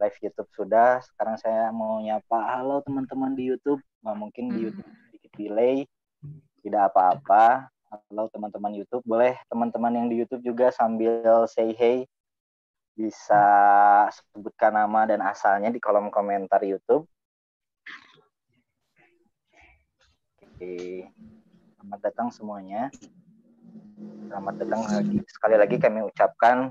live YouTube sudah. Sekarang saya mau nyapa halo teman-teman di YouTube. Nah, mungkin di hmm. YouTube sedikit delay, tidak apa-apa. Halo teman-teman YouTube, boleh teman-teman yang di YouTube juga sambil say hey bisa sebutkan nama dan asalnya di kolom komentar YouTube. Oke, selamat datang semuanya. Selamat datang lagi. Sekali lagi kami ucapkan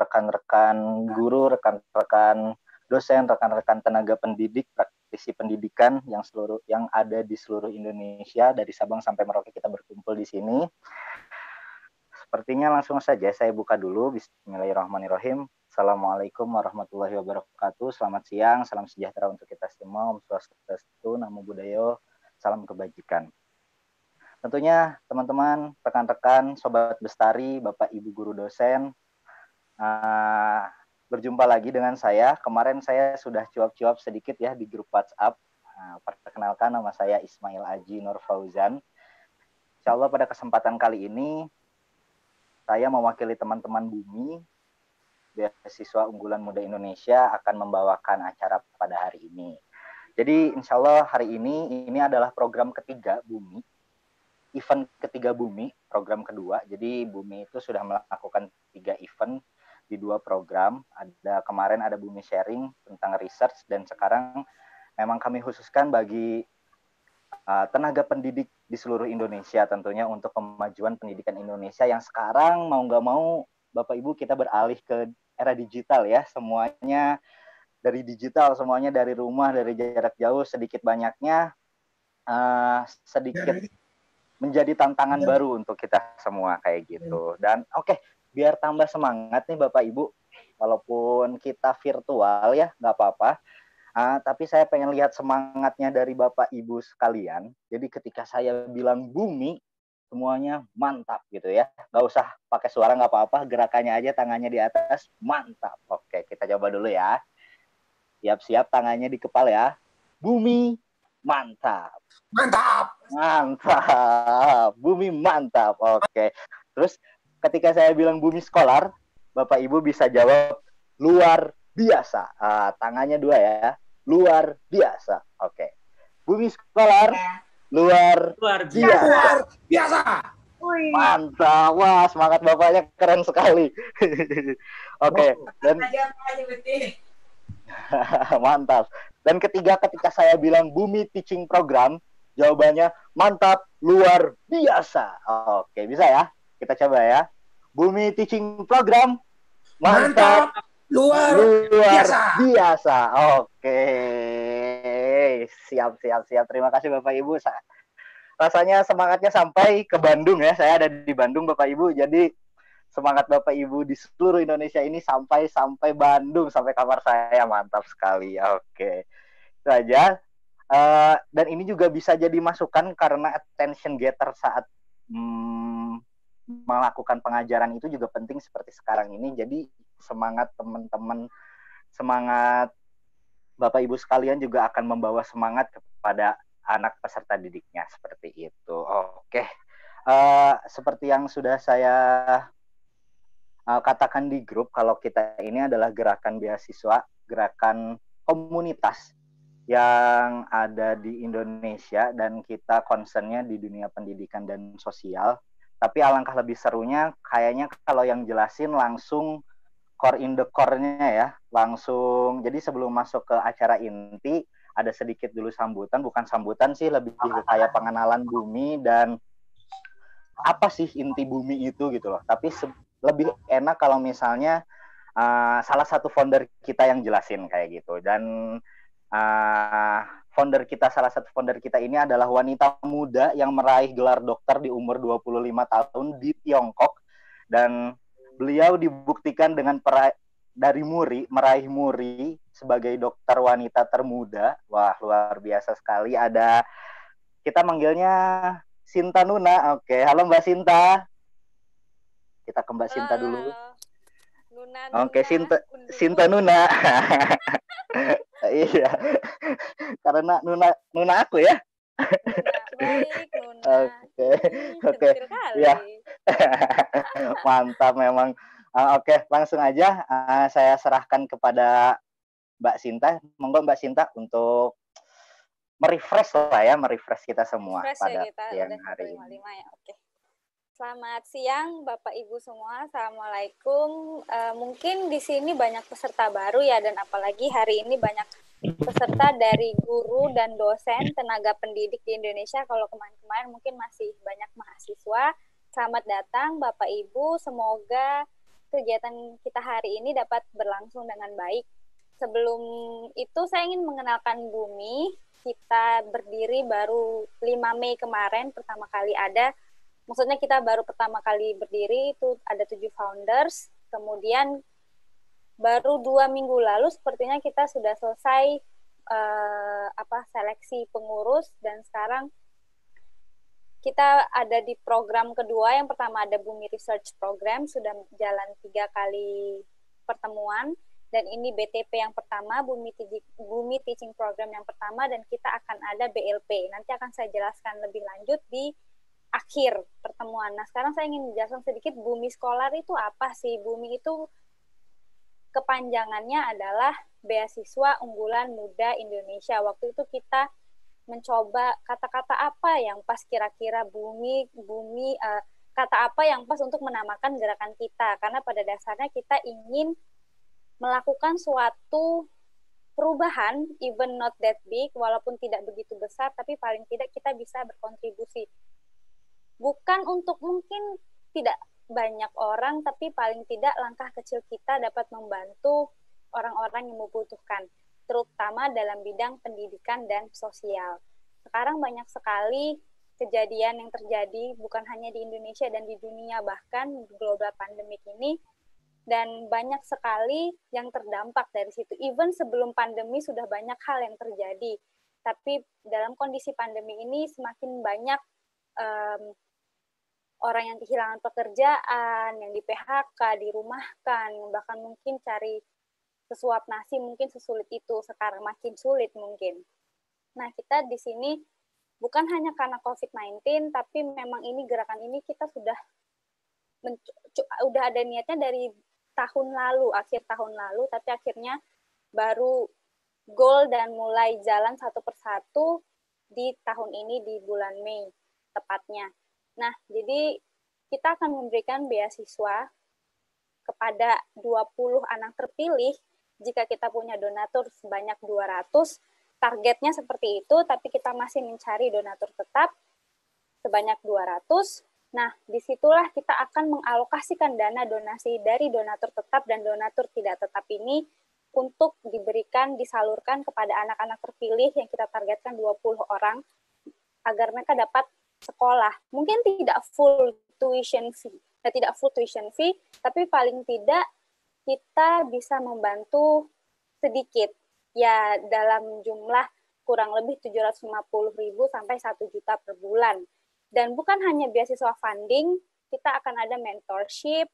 rekan-rekan guru, rekan-rekan dosen, rekan-rekan tenaga pendidik, praktisi pendidikan yang seluruh yang ada di seluruh Indonesia dari Sabang sampai Merauke kita berkumpul di sini. Sepertinya langsung saja saya buka dulu Bismillahirrahmanirrahim. Assalamualaikum warahmatullahi wabarakatuh. Selamat siang, salam sejahtera untuk kita semua. Om Swastiastu, Namo Buddhaya, salam kebajikan tentunya teman-teman, rekan-rekan, sobat bestari, bapak ibu guru dosen, Ah, berjumpa lagi dengan saya. Kemarin saya sudah cuap-cuap sedikit ya di grup WhatsApp. Uh, perkenalkan nama saya Ismail Aji Nur Fauzan. Insya Allah pada kesempatan kali ini saya mewakili teman-teman Bumi beasiswa unggulan muda Indonesia akan membawakan acara pada hari ini. Jadi insya Allah hari ini ini adalah program ketiga Bumi, event ketiga Bumi, program kedua. Jadi Bumi itu sudah melakukan tiga event di dua program. Ada kemarin ada Bumi Sharing tentang research dan sekarang memang kami khususkan bagi uh, tenaga pendidik di seluruh Indonesia tentunya untuk kemajuan pendidikan Indonesia yang sekarang mau nggak mau Bapak Ibu kita beralih ke era digital ya semuanya dari digital semuanya dari rumah dari jarak jauh sedikit banyaknya uh, sedikit iya. menjadi tantangan iya. baru untuk kita semua kayak gitu dan oke okay, biar tambah semangat nih Bapak Ibu, walaupun kita virtual ya, nggak apa-apa. Uh, tapi saya pengen lihat semangatnya dari Bapak Ibu sekalian. Jadi ketika saya bilang bumi, semuanya mantap gitu ya. Nggak usah pakai suara nggak apa-apa, gerakannya aja tangannya di atas, mantap. Oke, kita coba dulu ya. Siap-siap tangannya di kepala ya. Bumi, mantap. Mantap. Mantap. Bumi mantap. Oke. Terus ketika saya bilang bumi sekolah, Bapak Ibu bisa jawab luar biasa. Uh, tangannya dua ya. Luar biasa. Oke. Okay. Bumi sekolah iya. luar, luar biasa. Luar biasa. Mantap, wah semangat bapaknya keren sekali. Oke, dan mantap. Dan ketiga ketika saya bilang Bumi Teaching Program, jawabannya mantap, luar biasa. Oke, bisa ya? Kita coba ya. Bumi Teaching Program. Mantap. Mantap. Luar, luar biasa. biasa. Oke. Siap, siap, siap. Terima kasih Bapak Ibu. Rasanya semangatnya sampai ke Bandung ya. Saya ada di Bandung Bapak Ibu. Jadi semangat Bapak Ibu di seluruh Indonesia ini sampai sampai Bandung, sampai kamar saya. Mantap sekali. Oke. Itu aja. Uh, dan ini juga bisa jadi masukan karena attention getter saat hmm, melakukan pengajaran itu juga penting seperti sekarang ini. Jadi semangat teman-teman, semangat Bapak Ibu sekalian juga akan membawa semangat kepada anak peserta didiknya seperti itu. Oke, uh, seperti yang sudah saya uh, katakan di grup, kalau kita ini adalah gerakan beasiswa, gerakan komunitas yang ada di Indonesia dan kita concernnya di dunia pendidikan dan sosial tapi alangkah lebih serunya kayaknya kalau yang jelasin langsung core in the core-nya ya langsung jadi sebelum masuk ke acara inti ada sedikit dulu sambutan bukan sambutan sih lebih kayak pengenalan bumi dan apa sih inti bumi itu gitu loh tapi lebih enak kalau misalnya uh, salah satu founder kita yang jelasin kayak gitu dan uh, founder kita salah satu founder kita ini adalah wanita muda yang meraih gelar dokter di umur 25 tahun di Tiongkok dan beliau dibuktikan dengan peraih, dari Muri meraih Muri sebagai dokter wanita termuda. Wah, luar biasa sekali ada kita manggilnya Sinta Nuna. Oke, halo Mbak Sinta. Kita ke Mbak halo. Sinta dulu. Nuna, Nuna Oke, Sinta Sinta Nuna. iya karena nuna nuna aku ya iya, baik oke hmm, oke ya mantap memang uh, oke okay. langsung aja uh, saya serahkan kepada Mbak Sinta monggo Mbak Sinta untuk merefresh lah ya merefresh kita semua Refresh ya pada ya kita, siang hari ini ya. okay. Selamat siang Bapak Ibu semua. Assalamualaikum. E, mungkin di sini banyak peserta baru ya dan apalagi hari ini banyak peserta dari guru dan dosen tenaga pendidik di Indonesia. Kalau kemarin-kemarin mungkin masih banyak mahasiswa. Selamat datang Bapak Ibu. Semoga kegiatan kita hari ini dapat berlangsung dengan baik. Sebelum itu saya ingin mengenalkan Bumi. Kita berdiri baru 5 Mei kemarin pertama kali ada maksudnya kita baru pertama kali berdiri itu ada tujuh founders kemudian baru dua minggu lalu sepertinya kita sudah selesai uh, apa seleksi pengurus dan sekarang kita ada di program kedua yang pertama ada Bumi Research Program sudah jalan tiga kali pertemuan dan ini BTP yang pertama Bumi Bumi Teaching Program yang pertama dan kita akan ada BLP nanti akan saya jelaskan lebih lanjut di akhir pertemuan. Nah, sekarang saya ingin menjelaskan sedikit bumi skolar itu apa sih? Bumi itu kepanjangannya adalah beasiswa unggulan muda Indonesia. Waktu itu kita mencoba kata-kata apa yang pas kira-kira bumi bumi uh, kata apa yang pas untuk menamakan gerakan kita karena pada dasarnya kita ingin melakukan suatu perubahan even not that big walaupun tidak begitu besar tapi paling tidak kita bisa berkontribusi bukan untuk mungkin tidak banyak orang tapi paling tidak langkah kecil kita dapat membantu orang-orang yang membutuhkan terutama dalam bidang pendidikan dan sosial. Sekarang banyak sekali kejadian yang terjadi bukan hanya di Indonesia dan di dunia bahkan global pandemik ini dan banyak sekali yang terdampak dari situ. Even sebelum pandemi sudah banyak hal yang terjadi, tapi dalam kondisi pandemi ini semakin banyak orang yang kehilangan pekerjaan, yang di PHK, dirumahkan, bahkan mungkin cari sesuap nasi mungkin sesulit itu, sekarang makin sulit mungkin. Nah, kita di sini bukan hanya karena COVID-19, tapi memang ini gerakan ini kita sudah udah ada niatnya dari tahun lalu, akhir tahun lalu, tapi akhirnya baru goal dan mulai jalan satu persatu di tahun ini di bulan Mei tepatnya. Nah, jadi kita akan memberikan beasiswa kepada 20 anak terpilih jika kita punya donatur sebanyak 200. Targetnya seperti itu, tapi kita masih mencari donatur tetap sebanyak 200. Nah, disitulah kita akan mengalokasikan dana donasi dari donatur tetap dan donatur tidak tetap ini untuk diberikan, disalurkan kepada anak-anak terpilih yang kita targetkan 20 orang agar mereka dapat sekolah. Mungkin tidak full tuition fee, nah, tidak full tuition fee, tapi paling tidak kita bisa membantu sedikit ya dalam jumlah kurang lebih 750 ribu sampai 1 juta per bulan. Dan bukan hanya beasiswa funding, kita akan ada mentorship,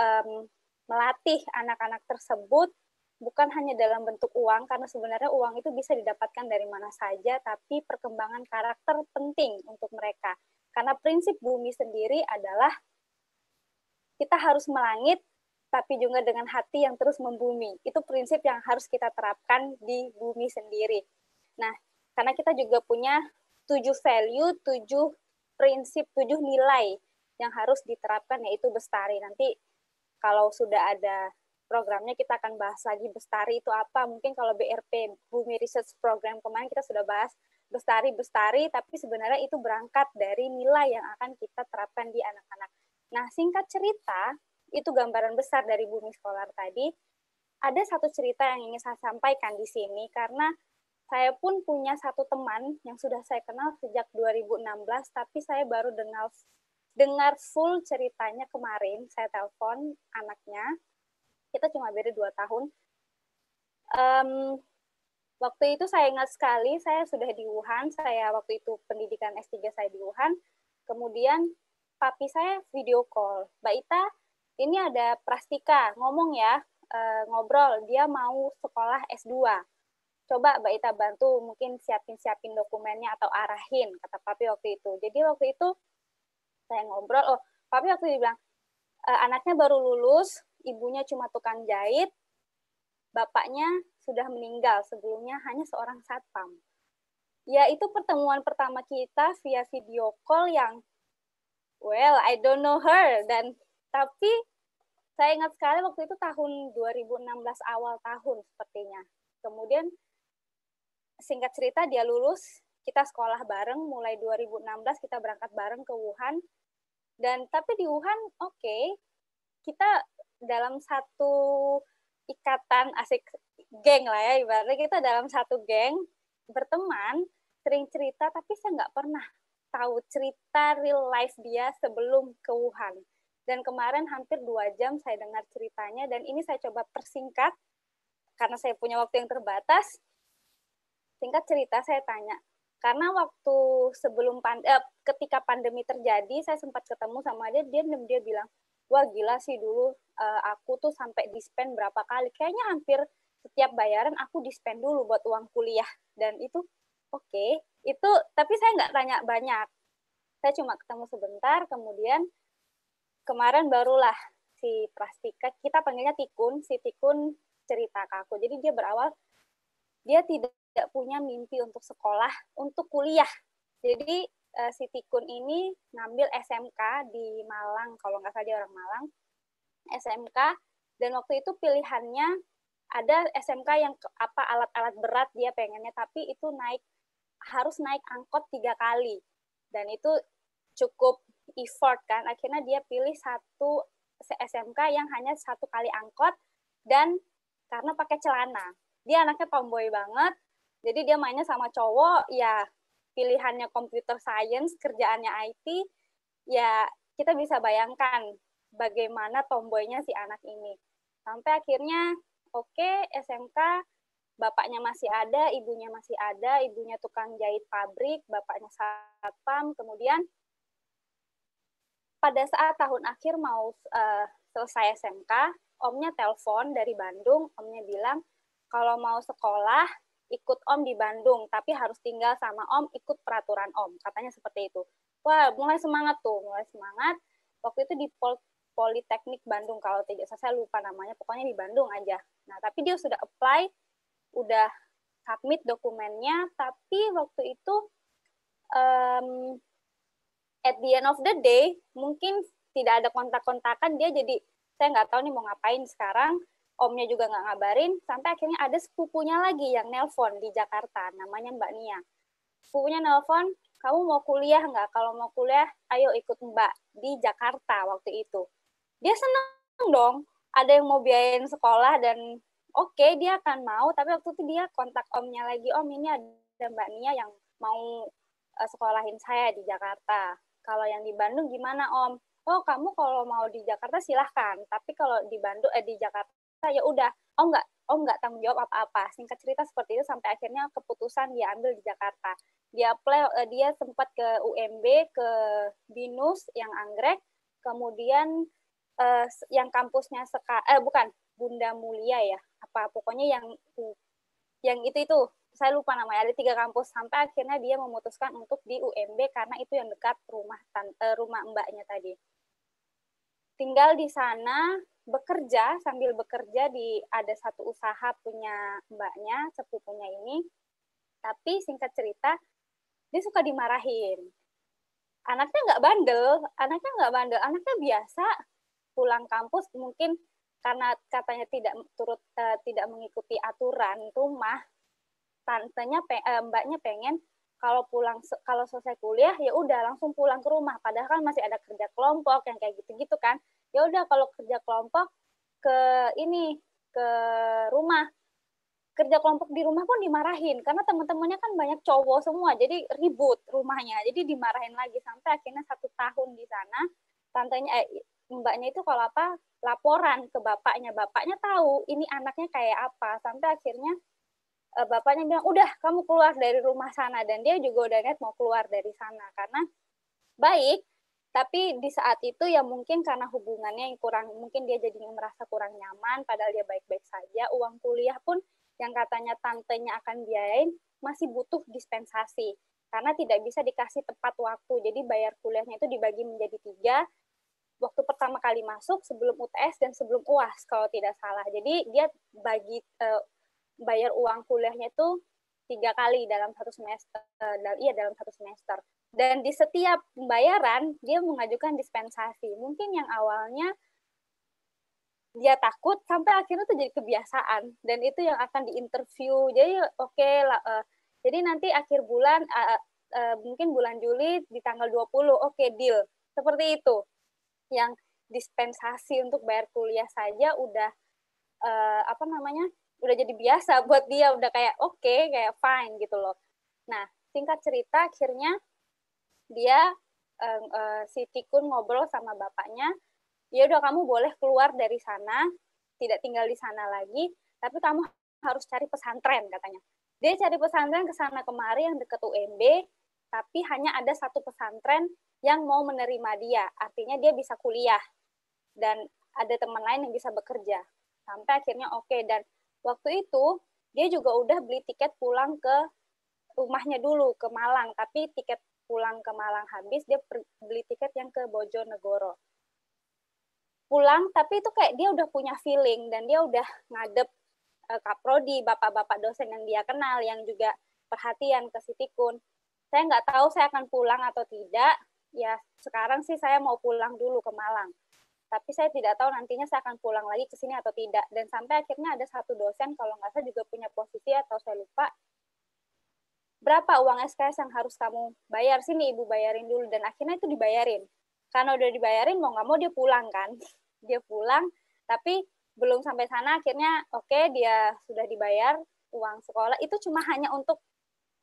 um, melatih anak-anak tersebut bukan hanya dalam bentuk uang karena sebenarnya uang itu bisa didapatkan dari mana saja tapi perkembangan karakter penting untuk mereka karena prinsip bumi sendiri adalah kita harus melangit tapi juga dengan hati yang terus membumi itu prinsip yang harus kita terapkan di bumi sendiri nah karena kita juga punya tujuh value tujuh prinsip tujuh nilai yang harus diterapkan yaitu bestari nanti kalau sudah ada programnya kita akan bahas lagi Bestari itu apa. Mungkin kalau BRP Bumi Research Program kemarin kita sudah bahas Bestari Bestari tapi sebenarnya itu berangkat dari nilai yang akan kita terapkan di anak-anak. Nah, singkat cerita, itu gambaran besar dari Bumi Sekolah tadi. Ada satu cerita yang ingin saya sampaikan di sini karena saya pun punya satu teman yang sudah saya kenal sejak 2016 tapi saya baru dengar dengar full ceritanya kemarin saya telepon anaknya kita cuma beda dua tahun. Um, waktu itu saya ingat sekali, saya sudah di Wuhan, saya waktu itu pendidikan S3 saya di Wuhan, kemudian papi saya video call, Mbak Ita, ini ada Prastika, ngomong ya, uh, ngobrol, dia mau sekolah S2. Coba Mbak Ita bantu, mungkin siapin-siapin dokumennya atau arahin, kata papi waktu itu. Jadi waktu itu saya ngobrol, oh papi waktu itu bilang, e, anaknya baru lulus, ibunya cuma tukang jahit, bapaknya sudah meninggal sebelumnya hanya seorang satpam. Ya itu pertemuan pertama kita via video call yang well, I don't know her dan tapi saya ingat sekali waktu itu tahun 2016 awal tahun sepertinya. Kemudian singkat cerita dia lulus, kita sekolah bareng mulai 2016 kita berangkat bareng ke Wuhan. Dan tapi di Wuhan oke, okay, kita dalam satu ikatan asik geng lah ya ibaratnya kita dalam satu geng berteman sering cerita tapi saya nggak pernah tahu cerita real life dia sebelum ke Wuhan dan kemarin hampir dua jam saya dengar ceritanya dan ini saya coba persingkat karena saya punya waktu yang terbatas singkat cerita saya tanya karena waktu sebelum pand eh, ketika pandemi terjadi saya sempat ketemu sama dia dia dia bilang wah gila sih dulu uh, aku tuh sampai dispen berapa kali. Kayaknya hampir setiap bayaran aku dispen dulu buat uang kuliah dan itu oke. Okay. Itu tapi saya nggak tanya banyak. Saya cuma ketemu sebentar, kemudian kemarin barulah si plastika kita panggilnya Tikun, si Tikun cerita ke aku. Jadi dia berawal dia tidak punya mimpi untuk sekolah, untuk kuliah. Jadi uh, si Tikun ini ngambil SMK di Malang, kalau nggak salah dia orang Malang SMK dan waktu itu pilihannya ada SMK yang apa alat-alat berat dia pengennya tapi itu naik harus naik angkot tiga kali dan itu cukup effort kan akhirnya dia pilih satu SMK yang hanya satu kali angkot dan karena pakai celana dia anaknya tomboy banget jadi dia mainnya sama cowok ya pilihannya computer science kerjaannya IT ya kita bisa bayangkan bagaimana tomboynya si anak ini. Sampai akhirnya oke okay, SMK bapaknya masih ada, ibunya masih ada, ibunya tukang jahit pabrik, bapaknya satpam, kemudian pada saat tahun akhir mau uh, selesai SMK, omnya telepon dari Bandung, omnya bilang kalau mau sekolah ikut om di Bandung, tapi harus tinggal sama om, ikut peraturan om, katanya seperti itu. Wah, mulai semangat tuh, mulai semangat. Waktu itu di Politeknik Bandung kalau tidak salah saya lupa namanya pokoknya di Bandung aja nah tapi dia sudah apply udah submit dokumennya tapi waktu itu um, at the end of the day mungkin tidak ada kontak-kontakan dia jadi saya nggak tahu nih mau ngapain sekarang omnya juga nggak ngabarin sampai akhirnya ada sepupunya lagi yang nelpon di Jakarta namanya Mbak Nia sepupunya nelpon kamu mau kuliah nggak kalau mau kuliah ayo ikut Mbak di Jakarta waktu itu dia ya, senang dong ada yang mau biayain sekolah dan oke okay, dia akan mau tapi waktu itu dia kontak omnya lagi om ini ada mbak Nia yang mau eh, sekolahin saya di Jakarta kalau yang di Bandung gimana om oh kamu kalau mau di Jakarta silahkan tapi kalau di Bandung eh di Jakarta ya udah om nggak om nggak tanggung jawab apa-apa singkat cerita seperti itu sampai akhirnya keputusan dia ambil di Jakarta dia play eh, dia sempat ke UMB ke binus yang anggrek kemudian uh, yang kampusnya seka eh bukan Bunda Mulia ya apa pokoknya yang yang itu itu saya lupa namanya ada tiga kampus sampai akhirnya dia memutuskan untuk di UMB karena itu yang dekat rumah tante eh, rumah mbaknya tadi tinggal di sana bekerja sambil bekerja di ada satu usaha punya mbaknya sepupunya ini tapi singkat cerita dia suka dimarahin anaknya nggak bandel anaknya nggak bandel anaknya biasa pulang kampus mungkin karena katanya tidak turut uh, tidak mengikuti aturan rumah tantenya pe, uh, mbaknya pengen kalau pulang kalau selesai kuliah ya udah langsung pulang ke rumah padahal kan masih ada kerja kelompok yang kayak gitu-gitu kan ya udah kalau kerja kelompok ke ini ke rumah kerja kelompok di rumah pun dimarahin karena teman-temannya kan banyak cowok semua jadi ribut rumahnya jadi dimarahin lagi sampai akhirnya satu tahun di sana tantenya eh, mbaknya itu kalau apa laporan ke bapaknya bapaknya tahu ini anaknya kayak apa sampai akhirnya eh, bapaknya bilang udah kamu keluar dari rumah sana dan dia juga udah net mau keluar dari sana karena baik tapi di saat itu ya mungkin karena hubungannya yang kurang mungkin dia jadi merasa kurang nyaman padahal dia baik-baik saja uang kuliah pun yang katanya tantenya akan biayain masih butuh dispensasi karena tidak bisa dikasih tepat waktu jadi bayar kuliahnya itu dibagi menjadi tiga waktu pertama kali masuk sebelum UTS dan sebelum UAS kalau tidak salah. Jadi dia bagi uh, bayar uang kuliahnya itu tiga kali dalam satu semester. Eh, dalam, iya dalam satu semester. Dan di setiap pembayaran dia mengajukan dispensasi. Mungkin yang awalnya dia takut sampai akhirnya tuh jadi kebiasaan dan itu yang akan diinterview. Jadi oke okay, uh, eh, jadi nanti akhir bulan uh, uh, mungkin bulan Juli di tanggal 20 oke okay, deal. Seperti itu yang dispensasi untuk bayar kuliah saja udah uh, apa namanya udah jadi biasa buat dia udah kayak oke okay, kayak fine gitu loh nah singkat cerita akhirnya dia uh, uh, si tikun ngobrol sama bapaknya ya udah kamu boleh keluar dari sana tidak tinggal di sana lagi tapi kamu harus cari pesantren katanya dia cari pesantren ke sana kemari yang deket UMB tapi hanya ada satu pesantren yang mau menerima dia. Artinya dia bisa kuliah dan ada teman lain yang bisa bekerja. Sampai akhirnya oke okay. dan waktu itu dia juga udah beli tiket pulang ke rumahnya dulu ke Malang, tapi tiket pulang ke Malang habis dia beli tiket yang ke Bojonegoro. Pulang tapi itu kayak dia udah punya feeling dan dia udah ngadep eh, kaprodi bapak-bapak dosen yang dia kenal yang juga perhatian ke Sitikun saya nggak tahu saya akan pulang atau tidak. Ya sekarang sih saya mau pulang dulu ke Malang. Tapi saya tidak tahu nantinya saya akan pulang lagi ke sini atau tidak. Dan sampai akhirnya ada satu dosen kalau nggak saya juga punya posisi atau saya lupa. Berapa uang SKS yang harus kamu bayar? Sini ibu bayarin dulu. Dan akhirnya itu dibayarin. Karena udah dibayarin mau nggak mau dia pulang kan. Dia pulang tapi belum sampai sana akhirnya oke okay, dia sudah dibayar uang sekolah itu cuma hanya untuk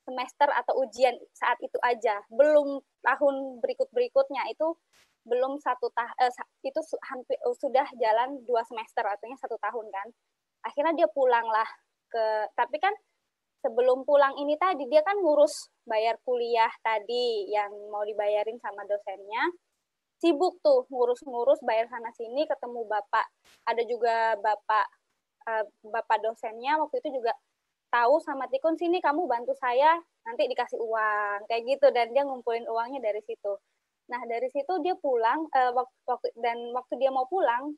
semester atau ujian saat itu aja belum tahun berikut berikutnya itu belum satu tah eh, itu hampir eh, sudah jalan dua semester artinya satu tahun kan akhirnya dia pulang lah ke tapi kan sebelum pulang ini tadi dia kan ngurus bayar kuliah tadi yang mau dibayarin sama dosennya sibuk tuh ngurus-ngurus bayar sana sini ketemu bapak ada juga bapak uh, bapak dosennya waktu itu juga tahu sama Tikun sini kamu bantu saya nanti dikasih uang kayak gitu dan dia ngumpulin uangnya dari situ. Nah dari situ dia pulang uh, eh, waktu, waktu dan waktu dia mau pulang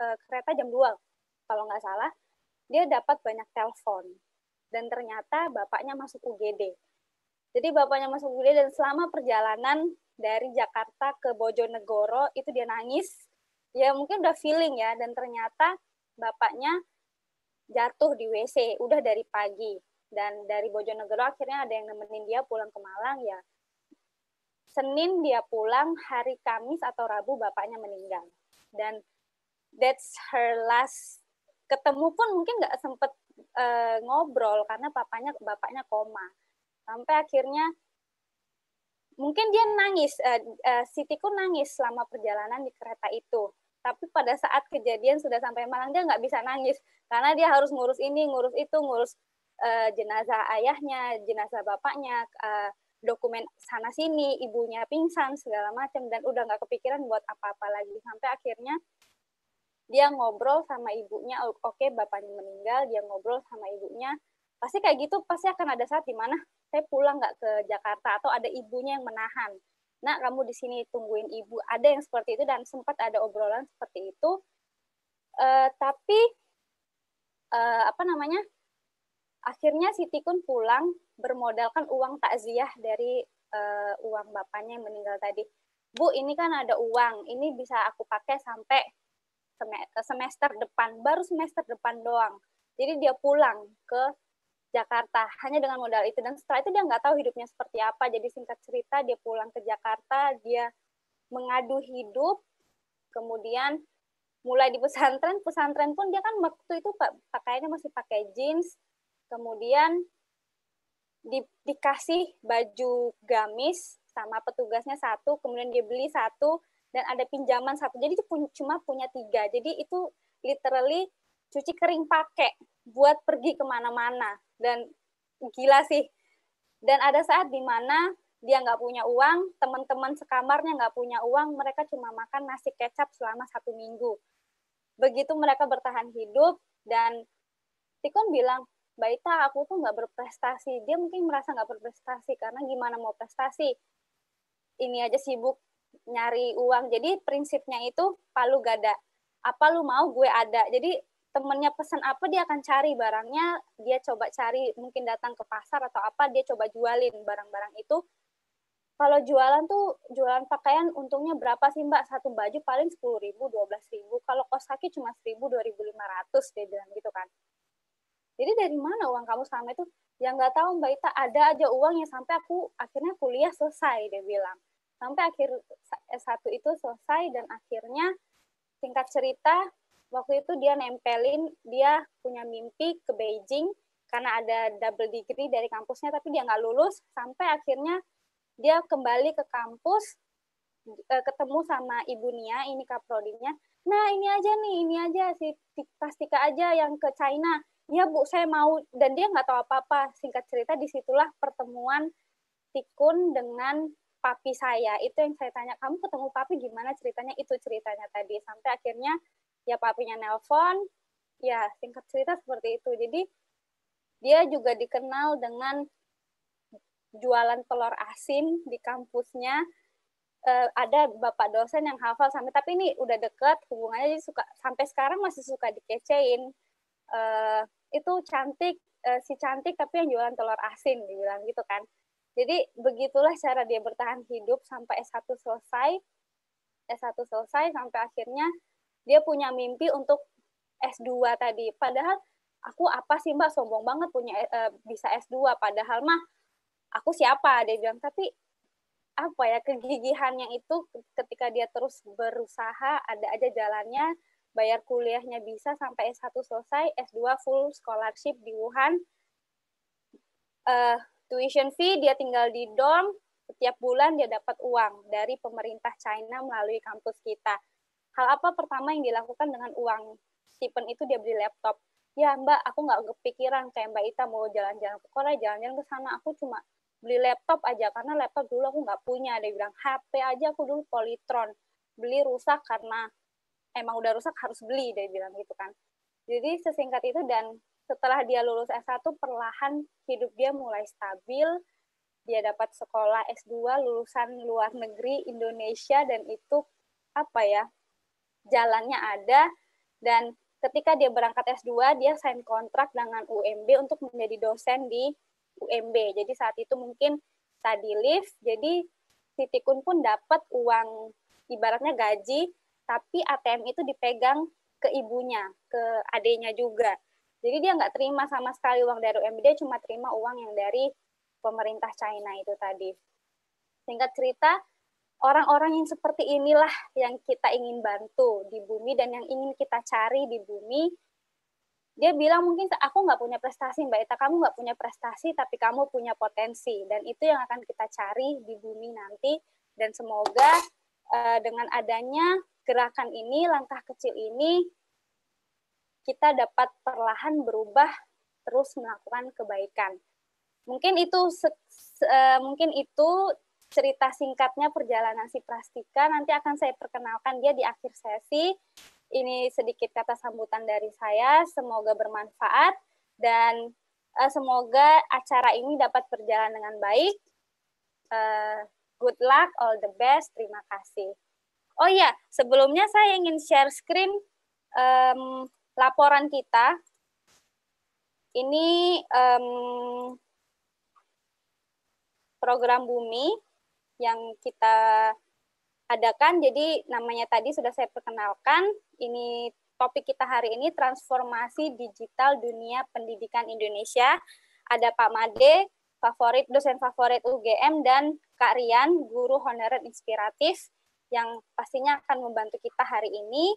uh, kereta jam 2 kalau nggak salah dia dapat banyak telepon dan ternyata bapaknya masuk UGD. Jadi bapaknya masuk UGD dan selama perjalanan dari Jakarta ke Bojonegoro itu dia nangis. Ya mungkin udah feeling ya dan ternyata bapaknya jatuh di WC udah dari pagi dan dari Bojonegoro akhirnya ada yang nemenin dia pulang ke Malang ya Senin dia pulang hari Kamis atau Rabu bapaknya meninggal dan that's her last ketemu pun mungkin nggak sempet uh, ngobrol karena papanya bapaknya koma sampai akhirnya mungkin dia nangis uh, eh, uh, eh, Sitiku nangis selama perjalanan di kereta itu tapi pada saat kejadian sudah sampai Malang dia nggak bisa nangis karena dia harus ngurus ini ngurus itu ngurus uh, jenazah ayahnya jenazah bapaknya uh, dokumen sana sini ibunya pingsan segala macam dan udah nggak kepikiran buat apa-apa lagi sampai akhirnya dia ngobrol sama ibunya oke okay, bapaknya meninggal dia ngobrol sama ibunya pasti kayak gitu pasti akan ada saat di mana saya pulang nggak ke Jakarta atau ada ibunya yang menahan nak kamu di sini tungguin ibu ada yang seperti itu dan sempat ada obrolan seperti itu uh, tapi uh, apa namanya akhirnya Siti pun pulang bermodalkan uang takziah dari uh, uang bapaknya yang meninggal tadi bu ini kan ada uang ini bisa aku pakai sampai semester depan baru semester depan doang jadi dia pulang ke Jakarta hanya dengan modal itu dan setelah itu dia nggak tahu hidupnya seperti apa jadi singkat cerita dia pulang ke Jakarta dia mengadu hidup kemudian mulai di pesantren pesantren pun dia kan waktu itu pakaiannya masih pakai jeans kemudian di, dikasih baju gamis sama petugasnya satu kemudian dia beli satu dan ada pinjaman satu jadi cuma punya tiga jadi itu literally cuci kering pakai buat pergi kemana-mana dan gila sih dan ada saat dimana dia nggak punya uang teman-teman sekamarnya nggak punya uang mereka cuma makan nasi kecap selama satu minggu begitu mereka bertahan hidup dan Tikun bilang Baita aku tuh nggak berprestasi dia mungkin merasa nggak berprestasi karena gimana mau prestasi ini aja sibuk nyari uang jadi prinsipnya itu palu gada apa lu mau gue ada jadi temennya pesan apa dia akan cari barangnya dia coba cari mungkin datang ke pasar atau apa dia coba jualin barang-barang itu kalau jualan tuh jualan pakaian untungnya berapa sih mbak satu baju paling sepuluh ribu dua belas ribu kalau kos kaki cuma seribu dua ribu lima ratus dia bilang gitu kan jadi dari mana uang kamu selama itu yang nggak tahu mbak Ita ada aja uangnya sampai aku akhirnya kuliah selesai dia bilang sampai akhir eh, S1 itu selesai dan akhirnya singkat cerita waktu itu dia nempelin dia punya mimpi ke Beijing karena ada double degree dari kampusnya tapi dia nggak lulus sampai akhirnya dia kembali ke kampus eh, ketemu sama ibu Nia ini kaprodinya nah ini aja nih ini aja si Pastika aja yang ke China ya bu saya mau dan dia nggak tahu apa apa singkat cerita disitulah pertemuan Tikun dengan papi saya itu yang saya tanya kamu ketemu papi gimana ceritanya itu ceritanya tadi sampai akhirnya ya papinya nelpon ya singkat cerita seperti itu jadi dia juga dikenal dengan jualan telur asin di kampusnya uh, ada bapak dosen yang hafal sampai tapi ini udah deket hubungannya jadi suka sampai sekarang masih suka dikecein uh, itu cantik uh, si cantik tapi yang jualan telur asin dibilang gitu kan jadi begitulah cara dia bertahan hidup sampai S1 selesai S1 selesai sampai akhirnya dia punya mimpi untuk S2 tadi. Padahal aku apa sih Mbak sombong banget punya uh, bisa S2 padahal mah aku siapa dia bilang tapi apa ya yang itu ketika dia terus berusaha ada aja jalannya bayar kuliahnya bisa sampai S1 selesai S2 full scholarship di Wuhan uh, tuition fee dia tinggal di dorm setiap bulan dia dapat uang dari pemerintah China melalui kampus kita hal apa pertama yang dilakukan dengan uang Stephen itu dia beli laptop ya mbak aku nggak kepikiran kayak mbak Ita mau jalan-jalan ke Korea jalan-jalan ke sana aku cuma beli laptop aja karena laptop dulu aku nggak punya dia bilang HP aja aku dulu Polytron beli rusak karena emang udah rusak harus beli dia bilang gitu kan jadi sesingkat itu dan setelah dia lulus S1 perlahan hidup dia mulai stabil dia dapat sekolah S2 lulusan luar negeri Indonesia dan itu apa ya jalannya ada dan ketika dia berangkat S2 dia sign kontrak dengan UMB untuk menjadi dosen di UMB. Jadi saat itu mungkin tadi lift jadi Kun pun dapat uang ibaratnya gaji, tapi ATM itu dipegang ke ibunya, ke adiknya juga. Jadi dia nggak terima sama sekali uang dari UMB, dia cuma terima uang yang dari pemerintah China itu tadi. Singkat cerita, orang-orang yang seperti inilah yang kita ingin bantu di bumi dan yang ingin kita cari di bumi. Dia bilang mungkin aku nggak punya prestasi Mbak Ita, kamu nggak punya prestasi tapi kamu punya potensi dan itu yang akan kita cari di bumi nanti dan semoga uh, dengan adanya gerakan ini, langkah kecil ini kita dapat perlahan berubah terus melakukan kebaikan. Mungkin itu se, se, uh, mungkin itu cerita singkatnya perjalanan si Prastika. Nanti akan saya perkenalkan dia di akhir sesi. Ini sedikit kata sambutan dari saya. Semoga bermanfaat dan uh, semoga acara ini dapat berjalan dengan baik. Uh, good luck, all the best. Terima kasih. Oh iya, sebelumnya saya ingin share screen um, laporan kita. Ini um, program Bumi yang kita adakan. Jadi namanya tadi sudah saya perkenalkan, ini topik kita hari ini transformasi digital dunia pendidikan Indonesia. Ada Pak Made, favorit dosen favorit UGM dan Kak Rian, guru honorer inspiratif yang pastinya akan membantu kita hari ini.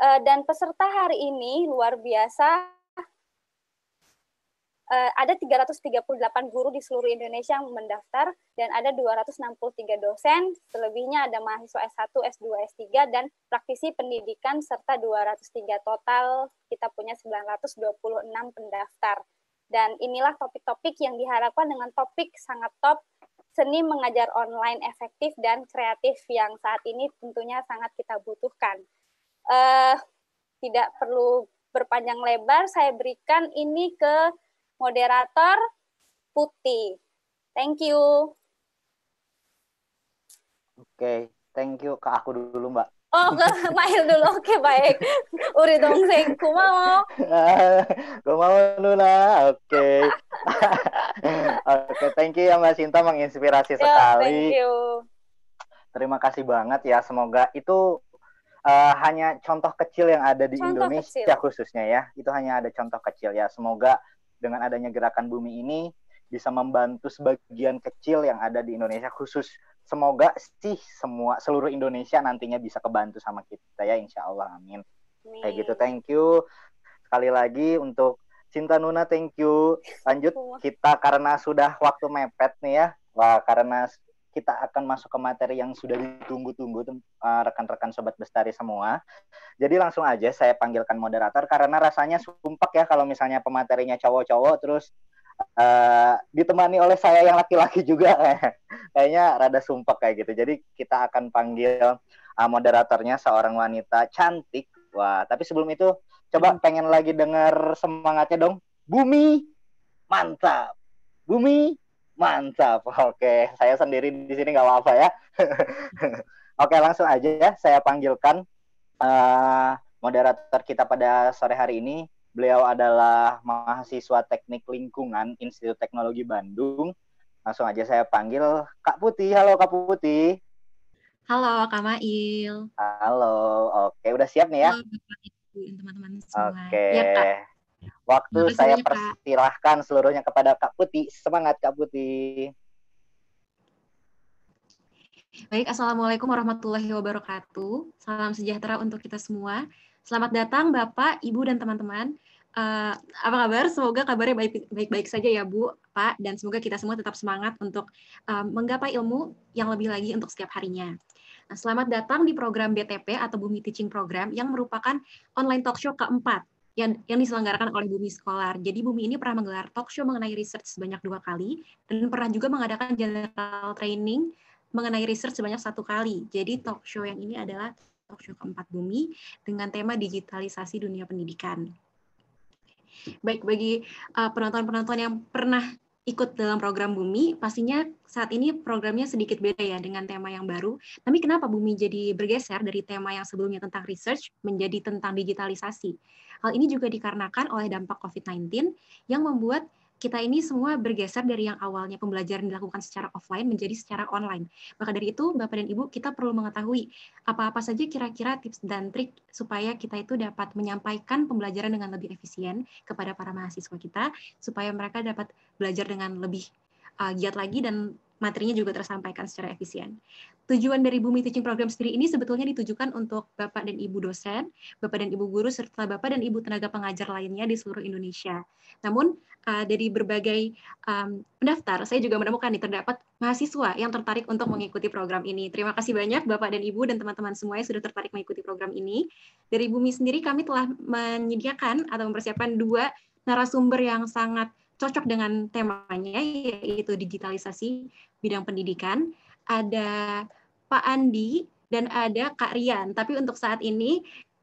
Eh, dan peserta hari ini luar biasa uh, ada 338 guru di seluruh Indonesia yang mendaftar dan ada 263 dosen, selebihnya ada mahasiswa S1, S2, S3 dan praktisi pendidikan serta 203 total kita punya 926 pendaftar. Dan inilah topik-topik yang diharapkan dengan topik sangat top seni mengajar online efektif dan kreatif yang saat ini tentunya sangat kita butuhkan. Uh, tidak perlu berpanjang lebar, saya berikan ini ke moderator Putih. Thank you. Oke, okay, thank you ke aku dulu Mbak. Oh, ke Mail dulu. Oke, okay, baik. Uri dong sing mau mau Luna. Oke. Okay. Oke, okay, thank you ya Mbak Sinta menginspirasi yeah, sekali. Thank you. Terima kasih banget ya. Semoga itu uh, hanya contoh kecil yang ada di contoh Indonesia kecil. khususnya ya. Itu hanya ada contoh kecil ya. Semoga dengan adanya gerakan bumi ini bisa membantu sebagian kecil yang ada di Indonesia khusus semoga sih semua seluruh Indonesia nantinya bisa kebantu sama kita ya insya Allah amin. amin. Kayak gitu thank you sekali lagi untuk Cinta Nuna thank you. Lanjut kita karena sudah waktu mepet nih ya. Wah karena kita akan masuk ke materi yang sudah ditunggu-tunggu eh, rekan-rekan sobat bestari semua. Jadi langsung aja saya panggilkan moderator karena rasanya sumpah ya kalau misalnya pematerinya cowok-cowok terus uh, ditemani oleh saya yang laki-laki juga kayaknya rada sumpah kayak gitu. Jadi kita akan panggil uh, moderatornya seorang wanita cantik. Wah, tapi sebelum itu coba pengen lagi dengar semangatnya dong. Bumi mantap. Bumi Mantap. Oke, saya sendiri di sini nggak apa-apa ya. Oke, langsung aja ya. Saya panggilkan uh, moderator kita pada sore hari ini. Beliau adalah mahasiswa Teknik Lingkungan Institut Teknologi Bandung. Langsung aja saya panggil Kak Putih. Halo Kak Putih. Halo Kak Mail. Halo. Oke, udah siap nih ya? Halo teman-teman semua. Oke. Ya, Kak. Waktu Terima saya ya, persilahkan Kak. seluruhnya kepada Kak Putih. Semangat Kak Putih. Baik, Assalamualaikum warahmatullahi wabarakatuh. Salam sejahtera untuk kita semua. Selamat datang Bapak, Ibu, dan teman-teman. Uh, apa kabar? Semoga kabarnya baik-baik saja ya Bu, Pak, dan semoga kita semua tetap semangat untuk uh, menggapai ilmu yang lebih lagi untuk setiap harinya. Nah, selamat datang di program BTP atau Bumi Teaching Program yang merupakan online talk show keempat yang, yang diselenggarakan oleh Bumi Scholar. Jadi Bumi ini pernah menggelar talk show mengenai research sebanyak dua kali dan pernah juga mengadakan general training mengenai research sebanyak satu kali. Jadi talk show yang ini adalah talk show keempat Bumi dengan tema digitalisasi dunia pendidikan. Baik bagi eh, penonton-penonton uh, penonton -penonton yang pernah ikut dalam program Bumi, pastinya saat ini programnya sedikit beda ya dengan tema yang baru. Tapi kenapa Bumi jadi bergeser dari tema yang sebelumnya tentang research menjadi tentang digitalisasi? Hal ini juga dikarenakan oleh dampak COVID-19 yang membuat kita ini semua bergeser dari yang awalnya pembelajaran dilakukan secara offline menjadi secara online. Maka dari itu, Bapak dan Ibu, kita perlu mengetahui apa-apa saja kira-kira tips dan trik supaya kita itu dapat menyampaikan pembelajaran dengan lebih efisien kepada para mahasiswa kita, supaya mereka dapat belajar dengan lebih uh, giat lagi dan materinya juga tersampaikan secara efisien. Tujuan dari Bumi Teaching Program sendiri ini sebetulnya ditujukan untuk Bapak dan Ibu dosen, Bapak dan Ibu guru, serta Bapak dan Ibu tenaga pengajar lainnya di seluruh Indonesia. Namun, uh, dari berbagai um, pendaftar, saya juga menemukan nih, terdapat mahasiswa yang tertarik untuk mengikuti program ini. Terima kasih banyak Bapak dan Ibu dan teman-teman semua yang sudah tertarik mengikuti program ini. Dari Bumi sendiri, kami telah menyediakan atau mempersiapkan dua narasumber yang sangat cocok dengan temanya yaitu digitalisasi bidang pendidikan. Ada Pak Andi dan ada Kak Rian. Tapi untuk saat ini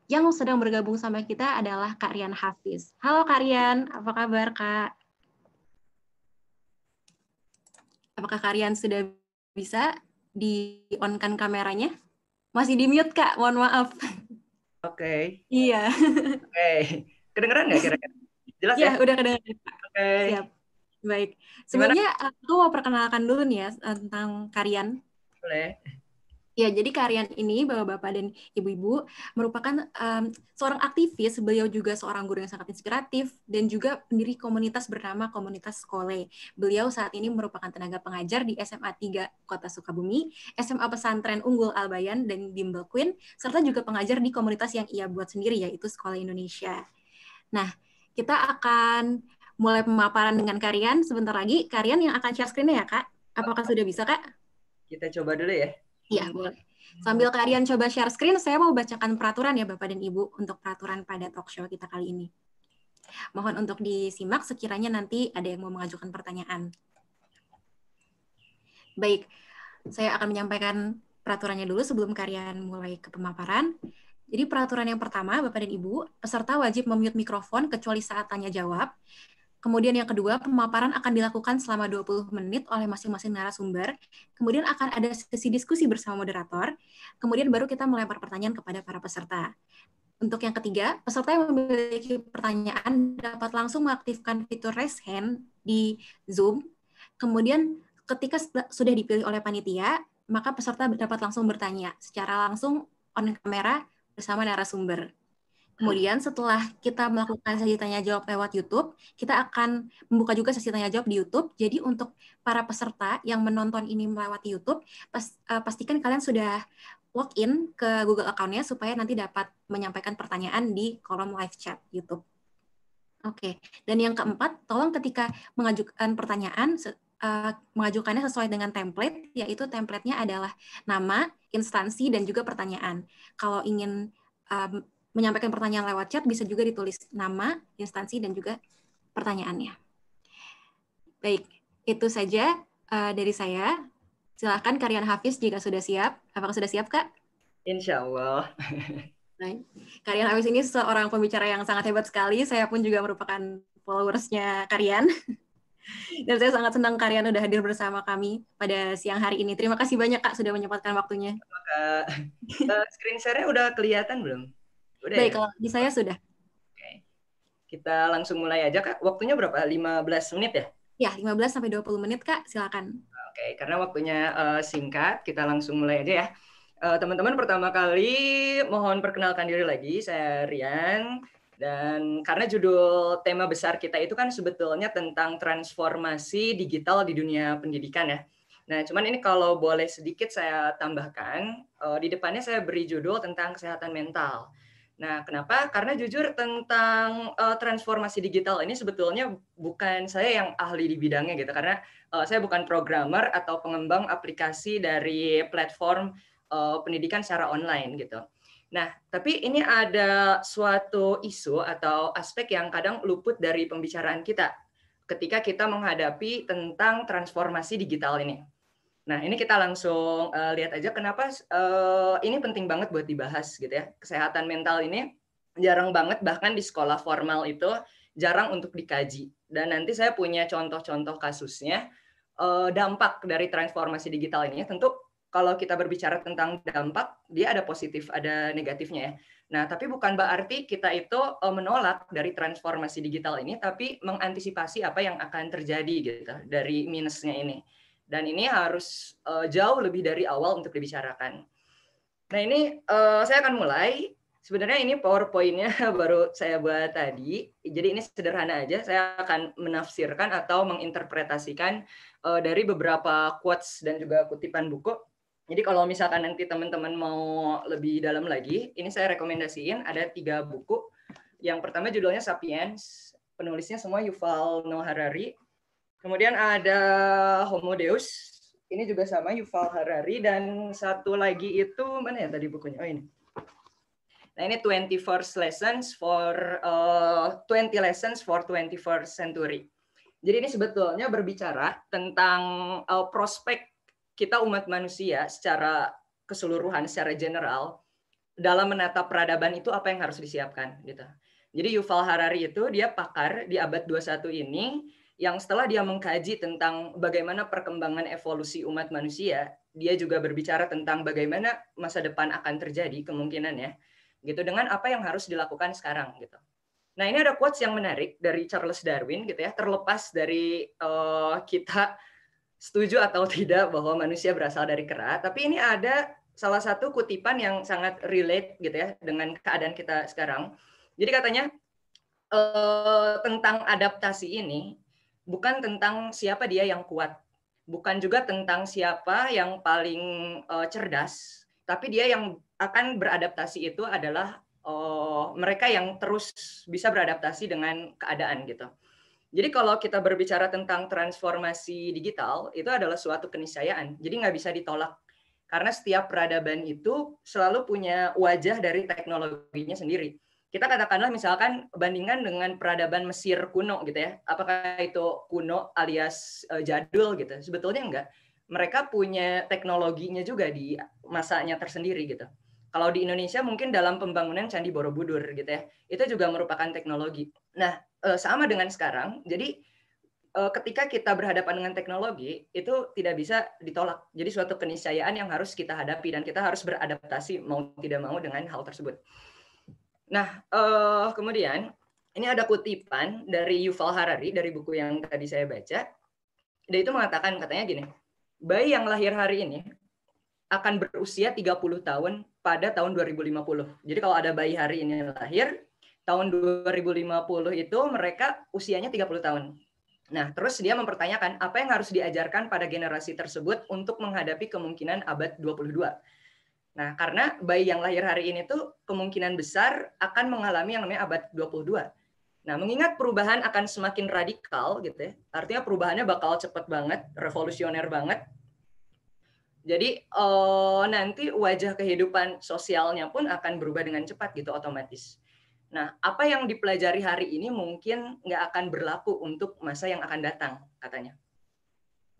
yang sedang bergabung sama kita adalah Kak Rian Hafiz. Halo Kak Rian, apa kabar Kak? Apakah Kak Rian sudah bisa di-on-kan kameranya? Masih di-mute Kak, mohon maaf. Oke. Okay. iya. Oke. Okay. Kedengeran nggak kira-kira? Jelas ya? Ya, udah kedengeran. Oke. Okay. Siap. Baik. Sebenarnya eh, aku mau perkenalkan dulu nih ya eh, tentang Karian. Boleh. Ya, jadi Karian ini bapak-bapak dan ibu-ibu merupakan um, seorang aktivis. Beliau juga seorang guru yang sangat inspiratif dan juga pendiri komunitas bernama Komunitas Sekolah. Beliau saat ini merupakan tenaga pengajar di SMA 3 Kota Sukabumi, SMA Pesantren Unggul Albayan dan Bimbel Queen, serta juga pengajar di komunitas yang ia buat sendiri yaitu Sekolah Indonesia. Nah, kita akan mulai pemaparan dengan Karian. Sebentar lagi, Karian yang akan share screen ya, Kak. Apakah sudah bisa, Kak? Kita coba dulu ya. Iya, boleh. Sambil Karian coba share screen, saya mau bacakan peraturan ya Bapak dan Ibu untuk peraturan pada talk show kita kali ini. Mohon untuk disimak sekiranya nanti ada yang mau mengajukan pertanyaan. Baik, saya akan menyampaikan peraturannya dulu sebelum Karian mulai ke pemaparan. Jadi peraturan yang pertama, Bapak dan Ibu, peserta wajib memute mikrofon kecuali saat tanya jawab. Kemudian yang kedua, pemaparan akan dilakukan selama 20 menit oleh masing-masing narasumber. Kemudian akan ada sesi diskusi bersama moderator. Kemudian baru kita melempar pertanyaan kepada para peserta. Untuk yang ketiga, peserta yang memiliki pertanyaan dapat langsung mengaktifkan fitur raise hand di Zoom. Kemudian ketika sudah dipilih oleh panitia, maka peserta dapat langsung bertanya secara langsung on camera bersama narasumber. Hmm. Kemudian setelah kita melakukan sesi tanya jawab lewat YouTube, kita akan membuka juga sesi tanya jawab di YouTube. Jadi untuk para peserta yang menonton ini melewati YouTube, eh, pastikan kalian sudah log in ke Google account-nya supaya nanti dapat menyampaikan pertanyaan di kolom live chat YouTube. Oke, okay. dan yang keempat, tolong ketika mengajukan pertanyaan Eh, mengajukannya sesuai dengan template, yaitu templatenya adalah nama, instansi, dan juga pertanyaan. Kalau ingin um, menyampaikan pertanyaan lewat chat, bisa juga ditulis nama, instansi, dan juga pertanyaannya. Baik, itu saja uh, dari saya. Silahkan Karian Hafiz jika sudah siap. Apakah sudah siap, Kak? Insya Allah. Baik. Karian Hafiz ini seorang pembicara yang sangat hebat sekali. Saya pun juga merupakan followersnya Karian. Dan saya sangat senang Karian sudah hadir bersama kami pada siang hari ini. Terima kasih banyak Kak sudah menyempatkan waktunya. Kak. Uh, eh, screen share-nya udah kelihatan belum? Udah Baik, ya? kalau di saya sudah. Oke Kita langsung mulai aja Kak. Waktunya berapa? 15 menit ya? Ya, 15 sampai 20 menit Kak, silakan. Oke, karena waktunya uh, singkat, kita langsung mulai aja ya. Eh, teman-teman uh, teman -teman, pertama kali mohon perkenalkan diri lagi, saya Rian dan karena judul tema besar kita itu kan sebetulnya tentang transformasi digital di dunia pendidikan ya. Nah, cuman ini kalau boleh sedikit saya tambahkan, eh, di depannya saya beri judul tentang kesehatan mental. Nah, kenapa? Karena jujur tentang uh, transformasi digital ini sebetulnya bukan saya yang ahli di bidangnya gitu, karena uh, saya bukan programmer atau pengembang aplikasi dari platform uh, pendidikan secara online gitu. Nah, tapi ini ada suatu isu atau aspek yang kadang luput dari pembicaraan kita ketika kita menghadapi tentang transformasi digital ini. Nah, ini kita langsung uh, lihat aja kenapa uh, ini penting banget buat dibahas gitu ya. Kesehatan mental ini jarang banget bahkan di sekolah formal itu jarang untuk dikaji. Dan nanti saya punya contoh-contoh kasusnya uh, dampak dari transformasi digital ini tentu kalau kita berbicara tentang dampak, dia ada positif, ada negatifnya ya. Nah, tapi bukan berarti kita itu eh, menolak dari transformasi digital ini, tapi mengantisipasi apa yang akan terjadi gitu dari minusnya ini. Dan ini harus eh, jauh lebih dari awal untuk dibicarakan. Nah, ini eh, saya akan mulai. Sebenarnya ini PowerPoint-nya baru saya buat tadi. Jadi ini sederhana aja. Saya akan menafsirkan atau menginterpretasikan dari beberapa quotes dan juga kutipan buku jadi kalau misalkan nanti teman-teman mau lebih dalam lagi, ini saya rekomendasiin ada tiga buku. Yang pertama judulnya Sapiens, penulisnya semua Yuval Noah Harari. Kemudian ada Homo Deus, ini juga sama Yuval Harari dan satu lagi itu mana ya tadi bukunya? Oh ini. Nah ini 21st lessons for uh, 20 lessons for 21st century. Jadi ini sebetulnya berbicara tentang uh, prospek kita umat manusia secara keseluruhan, secara general, dalam menata peradaban itu apa yang harus disiapkan gitu. Jadi Yuval Harari itu dia pakar di abad 21 ini yang setelah dia mengkaji tentang bagaimana perkembangan evolusi umat manusia, dia juga berbicara tentang bagaimana masa depan akan terjadi kemungkinannya gitu dengan apa yang harus dilakukan sekarang gitu. Nah, ini ada quotes yang menarik dari Charles Darwin gitu ya, terlepas dari uh, kita setuju atau tidak bahwa manusia berasal dari kera, tapi ini ada salah satu kutipan yang sangat relate gitu ya dengan keadaan kita sekarang. Jadi katanya eh, tentang adaptasi ini bukan tentang siapa dia yang kuat, bukan juga tentang siapa yang paling eh, cerdas, tapi dia yang akan beradaptasi itu adalah eh, mereka yang terus bisa beradaptasi dengan keadaan gitu. Jadi kalau kita berbicara tentang transformasi digital, itu adalah suatu keniscayaan. Jadi nggak bisa ditolak. Karena setiap peradaban itu selalu punya wajah dari teknologinya sendiri. Kita katakanlah misalkan bandingkan dengan peradaban Mesir kuno gitu ya. Apakah itu kuno alias eh, jadul gitu? Sebetulnya enggak. Mereka punya teknologinya juga di masanya tersendiri gitu. Kalau di Indonesia mungkin dalam pembangunan Candi Borobudur gitu ya. Itu juga merupakan teknologi. Nah, Eh, sama dengan sekarang. Jadi eh, ketika kita berhadapan dengan teknologi itu tidak bisa ditolak. Jadi suatu keniscayaan yang harus kita hadapi dan kita harus beradaptasi mau tidak mau dengan hal tersebut. Nah, eh, kemudian ini ada kutipan dari Yuval Harari dari buku yang tadi saya baca. Dia itu mengatakan katanya gini, bayi yang lahir hari ini akan berusia 30 tahun pada tahun 2050. Jadi kalau ada bayi hari ini lahir, tahun 2050 itu mereka usianya 30 tahun. Nah, terus dia mempertanyakan apa yang harus diajarkan pada generasi tersebut untuk menghadapi kemungkinan abad 22. Nah, karena bayi yang lahir hari ini tuh kemungkinan besar akan mengalami yang namanya abad 22. Nah, mengingat perubahan akan semakin radikal gitu ya. Artinya perubahannya bakal cepat banget, revolusioner banget. Jadi oh, nanti wajah kehidupan sosialnya pun akan berubah dengan cepat gitu otomatis. Nah, apa yang dipelajari hari ini mungkin nggak akan berlaku untuk masa yang akan datang, katanya.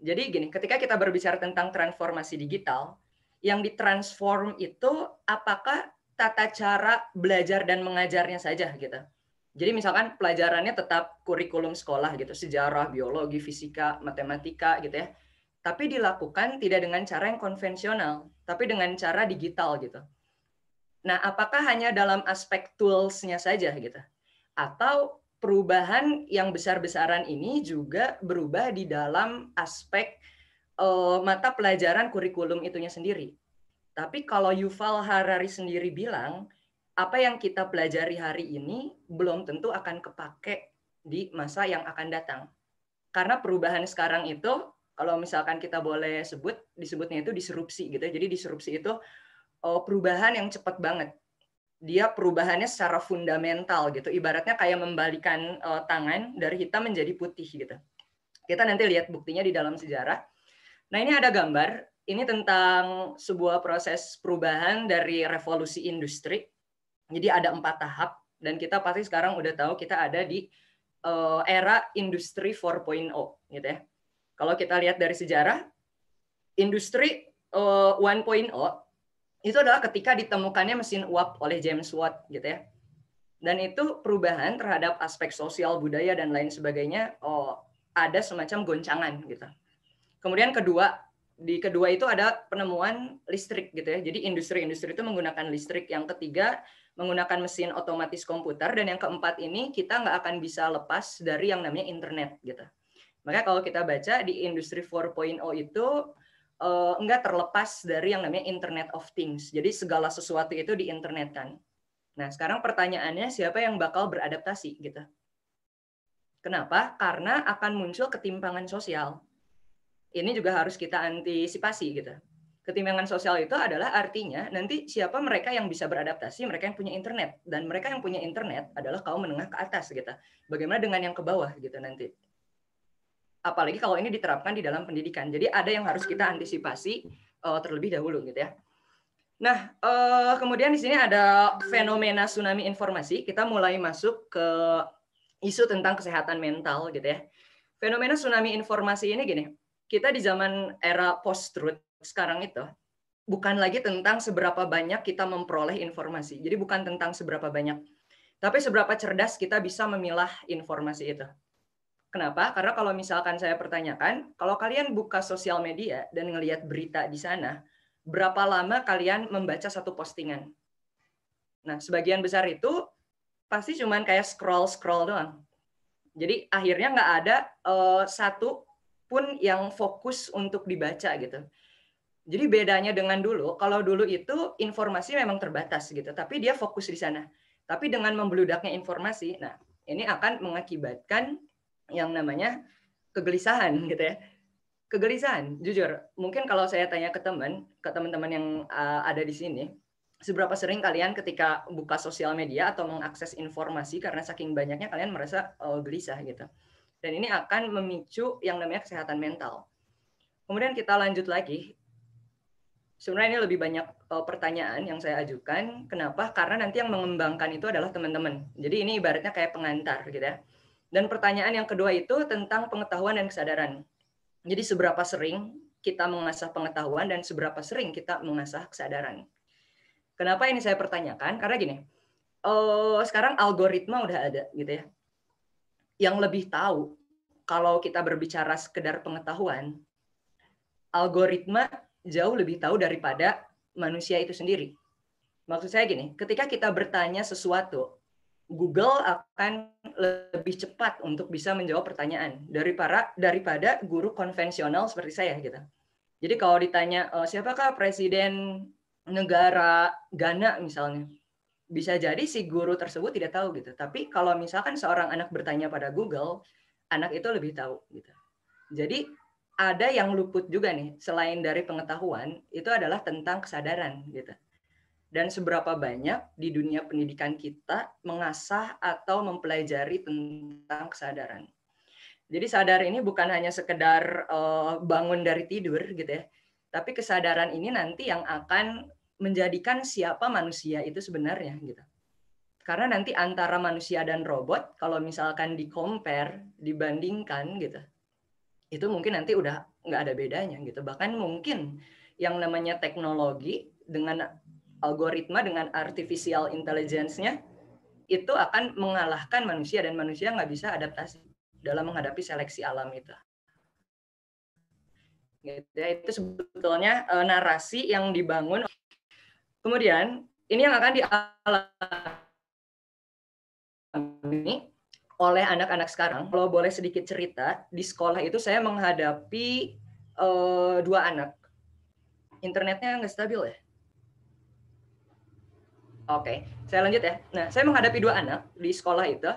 Jadi gini, ketika kita berbicara tentang transformasi digital, yang ditransform itu apakah tata cara belajar dan mengajarnya saja gitu. Jadi misalkan pelajarannya tetap kurikulum sekolah gitu, sejarah, biologi, fisika, matematika gitu ya. Tapi dilakukan tidak dengan cara yang konvensional, tapi dengan cara digital gitu Nah, apakah hanya dalam aspek tools-nya saja gitu? Atau perubahan yang besar-besaran ini juga berubah di dalam aspek uh, mata pelajaran kurikulum itunya sendiri. Tapi kalau Yuval Harari sendiri bilang, apa yang kita pelajari hari ini belum tentu akan kepake di masa yang akan datang. Karena perubahan sekarang itu, kalau misalkan kita boleh sebut, disebutnya itu disrupsi gitu. Ya. Jadi disrupsi itu uh, perubahan yang cepat banget. Dia perubahannya secara fundamental gitu. Ibaratnya kayak membalikan uh, tangan dari hitam menjadi putih gitu. Kita nanti lihat buktinya di dalam sejarah. Nah ini ada gambar. Ini tentang sebuah proses perubahan dari revolusi industri. Jadi ada empat tahap dan kita pasti sekarang udah tahu kita ada di uh, era industri 4.0 gitu ya. Kalau kita lihat dari sejarah, industri uh, 1.0 itu adalah ketika ditemukannya mesin uap oleh James Watt gitu ya. Dan itu perubahan terhadap aspek sosial, budaya dan lain sebagainya oh ada semacam goncangan gitu. Kemudian kedua di kedua itu ada penemuan listrik gitu ya. Jadi industri-industri itu menggunakan listrik. Yang ketiga menggunakan mesin otomatis komputer dan yang keempat ini kita nggak akan bisa lepas dari yang namanya internet gitu. Makanya kalau kita baca di industri 4.0 itu uh, eh, enggak terlepas dari yang namanya Internet of Things. Jadi segala sesuatu itu diinternetkan. Nah, sekarang pertanyaannya siapa yang bakal beradaptasi gitu. Kenapa? Karena akan muncul ketimpangan sosial. Ini juga harus kita antisipasi gitu. Ketimpangan sosial itu adalah artinya nanti siapa mereka yang bisa beradaptasi, mereka yang punya internet dan mereka yang punya internet adalah kaum menengah ke atas gitu. Bagaimana dengan yang ke bawah gitu nanti? apalagi kalau ini diterapkan di dalam pendidikan. Jadi ada yang harus kita hmm. antisipasi uh, terlebih dahulu gitu ya. Nah, uh, kemudian di sini ada fenomena tsunami informasi. Kita mulai masuk ke isu tentang kesehatan mental gitu ya. Fenomena tsunami informasi ini gini, kita di zaman era post truth sekarang itu bukan lagi tentang seberapa banyak kita memperoleh informasi. Jadi bukan tentang seberapa banyak, tapi seberapa cerdas kita bisa memilah informasi itu. Kenapa? Karena kalau misalkan saya pertanyakan, kalau kalian buka sosial media dan ngelihat berita di sana, berapa lama kalian membaca satu postingan? Nah, sebagian besar itu pasti cuman kayak scroll-scroll doang. Jadi akhirnya nggak ada uh, satu pun yang fokus untuk dibaca gitu. Jadi bedanya dengan dulu, kalau dulu itu informasi memang terbatas gitu, tapi dia fokus di sana. Tapi dengan membeludaknya informasi, nah ini akan mengakibatkan yang namanya kegelisahan hmm. gitu ya kegelisahan jujur mungkin kalau saya tanya ke teman ke teman-teman yang uh, ada di sini seberapa sering kalian ketika buka sosial media atau mengakses informasi karena saking banyaknya kalian merasa oh, gelisah gitu dan ini akan memicu yang namanya kesehatan mental kemudian kita lanjut lagi sebenarnya ini lebih banyak uh, pertanyaan yang saya ajukan kenapa karena nanti yang mengembangkan itu adalah teman-teman jadi ini ibaratnya kayak pengantar gitu ya dan pertanyaan yang kedua itu tentang pengetahuan dan kesadaran. Jadi seberapa sering kita mengasah pengetahuan dan seberapa sering kita mengasah kesadaran. Kenapa ini saya pertanyakan? Karena gini, oh, sekarang algoritma udah ada gitu ya. Yang lebih tahu kalau kita berbicara sekedar pengetahuan, algoritma jauh lebih tahu daripada manusia itu sendiri. Maksud saya gini, ketika kita bertanya sesuatu, Google akan lebih cepat untuk bisa menjawab pertanyaan dari para daripada guru konvensional seperti saya gitu. Jadi kalau ditanya oh, siapakah presiden negara Ghana misalnya, bisa jadi si guru tersebut tidak tahu gitu. Tapi kalau misalkan seorang anak bertanya pada Google, anak itu lebih tahu gitu. Jadi ada yang luput juga nih selain dari pengetahuan itu adalah tentang kesadaran gitu dan seberapa banyak di dunia pendidikan kita mengasah atau mempelajari tentang kesadaran. Jadi sadar ini bukan hanya sekedar uh, bangun dari tidur gitu ya, tapi kesadaran ini nanti yang akan menjadikan siapa manusia itu sebenarnya gitu. Karena nanti antara manusia dan robot kalau misalkan di compare, dibandingkan gitu, itu mungkin nanti udah nggak ada bedanya gitu. Bahkan mungkin yang namanya teknologi dengan algoritma dengan artificial intelligence-nya itu akan mengalahkan manusia dan manusia nggak bisa adaptasi dalam menghadapi seleksi alam itu. Gitu ya, itu sebetulnya e, narasi yang dibangun. Kemudian ini yang akan dialami oleh anak-anak sekarang. Kalau boleh sedikit cerita, di sekolah itu saya menghadapi e, dua anak. Internetnya nggak stabil ya Oke, okay. saya lanjut ya. Nah, saya menghadapi dua anak di sekolah itu.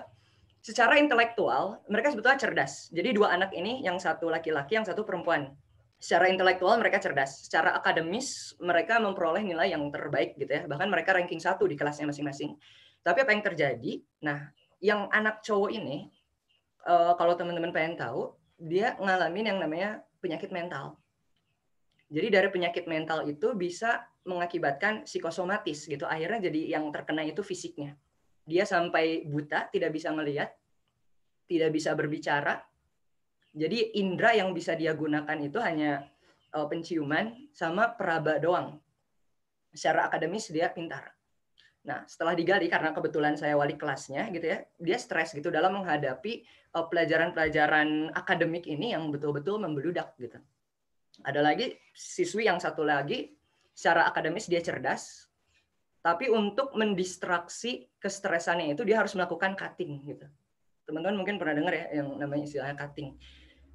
Secara intelektual, mereka sebetulnya cerdas. Jadi dua anak ini, yang satu laki-laki, yang satu perempuan. Secara intelektual mereka cerdas. Secara akademis mereka memperoleh nilai yang terbaik gitu ya. Bahkan mereka ranking satu di kelasnya masing-masing. Tapi apa yang terjadi? Nah, yang anak cowok ini, eh, kalau teman-teman pengen tahu, dia ngalamin yang namanya penyakit mental. Jadi dari penyakit mental itu bisa mengakibatkan psikosomatis gitu. Akhirnya jadi yang terkena itu fisiknya. Dia sampai buta, tidak bisa melihat, tidak bisa berbicara. Jadi indera yang bisa dia gunakan itu hanya eh, penciuman sama peraba doang. Secara akademis dia pintar. Nah, setelah digali karena kebetulan saya wali kelasnya gitu ya, dia stres gitu dalam menghadapi eh, pelajaran-pelajaran akademik ini yang betul-betul membeludak gitu. Ada lagi siswi yang satu lagi secara akademis dia cerdas, tapi untuk mendistraksi kestresannya itu dia harus melakukan cutting gitu. Teman-teman mungkin pernah dengar ya yang namanya istilahnya cutting.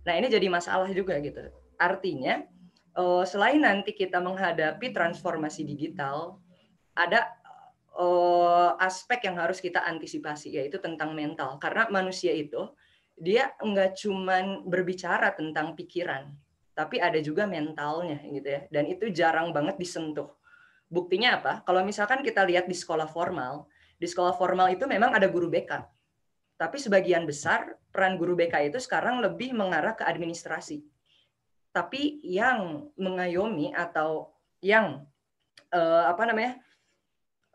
Nah, ini jadi masalah juga gitu. Artinya eh, selain nanti kita menghadapi transformasi digital, ada eh, aspek yang harus kita antisipasi yaitu tentang mental. Karena manusia itu dia nggak cuman berbicara tentang pikiran, tapi ada juga mentalnya gitu ya. Dan itu jarang banget disentuh. Buktinya apa? Kalau misalkan kita lihat di sekolah formal, di sekolah formal itu memang ada guru BK. Tapi sebagian besar peran guru BK itu sekarang lebih mengarah ke administrasi. Tapi yang mengayomi atau yang uh, apa namanya?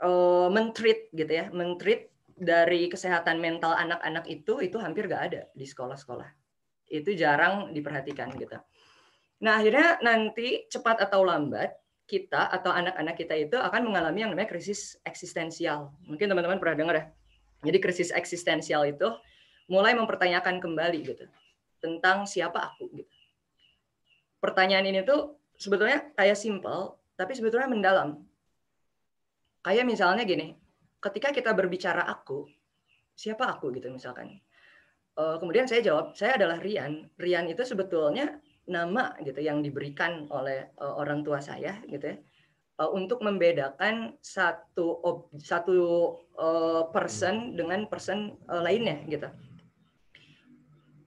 uh, mentreat gitu ya, mentreat dari kesehatan mental anak-anak itu itu hampir gak ada di sekolah-sekolah. Itu jarang diperhatikan gitu. Nah, akhirnya nanti cepat atau lambat kita atau anak-anak kita itu akan mengalami yang namanya krisis eksistensial. Mungkin teman-teman pernah dengar ya. Jadi krisis eksistensial itu mulai mempertanyakan kembali gitu tentang siapa aku gitu. Pertanyaan ini tuh sebetulnya kayak simpel tapi sebetulnya mendalam. Kayak misalnya gini, ketika kita berbicara aku, siapa aku gitu misalkan. Eh, kemudian saya jawab, saya adalah Rian. Rian itu sebetulnya nama gitu yang diberikan oleh uh, orang tua saya gitu ya eh, untuk membedakan satu ob, satu eh, person dengan person lainnya gitu.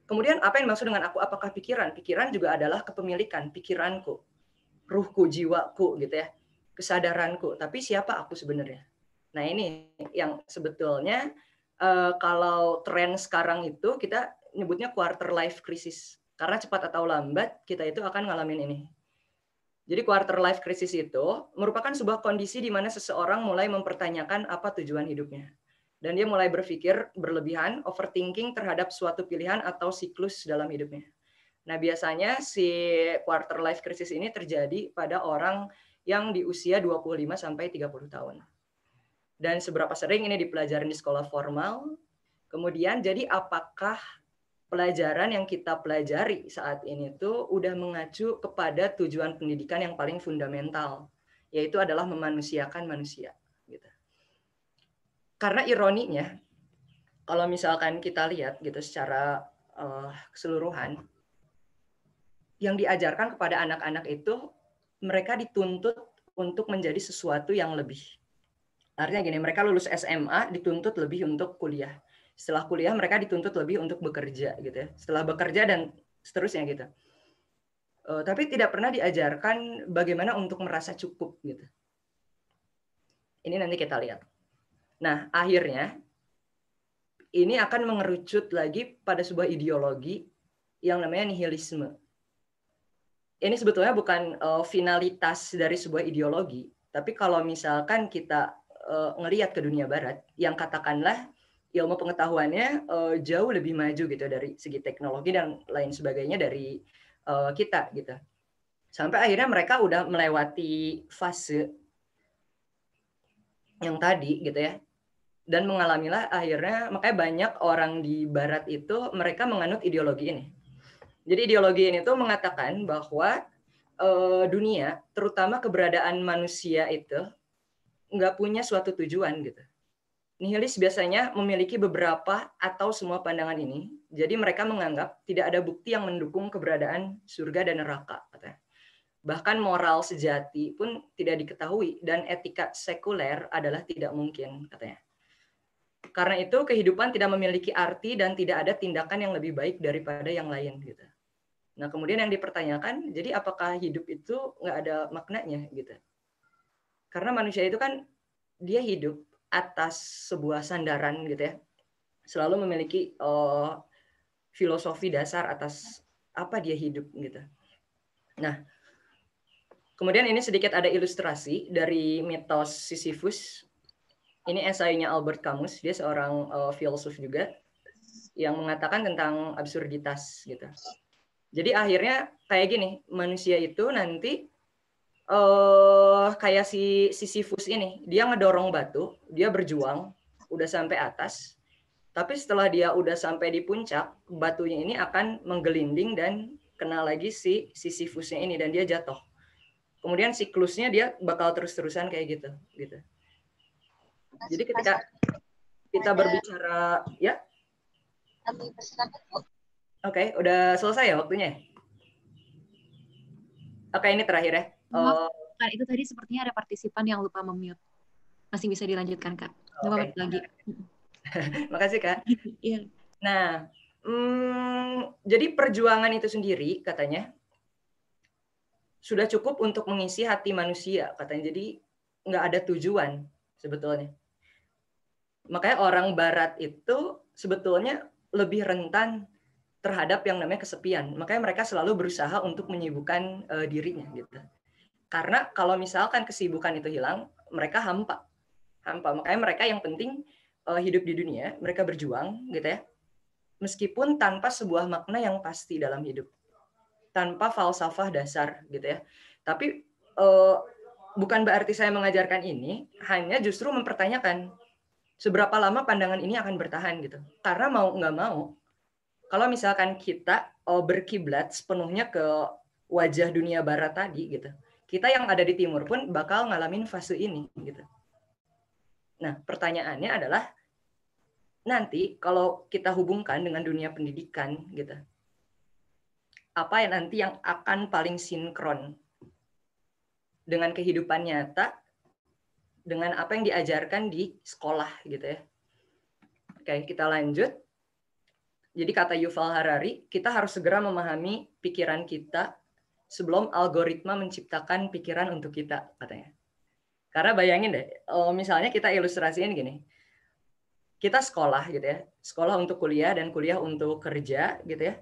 Kemudian apa yang dimaksud dengan aku apakah pikiran? Pikiran juga adalah kepemilikan pikiranku, ruhku, jiwaku gitu ya, kesadaranku. Tapi siapa aku sebenarnya? Nah ini yang sebetulnya kalau tren sekarang itu kita nyebutnya quarter life crisis karena cepat atau lambat kita itu akan ngalamin ini. Jadi quarter life crisis itu merupakan sebuah kondisi di mana seseorang mulai mempertanyakan apa tujuan hidupnya. Dan dia mulai berpikir berlebihan, overthinking terhadap suatu pilihan atau siklus dalam hidupnya. Nah, biasanya si quarter life crisis ini terjadi pada orang yang di usia 25 sampai 30 tahun. Dan seberapa sering ini dipelajari di sekolah formal? Kemudian jadi apakah pelajaran yang kita pelajari saat ini itu udah mengacu kepada tujuan pendidikan yang paling fundamental, yaitu adalah memanusiakan manusia. Gitu. Karena ironinya, kalau misalkan kita lihat gitu secara uh, keseluruhan, yang diajarkan kepada anak-anak itu mereka dituntut untuk menjadi sesuatu yang lebih. Artinya gini, mereka lulus SMA dituntut lebih untuk kuliah setelah kuliah mereka dituntut lebih untuk bekerja gitu ya setelah bekerja dan seterusnya gitu uh, tapi tidak pernah diajarkan bagaimana untuk merasa cukup gitu ini nanti kita lihat nah akhirnya ini akan mengerucut lagi pada sebuah ideologi yang namanya nihilisme ini sebetulnya bukan uh, finalitas dari sebuah ideologi, tapi kalau misalkan kita uh, ngelihat ke dunia barat, yang katakanlah ilmu pengetahuannya uh, jauh lebih maju gitu dari segi teknologi dan lain sebagainya dari uh, kita gitu. Sampai akhirnya mereka udah melewati fase yang tadi gitu ya. Dan mengalamilah akhirnya makanya banyak orang di barat itu mereka menganut ideologi ini. Jadi ideologi ini tuh mengatakan bahwa uh, dunia, terutama keberadaan manusia itu nggak punya suatu tujuan gitu nihilis biasanya memiliki beberapa atau semua pandangan ini. Jadi mereka menganggap tidak ada bukti yang mendukung keberadaan surga dan neraka. Bahkan moral sejati pun tidak diketahui dan etika sekuler adalah tidak mungkin katanya. Karena itu kehidupan tidak memiliki arti dan tidak ada tindakan yang lebih baik daripada yang lain gitu. Nah kemudian yang dipertanyakan, jadi apakah hidup itu nggak ada maknanya gitu? Karena manusia itu kan dia hidup atas sebuah sandaran gitu ya selalu memiliki uh, filosofi dasar atas apa dia hidup gitu. Nah, kemudian ini sedikit ada ilustrasi dari mitos Sisyphus. Ini esainya Albert Camus, dia seorang uh, eh, filsuf juga yang mengatakan tentang absurditas gitu. Jadi akhirnya kayak gini, manusia itu nanti uh, kayak si Sisyphus ini, dia ngedorong batu, dia berjuang, udah sampai atas, tapi setelah dia udah sampai di puncak, batunya ini akan menggelinding dan kena lagi si Sisyphusnya ini dan dia jatuh. Kemudian siklusnya dia bakal terus-terusan kayak gitu, gitu. Jadi ketika kita berbicara, ya? Oke, okay, udah selesai ya waktunya. Oke, okay, ini terakhir ya. Maaf, uh, itu tadi sepertinya ada partisipan yang lupa memute. Masih bisa dilanjutkan, Kak. Lupa okay. lagi. Makasih, Kak. Gitu, iya. Nah, hmm, jadi perjuangan itu sendiri katanya sudah cukup untuk mengisi hati manusia katanya. Jadi nggak ada tujuan sebetulnya. Makanya orang barat itu sebetulnya lebih rentan terhadap yang namanya kesepian. Makanya mereka selalu berusaha untuk menyibukkan uh, dirinya gitu. Karena kalau misalkan kesibukan itu hilang, mereka hampa. Hampa. Makanya mereka yang penting uh, hidup di dunia, mereka berjuang gitu ya. Meskipun tanpa sebuah makna yang pasti dalam hidup. Tanpa falsafah dasar gitu ya. Tapi uh, bukan berarti saya mengajarkan ini, hanya justru mempertanyakan seberapa lama pandangan ini akan bertahan gitu. Karena mau nggak mau, kalau misalkan kita eh, berkiblat sepenuhnya ke wajah dunia barat tadi gitu, kita yang ada di timur pun bakal ngalamin fase ini gitu. Nah, pertanyaannya adalah nanti kalau kita hubungkan dengan dunia pendidikan gitu. Apa yang nanti yang akan paling sinkron dengan kehidupan nyata dengan apa yang diajarkan di sekolah gitu ya. Oke, kita lanjut. Jadi kata Yuval Harari, kita harus segera memahami pikiran kita sebelum algoritma menciptakan pikiran untuk kita katanya. Karena bayangin deh, eh, misalnya kita ilustrasiin gini, kita sekolah gitu ya, sekolah untuk kuliah dan kuliah untuk kerja gitu ya.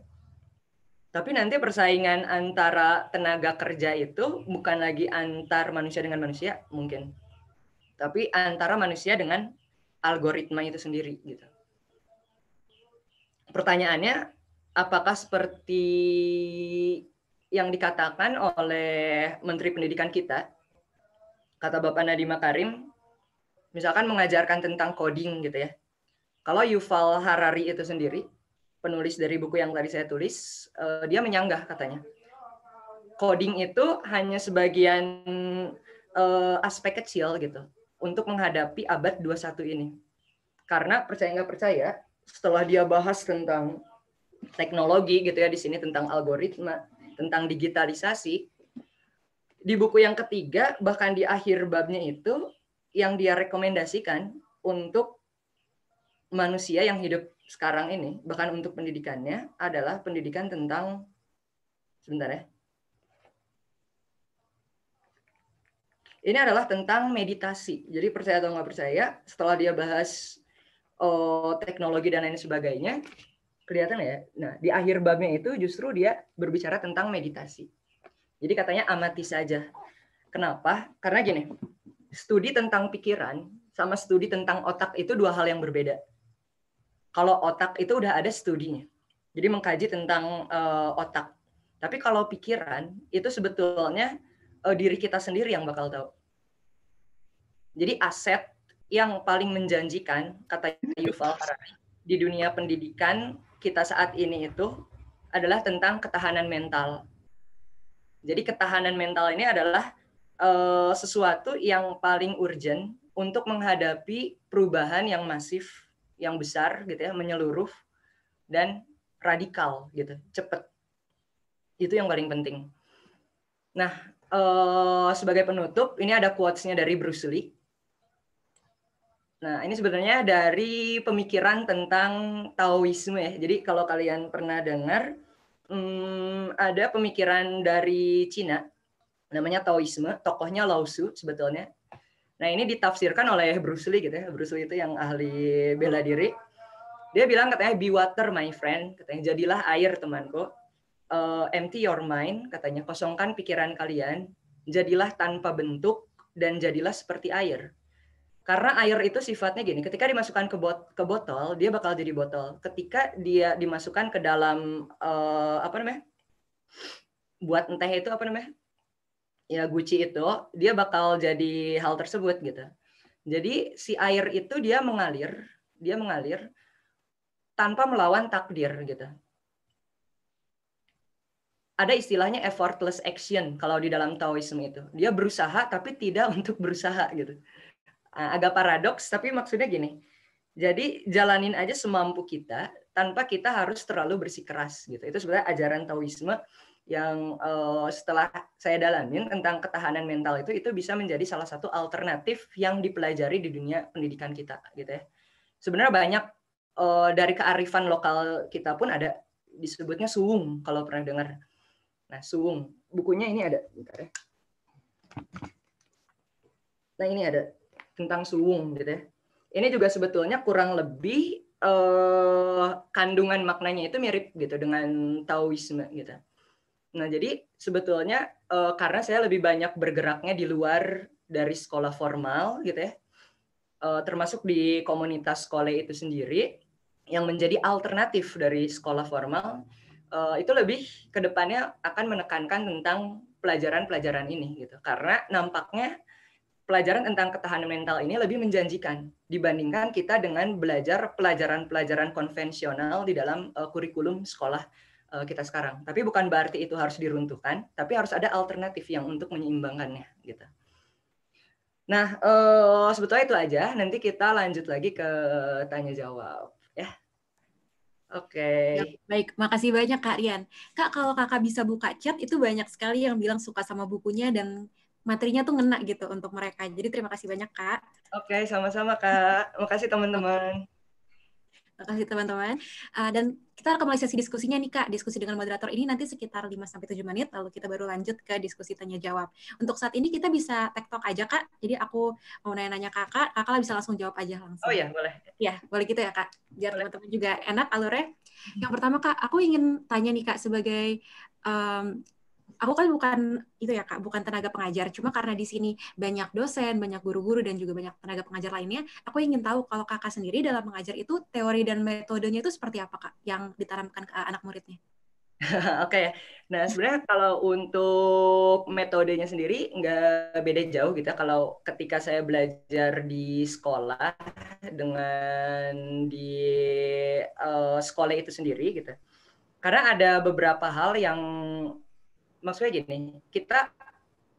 Tapi nanti persaingan antara tenaga kerja itu bukan lagi antar manusia dengan manusia mungkin, tapi antara manusia dengan algoritma itu sendiri gitu. Pertanyaannya, apakah seperti yang dikatakan oleh Menteri Pendidikan kita, kata Bapak Nadiem Makarim, misalkan mengajarkan tentang coding gitu ya. Kalau Yuval Harari itu sendiri, penulis dari buku yang tadi saya tulis, eh, dia menyanggah katanya. Coding itu hanya sebagian eh, aspek kecil gitu untuk menghadapi abad 21 ini. Karena percaya nggak percaya, setelah dia bahas tentang teknologi gitu ya di sini tentang algoritma, tentang digitalisasi di buku yang ketiga bahkan di akhir babnya itu yang dia rekomendasikan untuk manusia yang hidup sekarang ini bahkan untuk pendidikannya adalah pendidikan tentang sebentar ya ini adalah tentang meditasi. Jadi percaya atau nggak percaya, setelah dia bahas oh, teknologi dan lain sebagainya, Kelihatan ya? Nah, di akhir babnya itu justru dia berbicara tentang meditasi. Jadi katanya amati saja. Kenapa? Karena gini, studi tentang pikiran sama studi tentang otak itu dua hal yang berbeda. Kalau otak itu udah ada studinya. Jadi mengkaji tentang uh, otak. Tapi kalau pikiran itu sebetulnya uh, diri kita sendiri yang bakal tahu. Jadi aset yang paling menjanjikan kata Yuval Harari di dunia pendidikan kita saat ini itu adalah tentang ketahanan mental. Jadi ketahanan mental ini adalah uh, sesuatu yang paling urgent untuk menghadapi perubahan yang masif, yang besar gitu ya, menyeluruh dan radikal gitu, cepat. Itu yang paling penting. Nah, uh, sebagai penutup, ini ada quotes-nya dari Bruce Lee. Nah, ini sebenarnya dari pemikiran tentang Taoisme ya. Jadi kalau kalian pernah dengar, hmm, ada pemikiran dari Cina, namanya Taoisme, tokohnya Lao Tzu sebetulnya. Nah, ini ditafsirkan oleh Bruce Lee gitu ya. Bruce Lee itu yang ahli bela diri. Dia bilang katanya, be water my friend, katanya jadilah air temanku. Uh, empty your mind, katanya kosongkan pikiran kalian, jadilah tanpa bentuk dan jadilah seperti air karena air itu sifatnya gini, ketika dimasukkan ke, bot, ke botol, dia bakal jadi botol. Ketika dia dimasukkan ke dalam uh, apa namanya? buat entah itu apa namanya? ya guci itu, dia bakal jadi hal tersebut gitu. Jadi si air itu dia mengalir, dia mengalir tanpa melawan takdir gitu. Ada istilahnya effortless action kalau di dalam Taoisme itu. Dia berusaha tapi tidak untuk berusaha gitu. Eh, agak paradoks tapi maksudnya gini jadi jalanin aja semampu kita tanpa kita harus terlalu bersikeras gitu itu sebenarnya ajaran Taoisme yang uh, setelah saya dalamin tentang ketahanan mental itu itu bisa menjadi salah satu alternatif yang dipelajari di dunia pendidikan kita gitu ya sebenarnya banyak uh, dari kearifan lokal kita pun ada disebutnya suung kalau pernah dengar nah suung bukunya ini ada bentar ya nah ini ada tentang suwung gitu ya. Ini juga sebetulnya kurang lebih eh, kandungan maknanya itu mirip gitu dengan Taoisme gitu. Nah jadi sebetulnya eh, karena saya lebih banyak bergeraknya di luar dari sekolah formal gitu ya, eh, termasuk di komunitas sekolah itu sendiri yang menjadi alternatif dari sekolah formal eh, itu lebih kedepannya akan menekankan tentang pelajaran-pelajaran ini gitu karena nampaknya pelajaran tentang ketahanan mental ini lebih menjanjikan dibandingkan kita dengan belajar pelajaran-pelajaran konvensional di dalam uh, kurikulum sekolah uh, kita sekarang. Tapi bukan berarti itu harus diruntuhkan, tapi harus ada alternatif yang untuk menyeimbangkannya gitu. Nah, uh, sebetulnya itu aja. Nanti kita lanjut lagi ke tanya jawab ya. Oke. Okay. Ya, baik, makasih banyak Kak Rian. Kak, kalau Kakak bisa buka chat itu banyak sekali yang bilang suka sama bukunya dan materinya tuh ngena gitu untuk mereka. Jadi terima kasih banyak Kak. Oke, okay, sama-sama Kak. Makasih teman-teman. Makasih teman-teman. Uh, dan kita akan sesi diskusinya nih Kak. Diskusi dengan moderator ini nanti sekitar 5 tujuh menit, lalu kita baru lanjut ke diskusi tanya-jawab. Untuk saat ini kita bisa tektok aja Kak. Jadi aku mau nanya-nanya Kakak, Kakak bisa langsung jawab aja langsung. Oh iya, boleh. Iya boleh gitu ya Kak. Biar teman-teman juga enak alurnya. Hmm. Yang pertama Kak, aku ingin tanya nih Kak sebagai um, aku kan bukan itu ya kak bukan tenaga pengajar cuma karena di sini banyak dosen banyak guru-guru dan juga banyak tenaga pengajar lainnya aku ingin tahu kalau kakak sendiri dalam mengajar itu teori dan metodenya itu seperti apa kak yang ditanamkan ke anak muridnya Oke, okay. nah sebenarnya kalau untuk metodenya sendiri nggak beda jauh gitu. Ya. Kalau ketika saya belajar di sekolah dengan di uh, sekolah itu sendiri gitu, karena ada beberapa hal yang maksudnya gini, kita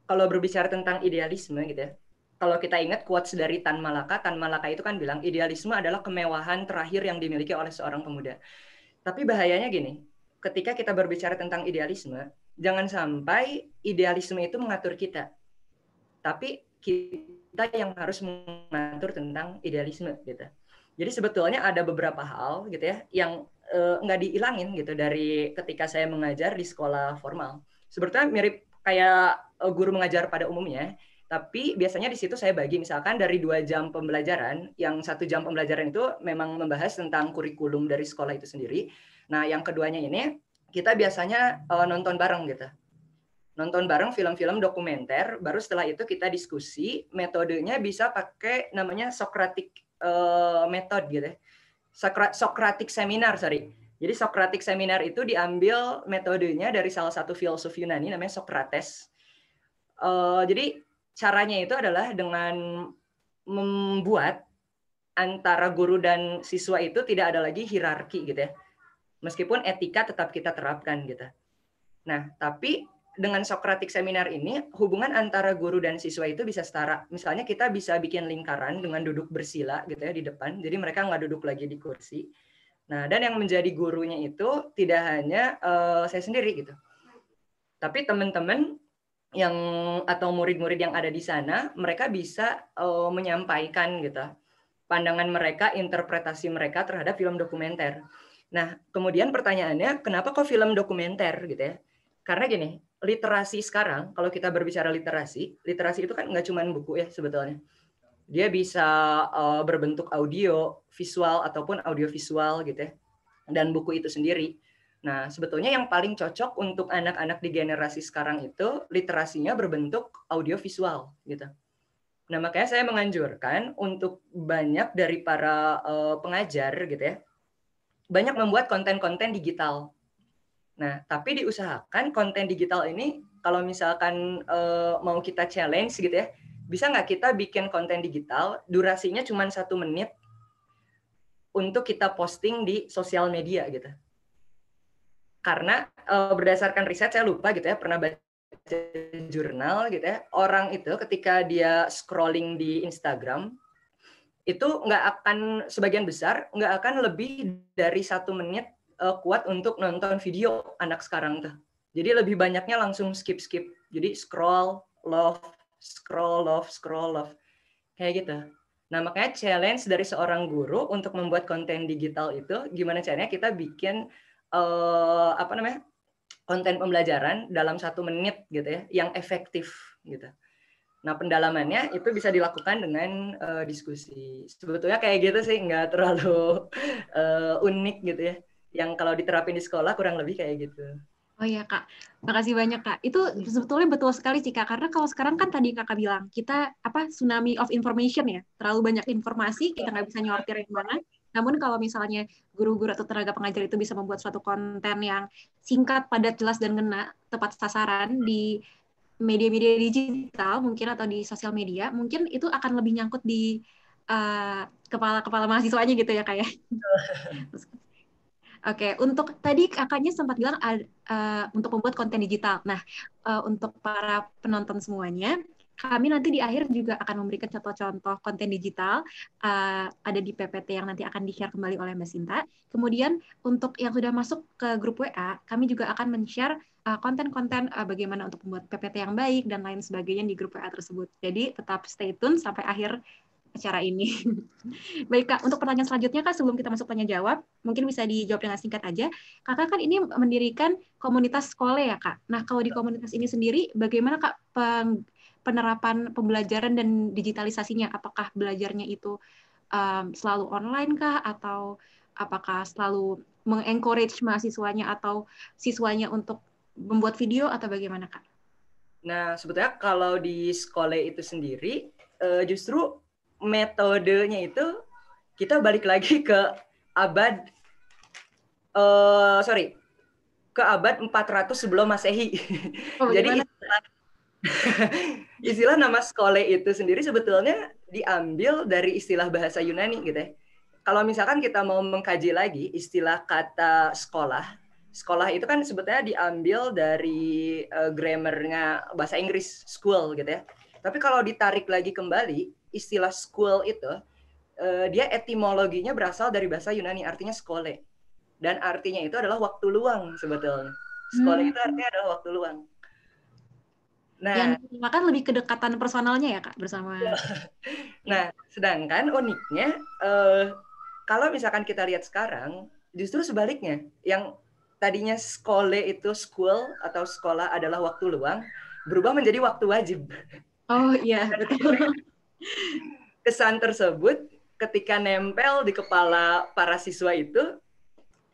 kalau berbicara tentang idealisme gitu ya, kalau kita ingat quotes dari Tan Malaka, Tan Malaka itu kan bilang idealisme adalah kemewahan terakhir yang dimiliki oleh seorang pemuda. Tapi bahayanya gini, ketika kita berbicara tentang idealisme, jangan sampai idealisme itu mengatur kita. Tapi kita yang harus mengatur tentang idealisme gitu. Jadi sebetulnya ada beberapa hal gitu ya yang eh, nggak dihilangin gitu dari ketika saya mengajar di sekolah formal sebetulnya mirip kayak eh, guru mengajar pada umumnya tapi biasanya di situ saya bagi misalkan dari dua jam pembelajaran yang satu jam pembelajaran itu memang membahas tentang kurikulum dari sekolah itu sendiri nah yang keduanya ini kita biasanya uh, nonton bareng gitu nonton bareng film-film dokumenter baru setelah itu kita diskusi metodenya bisa pakai namanya Socratic uh, method gitu ya. Socratic seminar sorry jadi Socratic Seminar itu diambil metodenya dari salah satu filsuf Yunani namanya Socrates. Uh, jadi caranya itu adalah dengan membuat antara guru dan siswa itu tidak ada lagi hierarki gitu ya. Meskipun etika tetap kita terapkan gitu. Nah, tapi dengan Socratic Seminar ini, hubungan antara guru dan siswa itu bisa setara. Misalnya kita bisa bikin lingkaran dengan duduk bersila gitu ya di depan. Jadi mereka nggak duduk lagi di kursi Nah, dan yang menjadi gurunya itu tidak hanya uh, saya sendiri gitu. Tapi teman-teman yang atau murid-murid yang ada di sana, mereka bisa uh, menyampaikan gitu pandangan mereka, interpretasi mereka terhadap film dokumenter. Nah, kemudian pertanyaannya, kenapa kok film dokumenter gitu ya? Karena gini, literasi sekarang, kalau kita berbicara literasi, literasi itu kan nggak cuma buku ya sebetulnya dia bisa uh, berbentuk audio visual ataupun audio visual gitu ya dan buku itu sendiri nah sebetulnya yang paling cocok untuk anak-anak di generasi sekarang itu literasinya berbentuk audio visual gitu nah makanya saya menganjurkan untuk banyak dari para uh, pengajar gitu ya banyak membuat konten-konten digital nah tapi diusahakan konten digital ini kalau misalkan uh, mau kita challenge gitu ya bisa nggak kita bikin konten digital durasinya cuma satu menit untuk kita posting di sosial media gitu karena e, berdasarkan riset saya lupa gitu ya pernah baca jurnal gitu ya orang itu ketika dia scrolling di Instagram itu nggak akan sebagian besar nggak akan lebih dari satu menit e, kuat untuk nonton video anak sekarang tuh jadi lebih banyaknya langsung skip skip jadi scroll love scroll off, scroll off. Kayak gitu. Nah, makanya challenge dari seorang guru untuk membuat konten digital itu gimana caranya kita bikin uh, apa namanya? konten pembelajaran dalam satu menit gitu ya, yang efektif gitu. Nah, pendalamannya itu bisa dilakukan dengan uh, diskusi. Sebetulnya kayak gitu sih, nggak terlalu uh, unik gitu ya. Yang kalau diterapin di sekolah kurang lebih kayak gitu. Oh ya kak, makasih banyak kak. Itu iya. sebetulnya betul sekali sih kak, karena kalau sekarang kan tadi kakak bilang kita apa tsunami of information ya, terlalu banyak informasi kita nggak bisa nyortir yang mana. Namun kalau misalnya guru-guru atau tenaga pengajar itu bisa membuat suatu konten yang singkat, padat, jelas dan ngena, tepat sasaran di media-media digital mungkin atau di sosial media, mungkin itu akan lebih nyangkut di eh, kepala-kepala uh, mahasiswanya gitu ya kayak. Ya. Oke, okay. untuk tadi kakaknya sempat bilang uh, untuk membuat konten digital. Nah, uh, untuk para penonton semuanya, kami nanti di akhir juga akan memberikan contoh-contoh konten digital uh, ada di PPT yang nanti akan di-share kembali oleh Mbak Sinta. Kemudian untuk yang sudah masuk ke grup WA, kami juga akan men-share konten-konten bagaimana untuk membuat PPT yang baik dan lain sebagainya di grup WA tersebut. Jadi tetap stay tune sampai akhir acara ini. Baik Kak, untuk pertanyaan selanjutnya Kak, sebelum kita masuk tanya jawab, mungkin bisa dijawab dengan singkat aja. Kakak kan ini mendirikan komunitas sekolah ya Kak. Nah kalau di komunitas ini sendiri, bagaimana Kak peng, penerapan pembelajaran dan digitalisasinya? Apakah belajarnya itu um, selalu online kak atau apakah selalu mengencourage mahasiswanya atau siswanya untuk membuat video atau bagaimana Kak? Nah, sebetulnya kalau di sekolah itu sendiri, justru metodenya itu kita balik lagi ke abad uh, sorry ke abad 400 sebelum masehi. Oh, Jadi istilah, istilah nama skole itu sendiri sebetulnya diambil dari istilah bahasa Yunani gitu ya. Kalau misalkan kita mau mengkaji lagi istilah kata sekolah, sekolah itu kan sebetulnya diambil dari uh, eh, grammarnya bahasa Inggris school gitu ya. Tapi kalau ditarik lagi kembali, istilah school itu uh, dia etimologinya berasal dari bahasa Yunani artinya skole dan artinya itu adalah waktu luang sebetulnya skole hmm. itu artinya adalah waktu luang nah yang kan lebih kedekatan personalnya ya kak bersama nah sedangkan uniknya uh, kalau misalkan kita lihat sekarang justru sebaliknya yang tadinya skole itu school atau sekolah adalah waktu luang berubah menjadi waktu wajib oh iya betul Kesan tersebut ketika nempel di kepala para siswa itu,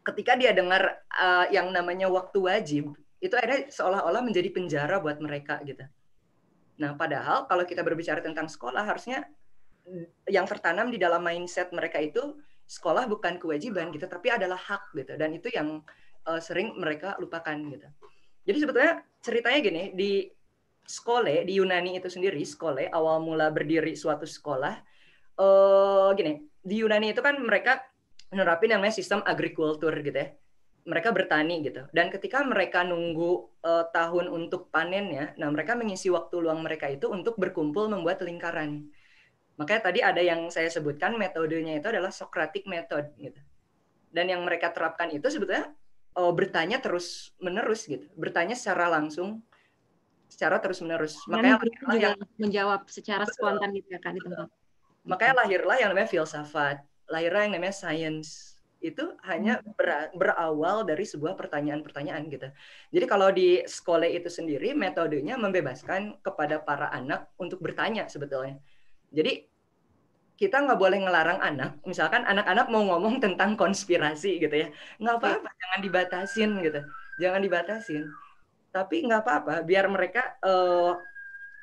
ketika dia dengar uh, yang namanya waktu wajib, itu akhirnya seolah-olah menjadi penjara buat mereka gitu. Nah, padahal kalau kita berbicara tentang sekolah, harusnya yang tertanam di dalam mindset mereka itu sekolah bukan kewajiban gitu, tapi adalah hak gitu. Dan itu yang uh, sering mereka lupakan gitu. Jadi sebetulnya ceritanya gini di skole di Yunani itu sendiri skole awal mula berdiri suatu sekolah uh, gini di Yunani itu kan mereka menerapin yang namanya sistem agrikultur gitu ya mereka bertani gitu dan ketika mereka nunggu uh, tahun untuk panen ya, nah mereka mengisi waktu luang mereka itu untuk berkumpul membuat lingkaran makanya tadi ada yang saya sebutkan metodenya itu adalah Socratic method gitu dan yang mereka terapkan itu sebetulnya uh, bertanya terus menerus gitu bertanya secara langsung secara terus-menerus. Makanya juga yang menjawab secara betul. spontan gitu ya kan di tempat. Makanya gitu. lahirlah yang namanya filsafat, lahirlah yang namanya science itu hanya hmm. ber, berawal dari sebuah pertanyaan-pertanyaan gitu. Jadi kalau di sekolah itu sendiri metodenya membebaskan kepada para anak untuk bertanya sebetulnya. Jadi kita nggak boleh ngelarang anak. Misalkan anak-anak mau ngomong tentang konspirasi gitu ya, nggak apa-apa, iya. jangan dibatasin gitu, jangan dibatasin tapi nggak apa-apa biar mereka uh,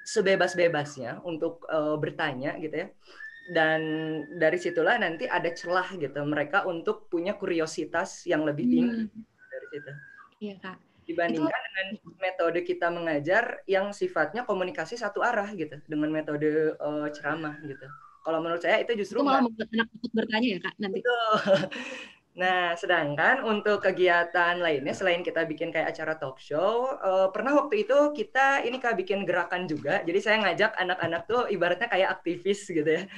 sebebas-bebasnya untuk uh, bertanya gitu ya dan dari situlah nanti ada celah gitu mereka untuk punya kuriositas yang lebih hmm. tinggi hmm. dari situ. Iya kak. Dibandingkan itu... dengan metode kita mengajar yang sifatnya komunikasi satu arah gitu dengan metode uh, ceramah gitu. Kalau menurut saya itu justru itu malah membuat anak bertanya ya kak nanti. Betul. Nah, sedangkan untuk kegiatan lainnya iya. selain kita bikin kayak acara talk show, uh, pernah waktu itu kita ini kak bikin gerakan juga. Jadi saya ngajak anak-anak tuh ibaratnya kayak aktivis gitu ya.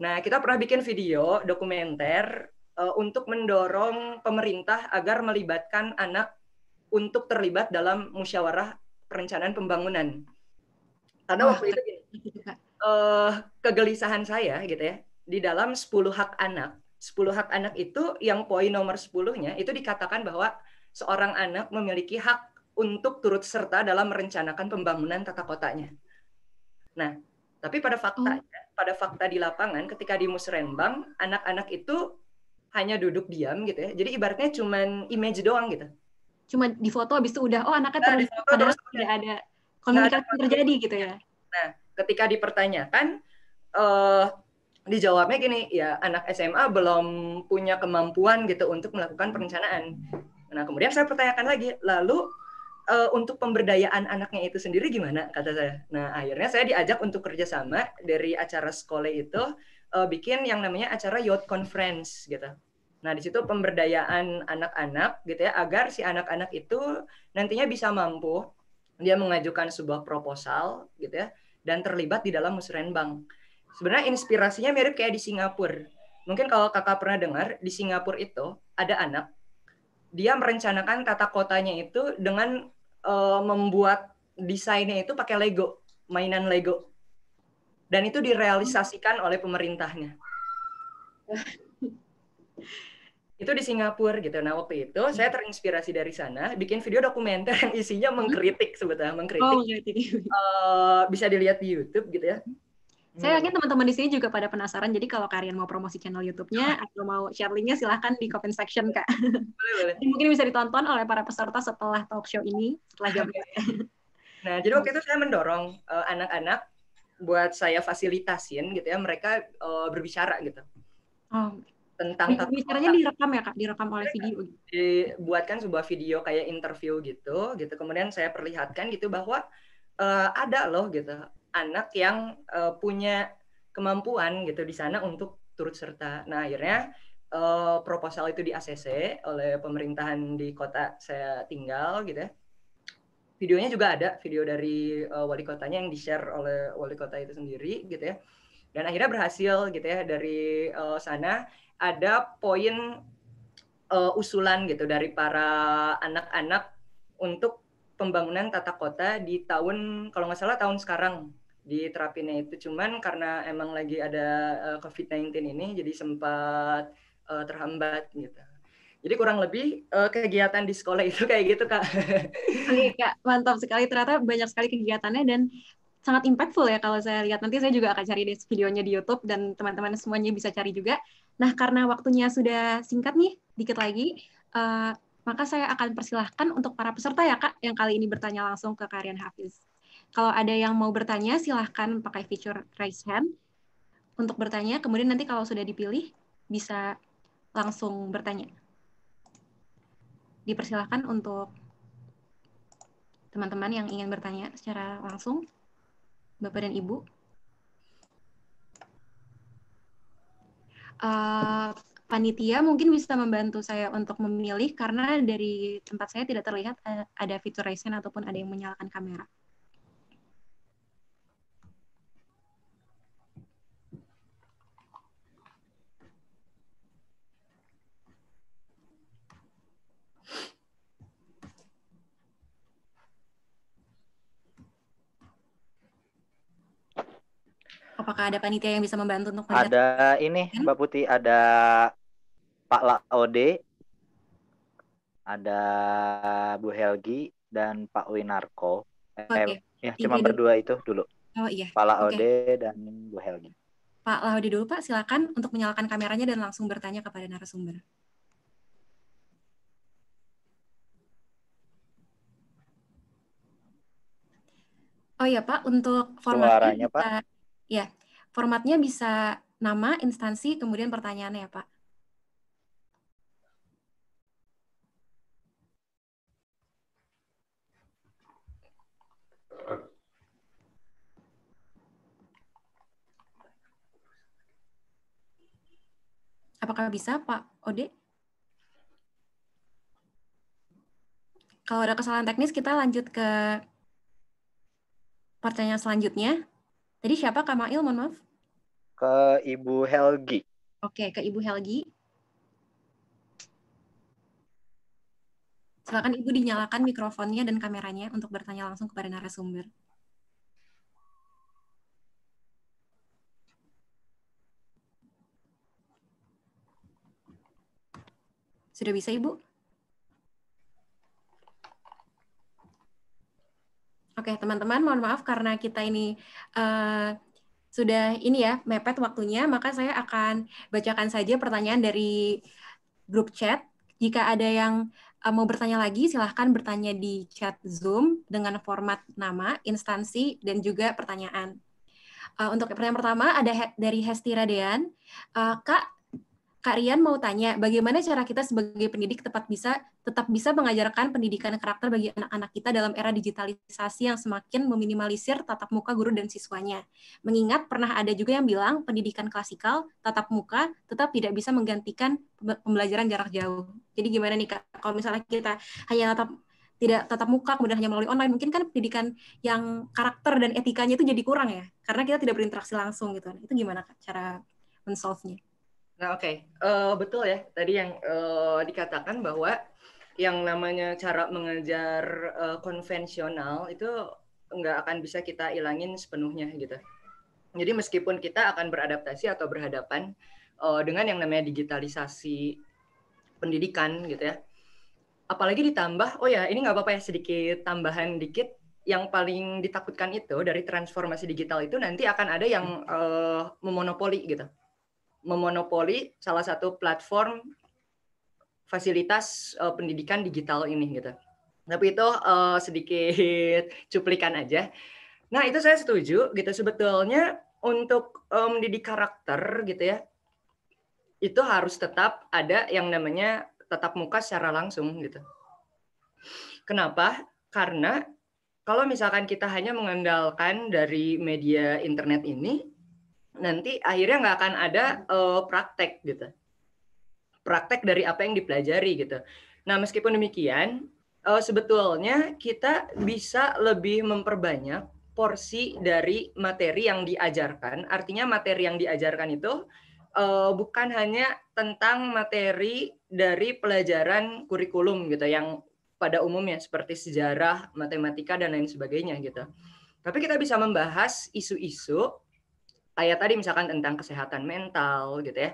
Nah, kita pernah bikin video dokumenter uh, untuk mendorong pemerintah agar melibatkan anak untuk terlibat dalam musyawarah perencanaan pembangunan. Karena oh, waktu itu gini, uh, kegelisahan saya gitu ya, di dalam 10 hak anak 10 hak anak itu yang poin nomor 10-nya itu dikatakan bahwa seorang anak memiliki hak untuk turut serta dalam merencanakan pembangunan tata kotanya. Nah, tapi pada fakta oh. pada fakta di lapangan ketika di Musrembang anak-anak itu hanya duduk diam gitu ya. Jadi ibaratnya cuman image doang gitu. Cuma di foto habis itu udah oh anaknya nah, terus padahal tidak ada komunikasi terjadi gitu ya. Nah, ketika dipertanyakan uh, dijawabnya gini ya anak SMA belum punya kemampuan gitu untuk melakukan perencanaan nah kemudian saya pertanyakan lagi lalu uh, untuk pemberdayaan anaknya itu sendiri gimana kata saya nah akhirnya saya diajak untuk kerjasama dari acara sekolah itu uh, bikin yang namanya acara youth conference gitu Nah, di situ pemberdayaan anak-anak gitu ya agar si anak-anak itu nantinya bisa mampu dia mengajukan sebuah proposal gitu ya dan terlibat di dalam musrenbang. Sebenarnya inspirasinya mirip kayak di Singapura. Mungkin kalau kakak pernah dengar, di Singapura itu ada anak, dia merencanakan tata kotanya itu dengan uh, membuat desainnya itu pakai Lego, mainan Lego. Dan itu direalisasikan oleh pemerintahnya. itu di Singapura gitu. Nah waktu itu hmm. saya terinspirasi dari sana, bikin video dokumenter yang isinya hmm. mengkritik sebetulnya, mengkritik. Oh, Uh, bisa dilihat di YouTube gitu ya. Hmm. Saya yakin hmm. teman-teman di sini juga pada penasaran. Jadi kalau kalian mau promosi channel YouTube-nya atau mau share link-nya silahkan di comment section kak. Boleh boleh. Mungkin bisa ditonton oleh para peserta setelah talk show ini setelah jam. Nah jadi gitu. waktu itu saya mendorong eh, anak-anak uh, buat saya fasilitasin gitu ya mereka uh, berbicara gitu. Oh. Tentang bicaranya direkam ya kak, direkam oleh video. Gitu. Dibuatkan sebuah video kayak interview gitu, gitu. Kemudian saya perlihatkan gitu bahwa uh, ada loh gitu anak yang uh, punya kemampuan gitu di sana untuk turut serta. Nah akhirnya uh, proposal itu di ACC oleh pemerintahan di kota saya tinggal gitu ya. Videonya juga ada video dari uh, wali kotanya yang di share oleh wali kota itu sendiri gitu ya. Dan akhirnya berhasil gitu ya dari uh, sana ada poin uh, usulan gitu dari para anak-anak untuk pembangunan tata kota di tahun kalau nggak salah tahun sekarang di terapinya itu cuman karena emang lagi ada uh, eh, COVID-19 ini jadi sempat uh, terhambat gitu. Jadi kurang lebih uh, kegiatan di sekolah itu kayak gitu kak. Oke kak mantap sekali ternyata banyak sekali kegiatannya dan sangat impactful ya kalau saya lihat. Nanti saya juga akan cari deh videonya di YouTube dan teman-teman semuanya bisa cari juga. Nah, karena waktunya sudah singkat nih, dikit lagi, uh, maka saya akan persilahkan untuk para peserta ya Kak yang kali ini bertanya langsung ke Karian Hafiz. Kalau ada yang mau bertanya, silahkan pakai fitur raise hand untuk bertanya. Kemudian nanti kalau sudah dipilih, bisa langsung bertanya. Dipersilahkan untuk teman-teman yang ingin bertanya secara langsung, Bapak dan Ibu. Uh, panitia mungkin bisa membantu saya untuk memilih karena dari tempat saya tidak terlihat eh, ada fitur raise hand ataupun ada yang menyalakan kamera. Apakah ada panitia yang bisa membantu untuk melihat? Ada ini kan? Mbak Putih, ada Pak Laode, ada Bu Helgi dan Pak Winarko. Okay. Eh, ya cuma berdua itu dulu. Oh iya. Pak Laode okay. dan Bu Helgi. Pak Laode dulu Pak, silakan untuk menyalakan kameranya dan langsung bertanya kepada narasumber. Oh ya Pak, untuk formatnya Suaranya, bisa, Pak. ya formatnya bisa nama, instansi, kemudian pertanyaannya ya Pak. Apakah bisa Pak Ode? Kalau ada kesalahan teknis kita lanjut ke pertanyaan selanjutnya. Tadi siapa Kamail, mohon maaf? Ke Ibu Helgi. Oke, ke Ibu Helgi. Silakan Ibu dinyalakan mikrofonnya dan kameranya untuk bertanya langsung kepada narasumber. Sudah bisa, Ibu? Oke, teman-teman, mohon maaf karena kita ini uh, sudah ini ya mepet waktunya, maka saya akan bacakan saja pertanyaan dari grup chat. Jika ada yang uh, mau bertanya lagi, silahkan bertanya di chat Zoom dengan format nama, instansi, dan juga pertanyaan. Uh, untuk pertanyaan pertama ada he dari Hesti Radean. Uh, Kak, Kak Rian mau tanya, bagaimana cara kita sebagai pendidik tetap bisa tetap bisa mengajarkan pendidikan karakter bagi anak-anak kita dalam era digitalisasi yang semakin meminimalisir tatap muka guru dan siswanya. Mengingat pernah ada juga yang bilang pendidikan klasikal tatap muka tetap tidak bisa menggantikan pembelajaran jarak jauh. Jadi gimana nih Kak, kalau misalnya kita hanya tatap tidak tatap muka kemudian hanya melalui online mungkin kan pendidikan yang karakter dan etikanya itu jadi kurang ya karena kita tidak berinteraksi langsung gitu itu gimana kak cara mensolve-nya Nah, oke, okay. uh, eh, betul ya tadi yang uh, dikatakan bahwa yang namanya cara mengajar uh, eh, konvensional itu nggak akan bisa kita ilangin sepenuhnya gitu. Jadi meskipun kita akan beradaptasi atau berhadapan uh, dengan yang namanya digitalisasi pendidikan gitu ya, apalagi ditambah, oh ya ini nggak apa-apa ya sedikit tambahan dikit yang paling ditakutkan itu dari transformasi digital itu nanti akan ada yang uh, memonopoli gitu memonopoli salah satu platform fasilitas uh, pendidikan digital ini gitu. Tapi itu uh, sedikit cuplikan aja. Nah, itu saya setuju gitu sebetulnya untuk eh, mendidik um, karakter gitu ya. Itu harus tetap ada yang namanya tetap muka secara langsung gitu. Kenapa? Karena kalau misalkan kita hanya mengandalkan dari media internet ini, nanti akhirnya nggak akan ada uh, praktek gitu praktek dari apa yang dipelajari gitu. Nah meskipun demikian uh, sebetulnya kita bisa lebih memperbanyak porsi dari materi yang diajarkan. Artinya materi yang diajarkan itu uh, bukan hanya tentang materi dari pelajaran kurikulum gitu yang pada umumnya seperti sejarah, matematika dan lain sebagainya gitu. Tapi kita bisa membahas isu-isu kayak tadi misalkan tentang kesehatan mental gitu ya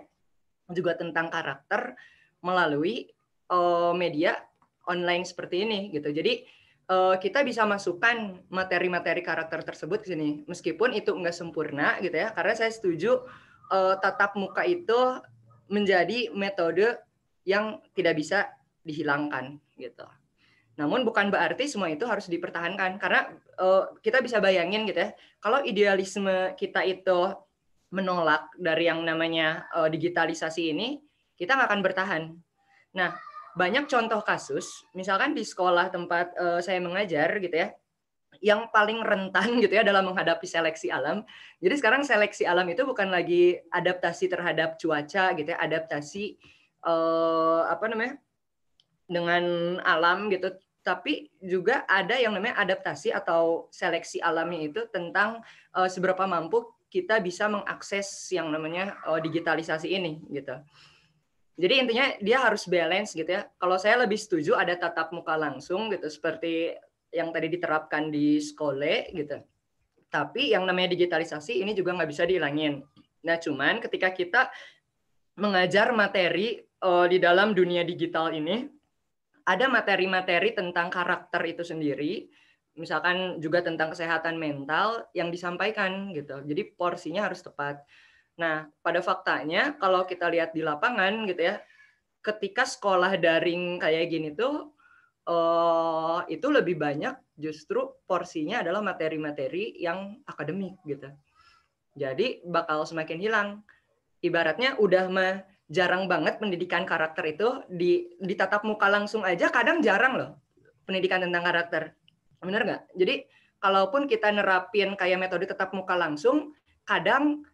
juga tentang karakter melalui uh, media online seperti ini gitu jadi uh, kita bisa masukkan materi-materi karakter tersebut ke sini meskipun itu enggak sempurna gitu ya karena saya setuju uh, tatap muka itu menjadi metode yang tidak bisa dihilangkan gitu. Namun bukan berarti semua itu harus dipertahankan karena uh, kita bisa bayangin gitu ya. Kalau idealisme kita itu menolak dari yang namanya uh, digitalisasi ini, kita nggak akan bertahan. Nah, banyak contoh kasus, misalkan di sekolah tempat uh, saya mengajar gitu ya, yang paling rentan gitu ya dalam menghadapi seleksi alam. Jadi sekarang seleksi alam itu bukan lagi adaptasi terhadap cuaca gitu ya, adaptasi eh, apa namanya? dengan alam gitu tapi juga ada yang namanya adaptasi atau seleksi alami itu tentang uh, seberapa mampu kita bisa mengakses yang namanya uh, digitalisasi ini gitu. Jadi intinya dia harus balance gitu ya. Kalau saya lebih setuju ada tatap muka langsung gitu seperti yang tadi diterapkan di sekolah gitu. Tapi yang namanya digitalisasi ini juga nggak bisa dihilangin. Nah cuman ketika kita mengajar materi uh, di dalam dunia digital ini ada materi-materi tentang karakter itu sendiri, misalkan juga tentang kesehatan mental yang disampaikan gitu. Jadi porsinya harus tepat. Nah, pada faktanya kalau kita lihat di lapangan gitu ya, ketika sekolah daring kayak gini tuh eh, itu lebih banyak justru porsinya adalah materi-materi yang akademik gitu. Jadi bakal semakin hilang. Ibaratnya udah mah jarang banget pendidikan karakter itu di, di muka langsung aja kadang jarang loh pendidikan tentang karakter. benar nggak? Jadi kalaupun kita nerapin kayak metode tetap muka langsung, kadang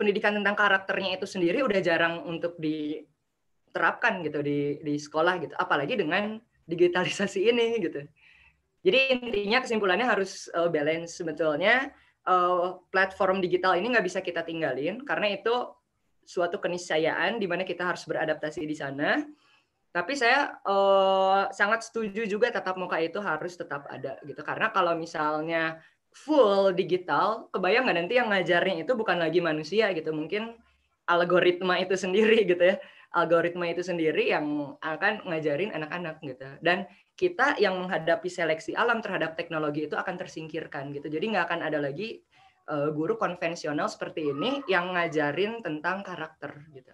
pendidikan tentang karakternya itu sendiri udah jarang untuk diterapkan gitu di, di sekolah gitu. Apalagi dengan digitalisasi ini gitu. Jadi intinya kesimpulannya harus uh, balance sebetulnya uh, platform digital ini nggak bisa kita tinggalin karena itu suatu keniscayaan di mana kita harus beradaptasi di sana. Tapi saya uh, sangat setuju juga tetap muka itu harus tetap ada gitu karena kalau misalnya full digital, kebayang nggak nanti yang ngajarnya itu bukan lagi manusia gitu, mungkin algoritma itu sendiri gitu ya. Algoritma itu sendiri yang akan ngajarin anak-anak gitu. Dan kita yang menghadapi seleksi alam terhadap teknologi itu akan tersingkirkan gitu. Jadi nggak akan ada lagi uh, guru konvensional seperti ini yang ngajarin tentang karakter gitu.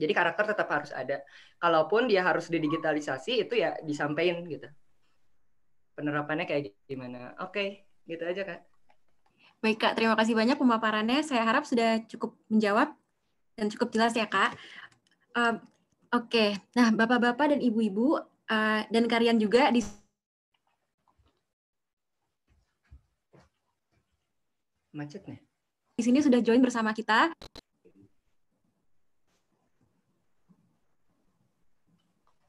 Jadi karakter tetap harus ada. Kalaupun dia harus didigitalisasi itu ya disampaikan gitu. Penerapannya kayak gimana? Oke, okay, gitu aja kak. Baik kak, terima kasih banyak pemaparannya. Saya harap sudah cukup menjawab dan cukup jelas ya kak. Uh, Oke, okay. nah bapak-bapak dan ibu-ibu uh, dan kalian juga di macet nih. Di sini sudah join bersama kita.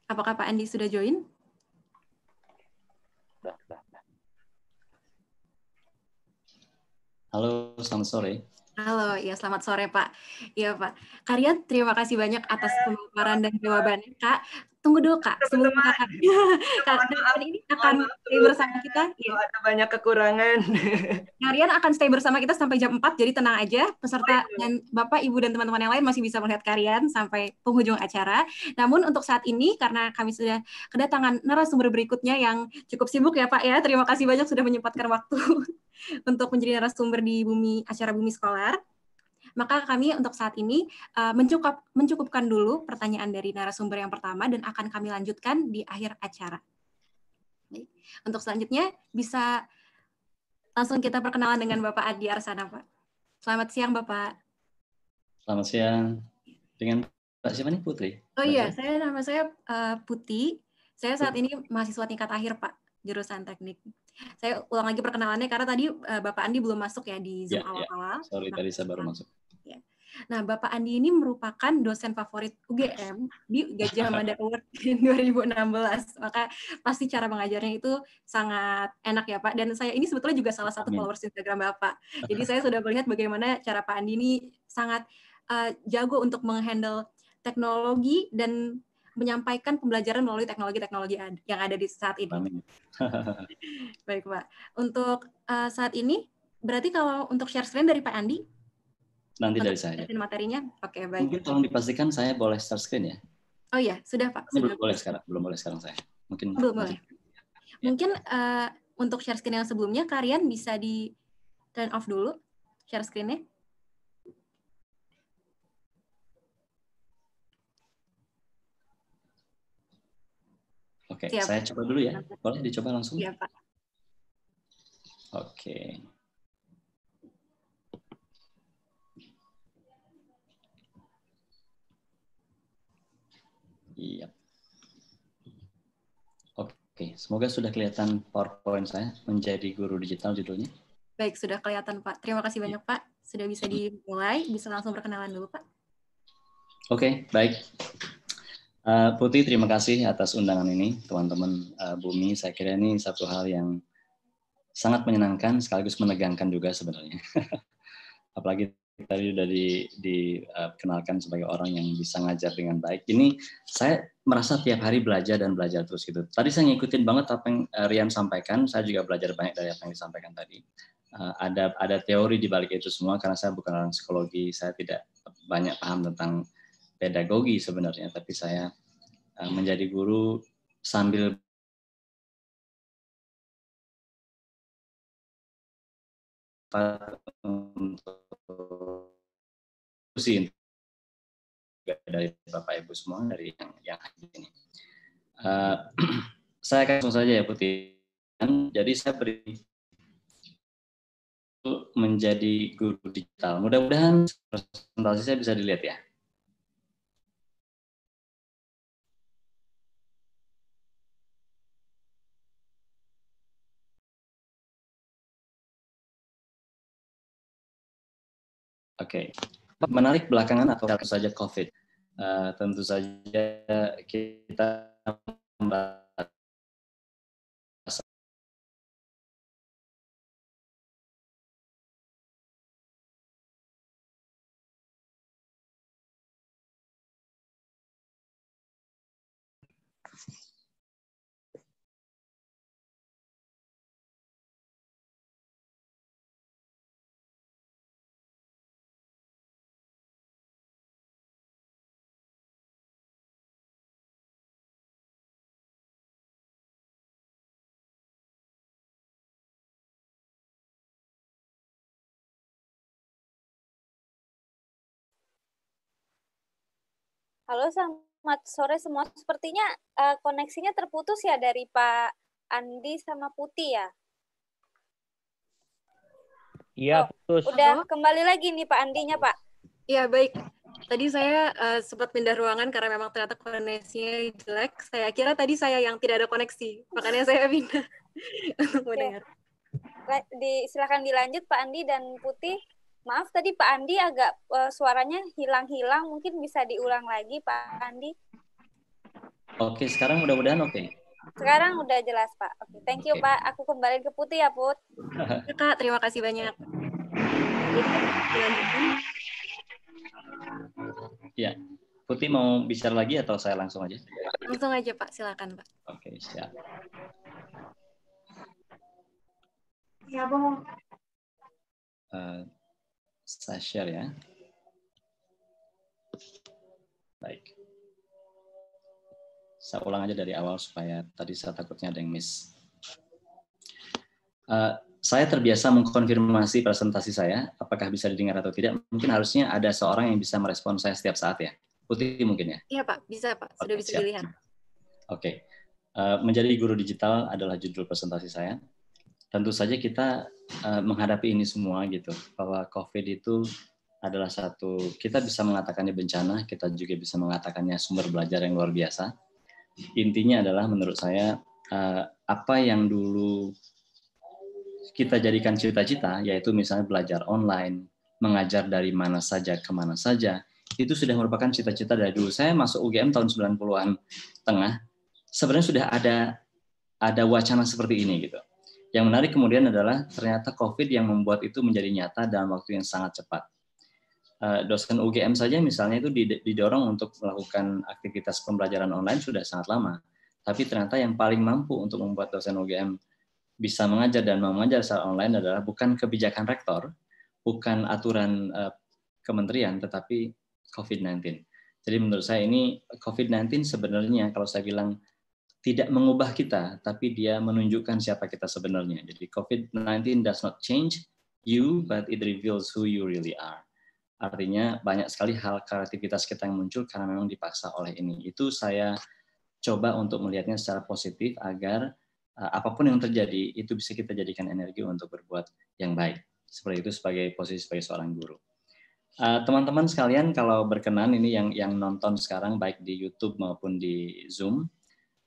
Apakah Pak Andi sudah join? Halo, selamat sore. Halo, ya selamat sore Pak. Iya Pak. Karya, terima kasih banyak atas pemaparan dan jawabannya Kak tunggu dulu kak sebelum kakak kakak ini akan stay bersama kita ya. ada banyak kekurangan Narian akan stay bersama kita sampai jam 4 jadi tenang aja peserta oh, iya. dan bapak ibu dan teman-teman yang lain masih bisa melihat Karian sampai penghujung acara namun untuk saat ini karena kami sudah kedatangan narasumber berikutnya yang cukup sibuk ya pak ya terima kasih banyak sudah menyempatkan waktu untuk menjadi narasumber di bumi acara bumi sekolah maka kami untuk saat ini uh, eh, mencukup, mencukupkan dulu pertanyaan dari narasumber yang pertama dan akan kami lanjutkan di akhir acara. Untuk selanjutnya bisa langsung kita perkenalan dengan Bapak Adi Arsana, Pak. Selamat siang, Bapak. Selamat siang. Dengan Pak siapa nih Putri? Oh iya, ya? saya nama saya uh, eh, Putih. Saya saat ini mahasiswa tingkat akhir, Pak, jurusan teknik. Saya ulang lagi perkenalannya karena tadi eh, Bapak Andi belum masuk ya di Zoom awal-awal. Ya, ya. Sorry, nah, tadi saya baru nah, masuk. Nah, Bapak Andi ini merupakan dosen favorit UGM di Gajah Mada Award 2016. Maka pasti cara mengajarnya itu sangat enak ya, Pak. Dan saya ini sebetulnya juga salah satu followers Instagram Bapak. Jadi saya sudah melihat bagaimana cara Pak Andi ini sangat uh, jago untuk menghandle teknologi dan menyampaikan pembelajaran melalui teknologi-teknologi yang ada di saat ini. Baik, Pak. Untuk uh, saat ini berarti kalau untuk share screen dari Pak Andi Nanti dari saya. materinya, oke okay, baik. Mungkin tolong dipastikan saya boleh share screen ya. Oh iya, sudah Pak. Sudah. Belum boleh sekarang, belum boleh sekarang saya. Mungkin oh, belum boleh. Ya. Mungkin uh, untuk share screen yang sebelumnya, kalian bisa di turn off dulu share screen-nya. Oke, okay, saya coba dulu ya. Boleh dicoba langsung? Iya, Pak. Oke. Iya. Oke, semoga sudah kelihatan PowerPoint saya menjadi guru digital judulnya. Baik, sudah kelihatan Pak. Terima kasih banyak Pak. Sudah bisa dimulai, bisa langsung perkenalan dulu Pak. Oke, baik. Eh, Putih, terima kasih atas undangan ini, teman-teman eh, Bumi. Saya kira ini satu hal yang sangat menyenangkan sekaligus menegangkan juga sebenarnya. Apalagi tadi sudah di, dikenalkan eh, sebagai orang yang bisa ngajar dengan baik. Ini saya merasa tiap hari belajar dan belajar terus gitu. Tadi saya ngikutin banget apa yang eh, Rian sampaikan. Saya juga belajar banyak dari apa yang disampaikan tadi. Uh, ada ada teori di balik itu semua karena saya bukan orang psikologi. Saya tidak banyak paham tentang pedagogi sebenarnya, tapi saya uh, menjadi guru sambil untuk diskusi dari Bapak Ibu semua dari yang yang ini. Uh, eh, saya akan langsung saja ya Putih. Jadi saya beri menjadi guru digital. Mudah-mudahan presentasi saya bisa dilihat ya. Oke. Okay. Menarik belakangan atau tentu saja COVID. Uh, tentu saja kita Halo, selamat sore semua. Sepertinya uh, koneksinya terputus ya dari Pak Andi sama Putih ya? Iya, oh, putus. Udah kembali lagi nih Pak Andinya, Pak. Iya, baik. Tadi saya uh, sempat pindah ruangan karena memang ternyata koneksinya jelek. Saya kira tadi saya yang tidak ada koneksi, makanya saya pindah Oke. Di, silakan dilanjut Pak Andi dan Putih. Maaf tadi Pak Andi agak uh, suaranya hilang-hilang, mungkin bisa diulang lagi Pak Andi. Oke, sekarang mudah-mudahan oke. Sekarang udah jelas Pak. Oke, thank you Pak. Aku kembali ke Putih ya Put. Kak, terima kasih banyak. Ya, Putih mau bicara lagi atau saya langsung aja? Langsung aja Pak, silakan Pak. Oke, okay, siap. Ya, Bung. Uh, eh, saya share ya. Baik. Saya ulang aja dari awal supaya tadi saya takutnya ada yang miss. Uh, saya terbiasa mengkonfirmasi presentasi saya, apakah bisa didengar atau tidak. Mungkin harusnya ada seorang yang bisa merespon saya setiap saat ya. Putih mungkin ya? Iya Pak, bisa Pak. Sudah okay, bisa dilihat. Oke. Okay. Uh, eh, menjadi guru digital adalah judul presentasi saya tentu saja kita eh, menghadapi ini semua gitu bahwa COVID itu adalah satu kita bisa mengatakannya bencana, kita juga bisa mengatakannya sumber belajar yang luar biasa. Intinya adalah menurut saya eh, apa yang dulu kita jadikan cita-cita yaitu misalnya belajar online, mengajar dari mana saja ke mana saja, itu sudah merupakan cita-cita dari dulu. Saya masuk UGM tahun 90-an tengah, sebenarnya sudah ada ada wacana seperti ini gitu yang menarik kemudian adalah ternyata COVID yang membuat itu menjadi nyata dalam waktu yang sangat cepat. Eh, dosen UGM saja misalnya itu didorong untuk melakukan aktivitas pembelajaran online sudah sangat lama. Tapi ternyata yang paling mampu untuk membuat dosen UGM bisa mengajar dan mau mengajar secara online adalah bukan kebijakan rektor, bukan aturan eh, kementerian, tetapi COVID-19. Jadi menurut saya ini COVID-19 sebenarnya kalau saya bilang tidak mengubah kita, tapi dia menunjukkan siapa kita sebenarnya. Jadi COVID-19 does not change you, but it reveals who you really are. Artinya banyak sekali hal kreativitas kita yang muncul karena memang dipaksa oleh ini. Itu saya coba untuk melihatnya secara positif agar uh, apapun yang terjadi itu bisa kita jadikan energi untuk berbuat yang baik. Seperti itu sebagai posisi sebagai seorang guru. Eh, teman-teman uh, sekalian kalau berkenan ini yang yang nonton sekarang baik di YouTube maupun di Zoom,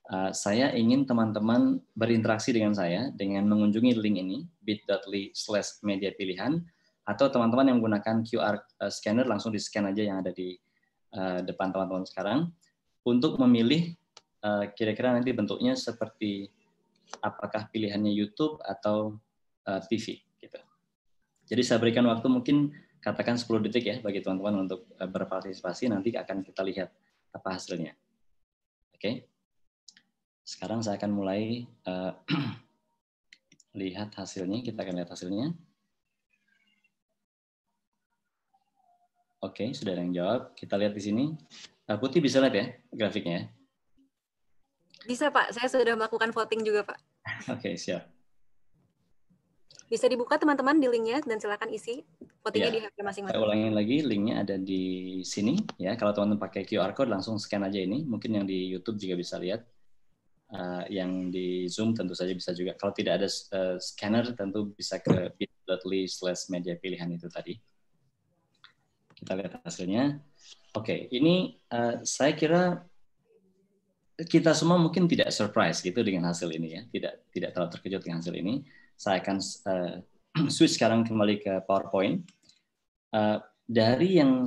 Eh, saya ingin teman-teman berinteraksi dengan saya dengan mengunjungi link ini bit.ly slash media pilihan atau teman-teman yang menggunakan QR eh, scanner langsung di scan aja yang ada di eh, depan teman-teman sekarang untuk memilih kira-kira nanti bentuknya seperti apakah pilihannya YouTube atau TV gitu. Jadi saya berikan waktu mungkin katakan 10 detik ya bagi teman-teman untuk berpartisipasi nanti akan kita lihat apa hasilnya. Oke. Okay? Sekarang saya akan mulai uh, lihat hasilnya. Kita akan lihat hasilnya. Oke, sudah ada yang jawab. Kita lihat di sini. Uh, Putih bisa lihat ya grafiknya. Ya? Bisa Pak, saya sudah melakukan voting juga Pak. Oke, okay, siap. Bisa dibuka teman-teman di linknya dan silakan isi votingnya ya. di HP masing-masing. Saya ulangin lagi, linknya ada di sini ya. Kalau teman-teman pakai QR code langsung scan aja ini. Mungkin yang di YouTube juga bisa lihat uh, yang di Zoom tentu saja bisa juga. Kalau tidak ada uh, scanner tentu bisa ke bit.ly slash media pilihan itu tadi. Kita lihat hasilnya. Oke, okay, ini uh, saya kira kita semua mungkin tidak surprise gitu dengan hasil ini ya, tidak tidak terlalu terkejut dengan hasil ini. Saya akan uh, switch sekarang kembali ke PowerPoint. Uh, dari yang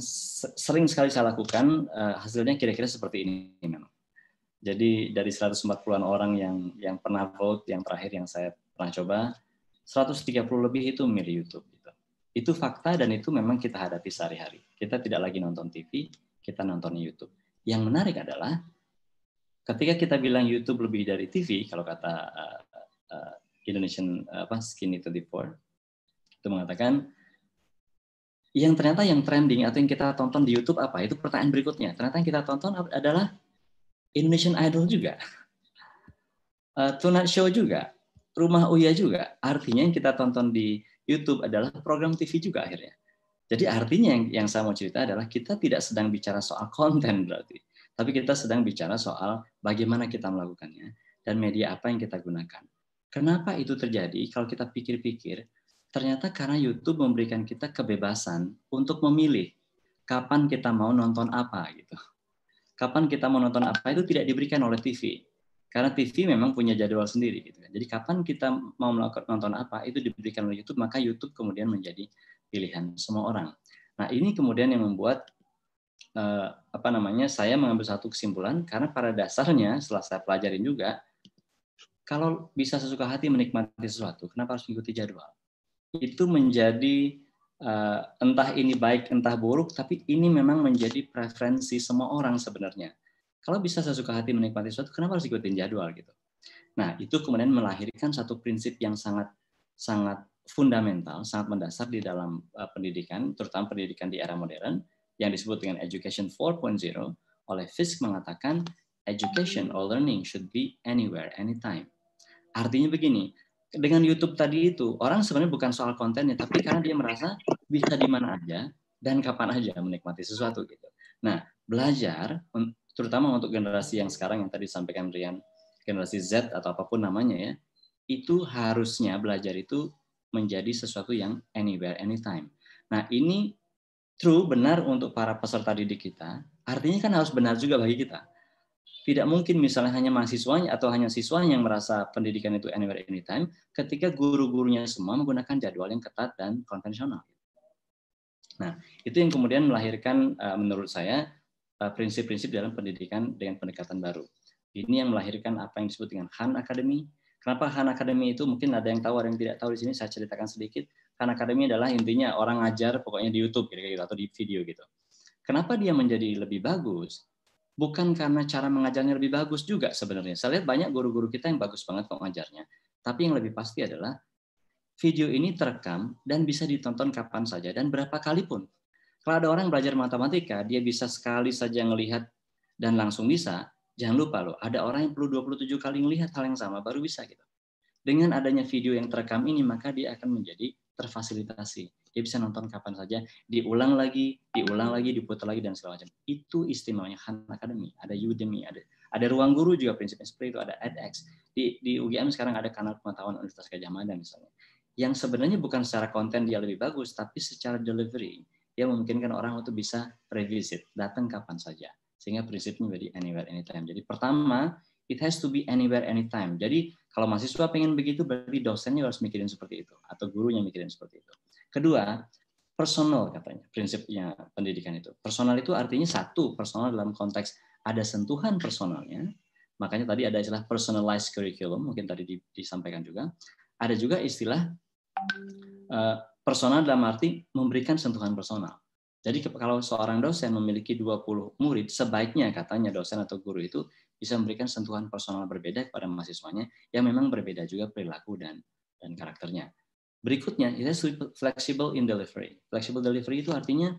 sering sekali saya lakukan, uh, hasilnya kira-kira seperti ini memang. Jadi dari 140-an orang yang yang pernah vote yang terakhir yang saya pernah coba, 130 lebih itu milih YouTube gitu. Itu fakta dan itu memang kita hadapi sehari-hari. Kita tidak lagi nonton TV, kita nonton YouTube. Yang menarik adalah ketika kita bilang YouTube lebih dari TV, kalau kata uh, uh, Indonesian uh, apa Skinny 24 itu mengatakan yang ternyata yang trending atau yang kita tonton di YouTube apa? Itu pertanyaan berikutnya. Ternyata yang kita tonton adalah Indonesian Idol juga, uh, Tonight Show juga, Rumah Uya juga. Artinya yang kita tonton di YouTube adalah program TV juga akhirnya. Jadi artinya yang, yang saya mau cerita adalah kita tidak sedang bicara soal konten berarti, tapi kita sedang bicara soal bagaimana kita melakukannya dan media apa yang kita gunakan. Kenapa itu terjadi? Kalau kita pikir-pikir, ternyata karena YouTube memberikan kita kebebasan untuk memilih kapan kita mau nonton apa gitu kapan kita mau nonton apa itu tidak diberikan oleh TV. Karena TV memang punya jadwal sendiri gitu kan. Jadi kapan kita mau melakukan nonton apa itu diberikan oleh YouTube, maka YouTube kemudian menjadi pilihan semua orang. Nah, ini kemudian yang membuat eh, apa namanya? saya mengambil satu kesimpulan karena pada dasarnya setelah saya pelajarin juga kalau bisa sesuka hati menikmati sesuatu, kenapa harus mengikuti jadwal? Itu menjadi uh, entah ini baik entah buruk, tapi ini memang menjadi preferensi semua orang sebenarnya. Kalau bisa saya suka hati menikmati sesuatu, kenapa harus ikutin jadwal gitu? Nah, itu kemudian melahirkan satu prinsip yang sangat sangat fundamental, sangat mendasar di dalam eh, pendidikan, terutama pendidikan di era modern yang disebut dengan education 4.0 oleh Fisk mengatakan education or learning should be anywhere, anytime. Artinya begini, dengan YouTube tadi itu orang sebenarnya bukan soal kontennya, tapi karena dia merasa bisa di mana aja dan kapan aja menikmati sesuatu gitu. Nah, belajar terutama untuk generasi yang sekarang yang tadi disampaikan Rian, generasi Z atau apapun namanya ya, itu harusnya belajar itu menjadi sesuatu yang anywhere, anytime. Nah, ini true benar untuk para peserta didik kita, artinya kan harus benar juga bagi kita. Tidak mungkin misalnya hanya mahasiswanya atau hanya siswa yang merasa pendidikan itu anywhere anytime ketika guru-gurunya semua menggunakan jadwal yang ketat dan konvensional. Nah, itu yang kemudian melahirkan eh, menurut saya eh, prinsip-prinsip dalam pendidikan dengan pendekatan baru. Ini yang melahirkan apa yang disebut dengan Han Academy. Kenapa Han Academy itu mungkin ada yang tahu ada yang tidak tahu di sini saya ceritakan sedikit. Han Academy adalah intinya orang ngajar pokoknya di YouTube gitu atau di video gitu. Kenapa dia menjadi lebih bagus? bukan karena cara mengajarnya lebih bagus juga sebenarnya. Saya lihat banyak guru-guru kita yang bagus banget kok ngajarnya. Tapi yang lebih pasti adalah video ini terekam dan bisa ditonton kapan saja dan berapa kali pun. Kalau ada orang belajar matematika, dia bisa sekali saja ngelihat dan langsung bisa, jangan lupa loh, ada orang yang perlu 27 kali ngelihat hal yang sama baru bisa gitu. Dengan adanya video yang terekam ini, maka dia akan menjadi terfasilitasi. Dia bisa nonton kapan saja, diulang lagi, diulang lagi, diputar lagi dan segala macam. Itu istimewanya Khan Academy. Ada Udemy, ada ada ruang guru juga prinsipnya seperti itu, ada edX. Di di UGM sekarang ada kanal pengetahuan Universitas Gajah Mada misalnya. Yang sebenarnya bukan secara konten dia lebih bagus, tapi secara delivery dia memungkinkan orang untuk bisa revisit, datang kapan saja. Sehingga prinsipnya menjadi anywhere anytime. Jadi pertama, It has to be anywhere, anytime. Jadi kalau mahasiswa pengen begitu, berarti dosennya harus mikirin seperti itu, atau gurunya mikirin seperti itu. Kedua, personal katanya, prinsipnya pendidikan itu. Personal itu artinya satu, personal dalam konteks ada sentuhan personalnya, makanya tadi ada istilah personalized curriculum, mungkin tadi disampaikan juga. Ada juga istilah eh, personal dalam arti memberikan sentuhan personal. Jadi kalau seorang dosen memiliki 20 murid, sebaiknya katanya dosen atau guru itu bisa memberikan sentuhan personal berbeda kepada mahasiswanya yang memang berbeda juga perilaku dan dan karakternya. Berikutnya, itu flexible in delivery. Flexible delivery itu artinya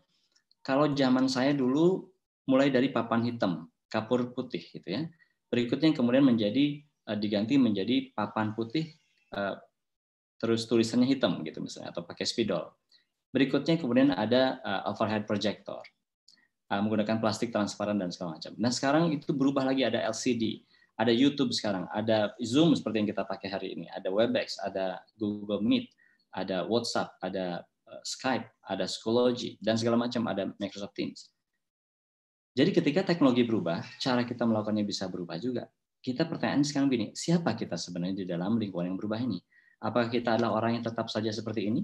kalau zaman saya dulu mulai dari papan hitam, kapur putih gitu ya. Berikutnya kemudian menjadi eh, diganti menjadi papan putih eh, terus tulisannya hitam gitu misalnya atau pakai spidol. Berikutnya kemudian ada eh, overhead projector. Uh, menggunakan plastik transparan dan segala macam. Nah sekarang itu berubah lagi ada LCD, ada YouTube sekarang, ada Zoom seperti yang kita pakai hari ini, ada Webex, ada Google Meet, ada WhatsApp, ada uh, Skype, ada Schoology dan segala macam ada Microsoft Teams. Jadi ketika teknologi berubah, cara kita melakukannya bisa berubah juga. Kita pertanyaan sekarang gini, siapa kita sebenarnya di dalam lingkungan yang berubah ini? Apakah kita adalah orang yang tetap saja seperti ini?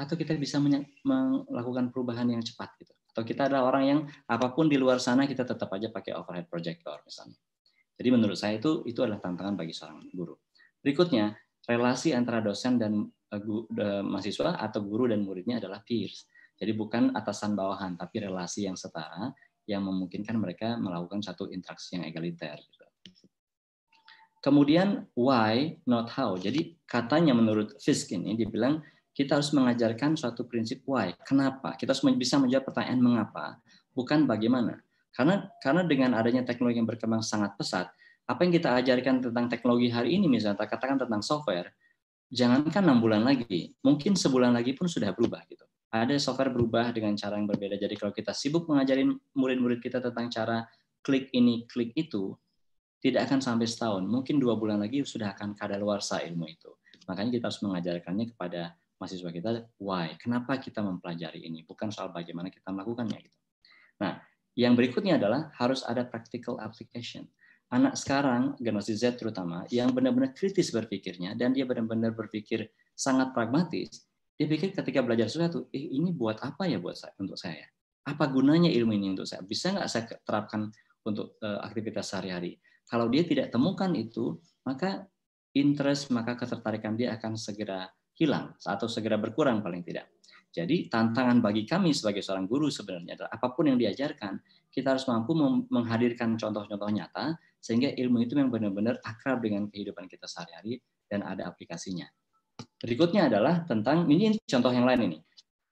Atau kita bisa melakukan perubahan yang cepat gitu? atau kita adalah orang yang apapun di luar sana kita tetap aja pakai overhead projector misalnya. Jadi menurut saya itu itu adalah tantangan bagi seorang guru. Berikutnya, relasi antara dosen dan eh, mahasiswa atau guru dan muridnya adalah peers. Jadi bukan atasan bawahan, tapi relasi yang setara yang memungkinkan mereka melakukan satu interaksi yang egaliter. Gitu. Kemudian why not how. Jadi katanya menurut Fisk ini dibilang kita harus mengajarkan suatu prinsip why, kenapa. Kita harus bisa menjawab pertanyaan mengapa, bukan bagaimana. Karena karena dengan adanya teknologi yang berkembang sangat pesat, apa yang kita ajarkan tentang teknologi hari ini misalnya katakan tentang software, jangankan enam bulan lagi, mungkin sebulan lagi pun sudah berubah gitu. Ada software berubah dengan cara yang berbeda. Jadi kalau kita sibuk mengajarin murid-murid kita tentang cara klik ini, klik itu, tidak akan sampai setahun. Mungkin dua bulan lagi sudah akan kadaluarsa ilmu itu. Makanya kita harus mengajarkannya kepada mahasiswa kita why, kenapa kita mempelajari ini, bukan soal bagaimana kita melakukannya gitu. Nah, yang berikutnya adalah harus ada practical application. Anak sekarang, generasi Z terutama, yang benar-benar kritis berpikirnya dan dia benar-benar berpikir sangat pragmatis, dia pikir ketika belajar sesuatu, eh ini buat apa ya buat saya, untuk saya? Apa gunanya ilmu ini untuk saya? Bisa nggak saya terapkan untuk uh, aktivitas sehari-hari? Kalau dia tidak temukan itu, maka interest maka ketertarikan dia akan segera hilang atau segera berkurang paling tidak. Jadi tantangan bagi kami sebagai seorang guru sebenarnya adalah apapun yang diajarkan, kita harus mampu menghadirkan contoh-contoh nyata sehingga ilmu itu memang benar-benar akrab dengan kehidupan kita sehari-hari dan ada aplikasinya. Berikutnya adalah tentang ini contoh yang lain ini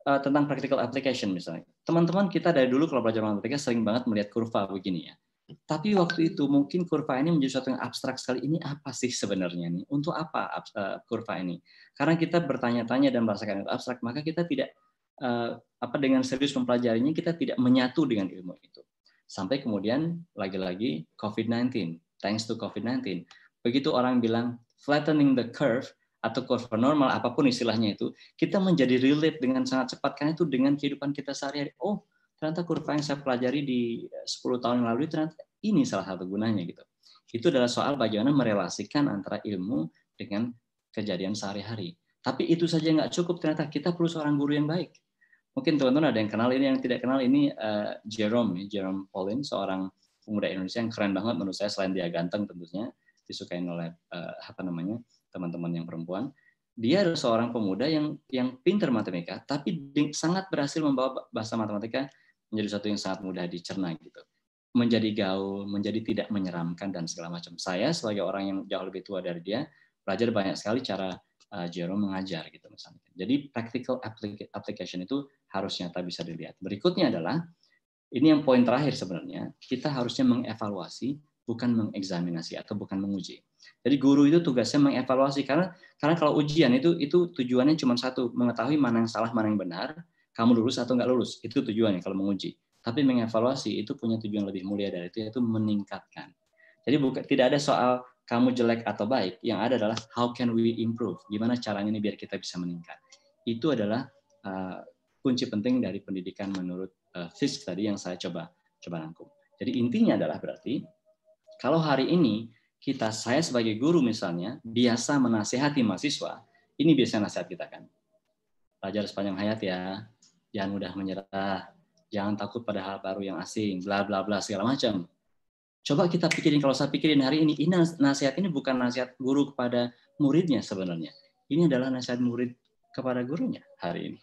eh, tentang practical application misalnya. Teman-teman kita dari dulu kalau belajar matematika sering banget melihat kurva begini ya. Tapi waktu itu mungkin kurva ini menjadi sesuatu yang abstrak sekali. Ini apa sih sebenarnya nih? Untuk apa eh, kurva ini? Karena kita bertanya-tanya dan merasakan itu abstrak, maka kita tidak eh, apa dengan serius mempelajarinya, kita tidak menyatu dengan ilmu itu. Sampai kemudian lagi-lagi COVID-19, thanks to COVID-19. Begitu orang bilang flattening the curve atau kurva normal apapun istilahnya itu, kita menjadi relate dengan sangat cepat karena itu dengan kehidupan kita sehari-hari. Oh, ternyata kurva yang saya pelajari di 10 eh, tahun yang lalu ternyata ini salah satu gunanya gitu. Itu adalah soal bagaimana merelasikan antara ilmu dengan kejadian sehari-hari. Tapi itu saja nggak cukup ternyata kita perlu seorang guru yang baik. Mungkin teman-teman ada yang kenal ini, yang tidak kenal ini uh, Jerome, ya, Jerome Pauline, seorang pemuda Indonesia yang keren banget menurut saya selain dia ganteng tentunya, disukai oleh uh, apa namanya teman-teman yang perempuan dia adalah seorang pemuda yang yang pinter matematika, tapi sangat berhasil membawa bahasa matematika menjadi satu yang sangat mudah dicerna gitu menjadi gaul, menjadi tidak menyeramkan dan segala macam. Saya sebagai orang yang jauh lebih tua dari dia, belajar banyak sekali cara uh, eh, Jerome mengajar gitu misalnya. Jadi practical application itu harus nyata bisa dilihat. Berikutnya adalah ini yang poin terakhir sebenarnya, kita harusnya mengevaluasi bukan mengeksaminasi atau bukan menguji. Jadi guru itu tugasnya mengevaluasi karena karena kalau ujian itu itu tujuannya cuma satu, mengetahui mana yang salah, mana yang benar, kamu lulus atau nggak lulus itu tujuannya kalau menguji tapi mengevaluasi itu punya tujuan lebih mulia dari itu yaitu meningkatkan jadi bukan tidak ada soal kamu jelek atau baik yang ada adalah how can we improve gimana caranya ini biar kita bisa meningkat itu adalah uh, kunci penting dari pendidikan menurut uh, Fisk tadi yang saya coba coba rangkum jadi intinya adalah berarti kalau hari ini kita saya sebagai guru misalnya biasa menasehati mahasiswa ini biasanya nasihat kita kan belajar sepanjang hayat ya jangan mudah menyerah, jangan takut pada hal baru yang asing, bla bla bla segala macam. Coba kita pikirin kalau saya pikirin hari ini, ini nasihat ini bukan nasihat guru kepada muridnya sebenarnya. Ini adalah nasihat murid kepada gurunya hari ini.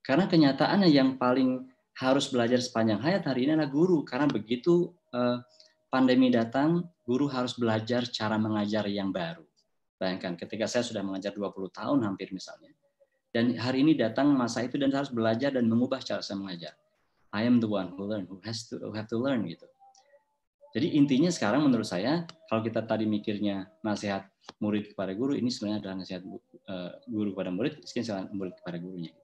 Karena kenyataannya yang paling harus belajar sepanjang hayat hari ini adalah guru. Karena begitu eh, pandemi datang, guru harus belajar cara mengajar yang baru. Bayangkan ketika saya sudah mengajar 20 tahun hampir misalnya, dan hari ini datang masa itu dan harus belajar dan mengubah cara saya mengajar. I am the one who learn, who has to who have to learn gitu. Jadi intinya sekarang menurut saya kalau kita tadi mikirnya nasihat murid kepada guru ini sebenarnya adalah nasihat eh, guru kepada murid, sekian murid kepada gurunya.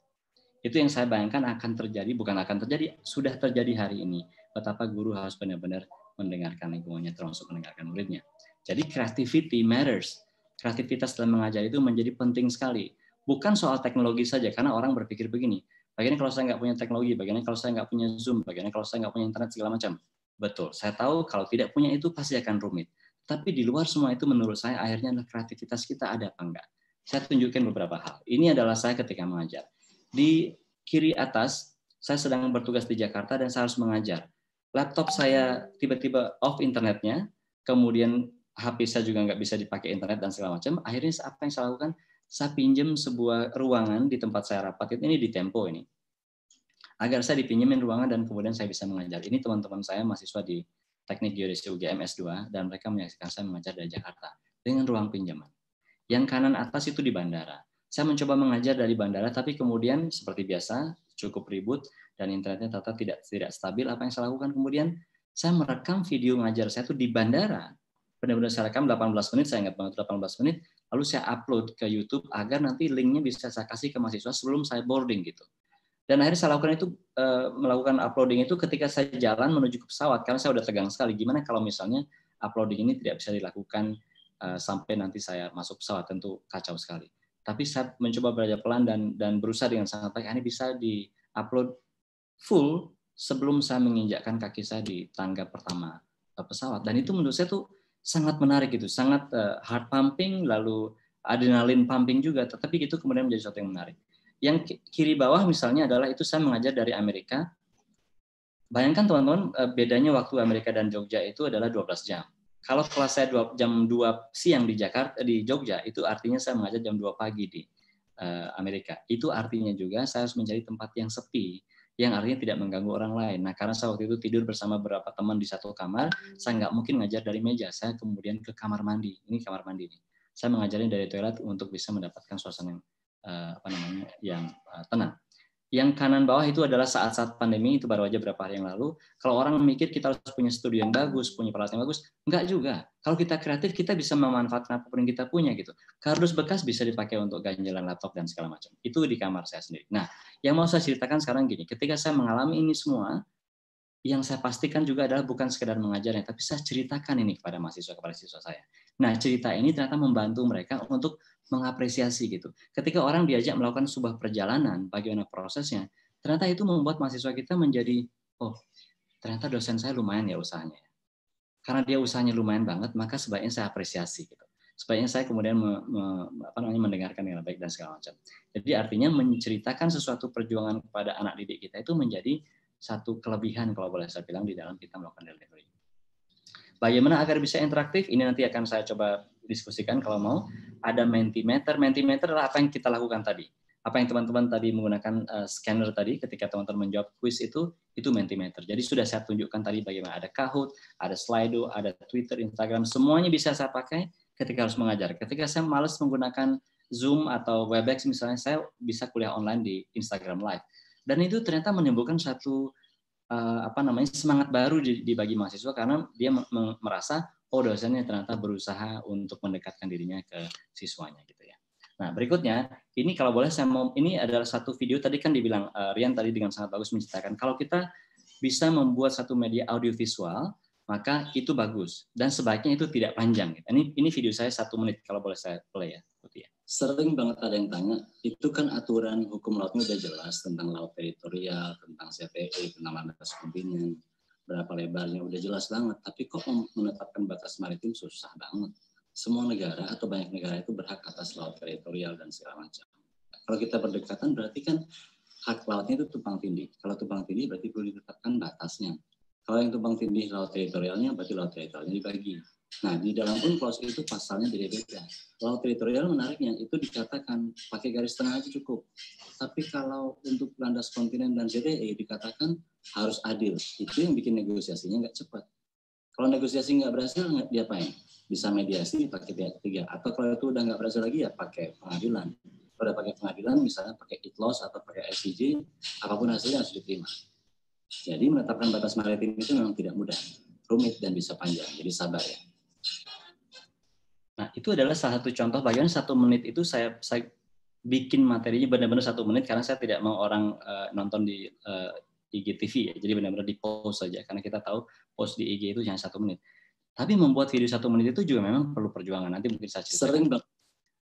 Itu yang saya bayangkan akan terjadi, bukan akan terjadi, sudah terjadi hari ini. Betapa guru harus benar-benar mendengarkan lingkungannya, termasuk mendengarkan muridnya. Jadi creativity matters. Kreativitas dalam mengajar itu menjadi penting sekali bukan soal teknologi saja karena orang berpikir begini bagaimana kalau saya nggak punya teknologi bagaimana kalau saya nggak punya zoom bagaimana kalau saya nggak punya internet segala macam betul saya tahu kalau tidak punya itu pasti akan rumit tapi di luar semua itu menurut saya akhirnya adalah kreativitas kita ada apa enggak saya tunjukkan beberapa hal ini adalah saya ketika mengajar di kiri atas saya sedang bertugas di Jakarta dan saya harus mengajar laptop saya tiba-tiba off internetnya kemudian HP saya juga nggak bisa dipakai internet dan segala macam. Akhirnya apa yang saya lakukan? saya pinjam sebuah ruangan di tempat saya rapat itu ini di Tempo ini agar saya dipinjemin ruangan dan kemudian saya bisa mengajar. Ini teman-teman saya mahasiswa di Teknik Geodesi UGM S2 dan mereka menyaksikan saya mengajar dari Jakarta dengan ruang pinjaman. Yang kanan atas itu di bandara. Saya mencoba mengajar dari bandara tapi kemudian seperti biasa cukup ribut dan internetnya tata tidak tidak stabil. Apa yang saya lakukan kemudian? Saya merekam video mengajar saya itu di bandara. Benar-benar saya rekam 18 menit, saya ingat banget 18 menit lalu saya upload ke YouTube agar nanti linknya bisa saya kasih ke mahasiswa sebelum saya boarding gitu. Dan akhirnya saya lakukan itu eh, melakukan uploading itu ketika saya jalan menuju ke pesawat karena saya udah tegang sekali. Gimana kalau misalnya uploading ini tidak bisa dilakukan eh, sampai nanti saya masuk pesawat tentu kacau sekali. Tapi saya mencoba belajar pelan dan dan berusaha dengan sangat baik. Ini bisa di upload full sebelum saya menginjakkan kaki saya di tangga pertama eh, pesawat. Dan itu menurut saya tuh sangat menarik gitu, sangat uh, heart pumping lalu adrenalin pumping juga, tetapi itu kemudian menjadi sesuatu yang menarik. Yang kiri bawah misalnya adalah itu saya mengajar dari Amerika. Bayangkan teman-teman eh, bedanya waktu Amerika dan Jogja itu adalah 12 jam. Kalau kelas saya 2, jam 2 siang di Jakarta eh, di Jogja itu artinya saya mengajar jam 2 pagi di Amerika. Itu artinya juga saya harus mencari tempat yang sepi yang artinya tidak mengganggu orang lain. Nah, karena saya waktu itu tidur bersama beberapa teman di satu kamar, saya nggak mungkin ngajar dari meja, saya kemudian ke kamar mandi. Ini kamar mandi nih. Saya mengajarnya dari toilet untuk bisa mendapatkan suasana yang eh, apa namanya yang eh, tenang. Yang kanan bawah itu adalah saat-saat pandemi, itu baru aja berapa hari yang lalu. Kalau orang mikir kita harus punya studio yang bagus, punya peralatan yang bagus, enggak juga. Kalau kita kreatif, kita bisa memanfaatkan apa pun yang kita punya gitu. Kardus bekas bisa dipakai untuk ganjalan laptop dan segala macam. Itu di kamar saya sendiri. Nah, yang mau saya ceritakan sekarang gini, ketika saya mengalami ini semua, yang saya pastikan juga adalah bukan sekedar mengajarnya, tapi saya ceritakan ini kepada mahasiswa, kepada siswa saya. Nah, cerita ini ternyata membantu mereka untuk mengapresiasi gitu. Ketika orang diajak melakukan sebuah perjalanan, bagaimana prosesnya, ternyata itu membuat mahasiswa kita menjadi, oh ternyata dosen saya lumayan ya usahanya. Karena dia usahanya lumayan banget, maka sebaiknya saya apresiasi gitu. Sebaiknya saya kemudian me, me, apa namanya, mendengarkan dengan baik dan segala macam. Jadi artinya menceritakan sesuatu perjuangan kepada anak didik kita itu menjadi satu kelebihan kalau boleh saya bilang di dalam kita melakukan delivery. Bagaimana agar bisa interaktif? Ini nanti akan saya coba diskusikan kalau mau. Ada Mentimeter. Mentimeter adalah apa yang kita lakukan tadi. Apa yang teman-teman tadi menggunakan eh, scanner tadi ketika teman-teman menjawab quiz itu, itu Mentimeter. Jadi sudah saya tunjukkan tadi bagaimana ada Kahoot, ada Slido, ada Twitter, Instagram, semuanya bisa saya pakai ketika harus mengajar. Ketika saya males menggunakan Zoom atau Webex misalnya, saya bisa kuliah online di Instagram Live. Dan itu ternyata menimbulkan satu Eh, apa namanya semangat baru dibagi mahasiswa karena dia merasa oh dosennya ternyata berusaha untuk mendekatkan dirinya ke siswanya gitu ya. Nah berikutnya ini kalau boleh saya mau ini adalah satu video tadi kan dibilang uh, Rian tadi dengan sangat bagus menceritakan kalau kita bisa membuat satu media audiovisual maka itu bagus dan sebaiknya itu tidak panjang. Gitu. Ini ini video saya satu menit kalau boleh saya play ya sering banget ada yang tanya, itu kan aturan hukum lautnya udah jelas tentang laut teritorial, tentang CPE, tentang landas kontinen, berapa lebarnya udah jelas banget. Tapi kok menetapkan batas maritim susah banget. Semua negara atau banyak negara itu berhak atas laut teritorial dan segala macam. Kalau kita berdekatan berarti kan hak lautnya itu tumpang tindih. Kalau tumpang tindih berarti perlu ditetapkan batasnya. Kalau yang tumpang tindih laut teritorialnya berarti laut teritorialnya dibagi. Nah, di dalam pun clause itu pasalnya beda-beda. Kalau teritorial menariknya itu dikatakan pakai garis tengah aja cukup. Tapi kalau untuk landas kontinen dan CTE dikatakan harus adil. Itu yang bikin negosiasinya nggak cepat. Kalau negosiasi nggak berhasil, nggak diapain? Bisa mediasi pakai pihak ketiga. Atau kalau itu udah nggak berhasil lagi, ya pakai pengadilan. Kalau udah pakai pengadilan, misalnya pakai itlos atau pakai SCJ, apapun hasilnya harus diterima. Jadi menetapkan batas maritim itu memang tidak mudah, rumit dan bisa panjang. Jadi sabar ya. Nah, itu adalah salah satu contoh bagaimana satu menit itu saya, saya bikin materinya benar-benar satu menit karena saya tidak mau orang uh, nonton di uh, eh, IGTV ya. Jadi benar-benar di post saja karena kita tahu post di IG itu hanya satu menit. Tapi membuat video satu menit itu juga memang perlu perjuangan. Nanti mungkin saya ceritakan. Sering banget.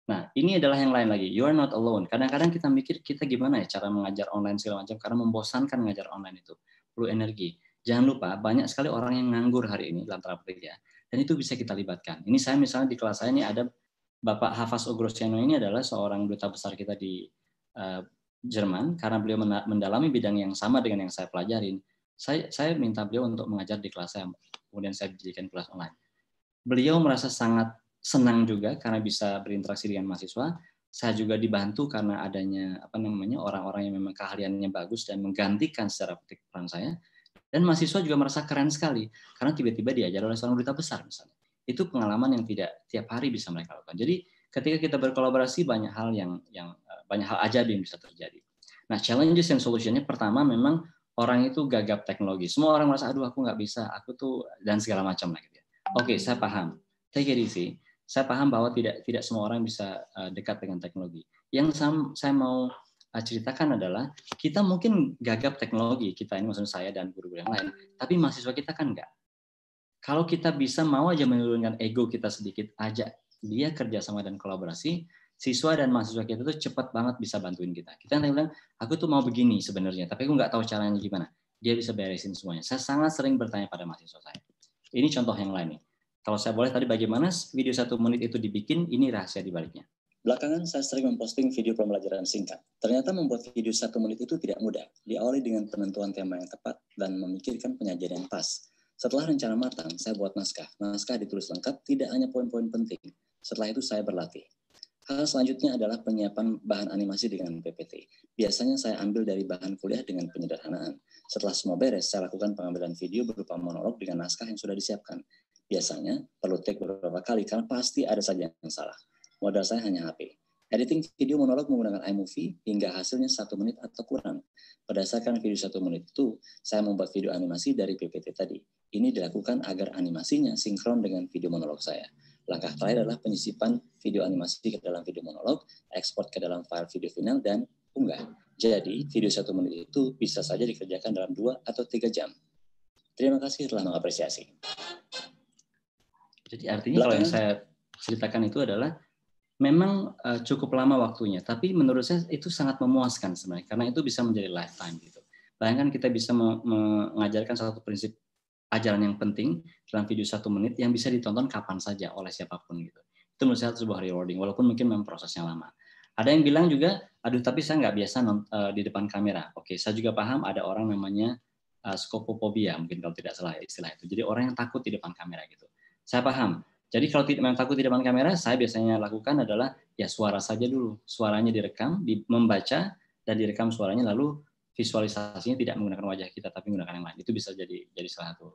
Nah, ini adalah yang lain lagi. You are not alone. Kadang-kadang kita mikir kita gimana ya cara mengajar online segala macam karena membosankan mengajar online itu. Perlu energi. Jangan lupa banyak sekali orang yang nganggur hari ini dalam terapi ya dan itu bisa kita libatkan. Ini saya misalnya di kelas saya ini ada Bapak Hafaz Ogrosiano ini adalah seorang duta besar kita di uh, Jerman karena beliau mendalami bidang yang sama dengan yang saya pelajarin. Saya saya minta beliau untuk mengajar di kelas saya, kemudian saya jadikan kelas online. Beliau merasa sangat senang juga karena bisa berinteraksi dengan mahasiswa. Saya juga dibantu karena adanya apa namanya orang-orang yang memang keahliannya bagus dan menggantikan secara petik peran saya dan mahasiswa juga merasa keren sekali karena tiba-tiba diajar oleh seorang duta besar misalnya. Itu pengalaman yang tidak tiap hari bisa mereka lakukan. Jadi ketika kita berkolaborasi banyak hal yang yang eh, banyak hal ajaib yang bisa terjadi. Nah, challenges and solutionnya pertama memang orang itu gagap teknologi. Semua orang merasa aduh aku nggak bisa, aku tuh dan segala macam lagi. gitu ya. Oke, okay, saya paham. Take it sih Saya paham bahwa tidak tidak semua orang bisa eh, dekat dengan teknologi. Yang saya mau Eh, ceritakan adalah kita mungkin gagap teknologi kita ini maksud saya dan guru-guru yang lain tapi mahasiswa kita kan enggak kalau kita bisa mau aja menurunkan ego kita sedikit aja dia kerjasama dan kolaborasi siswa dan mahasiswa kita tuh cepat banget bisa bantuin kita kita yang bilang aku tuh mau begini sebenarnya tapi aku nggak tahu caranya gimana dia bisa beresin semuanya saya sangat sering bertanya pada mahasiswa saya ini contoh yang lain nih kalau saya boleh tadi bagaimana video satu menit itu dibikin ini rahasia dibaliknya Belakangan saya sering memposting video pembelajaran singkat. Ternyata membuat video satu menit itu tidak mudah. Diawali dengan penentuan tema yang tepat dan memikirkan penyajian yang pas. Setelah rencana matang, saya buat naskah. Naskah ditulis lengkap, tidak hanya poin-poin penting. Setelah itu saya berlatih. Hal selanjutnya adalah penyiapan bahan animasi dengan PPT. Biasanya saya ambil dari bahan kuliah dengan penyederhanaan. Setelah semua beres, saya lakukan pengambilan video berupa monolog dengan naskah yang sudah disiapkan. Biasanya perlu take beberapa kali karena pasti ada saja yang salah. Modal saya hanya HP. Editing video monolog menggunakan iMovie hingga hasilnya satu menit atau kurang. Berdasarkan video satu menit itu, saya membuat video animasi dari PPT tadi. Ini dilakukan agar animasinya sinkron dengan video monolog saya. Langkah terakhir adalah penyisipan video animasi ke dalam video monolog, ekspor ke dalam file video final, dan unggah. Jadi, video satu menit itu bisa saja dikerjakan dalam dua atau tiga jam. Terima kasih telah mengapresiasi. Jadi artinya Belakang, kalau yang saya ceritakan itu adalah memang uh, cukup lama waktunya, tapi menurut saya itu sangat memuaskan sebenarnya karena itu bisa menjadi lifetime gitu. Bayangkan kita bisa mengajarkan satu prinsip ajaran yang penting dalam video satu menit yang bisa ditonton kapan saja oleh siapapun gitu. Itu menurut saya sebuah rewarding, walaupun mungkin memang prosesnya lama. Ada yang bilang juga, aduh tapi saya nggak biasa uh, di depan kamera. Oke, saya juga paham ada orang namanya uh, eh, skopofobia, mungkin kalau tidak salah istilah itu. Jadi orang yang takut di depan kamera gitu. Saya paham, jadi kalau tidak, memang takut tidak depan kamera, saya biasanya lakukan adalah ya suara saja dulu. Suaranya direkam, membaca, dan direkam suaranya lalu visualisasinya tidak menggunakan wajah kita tapi menggunakan yang lain. Itu bisa jadi jadi salah satu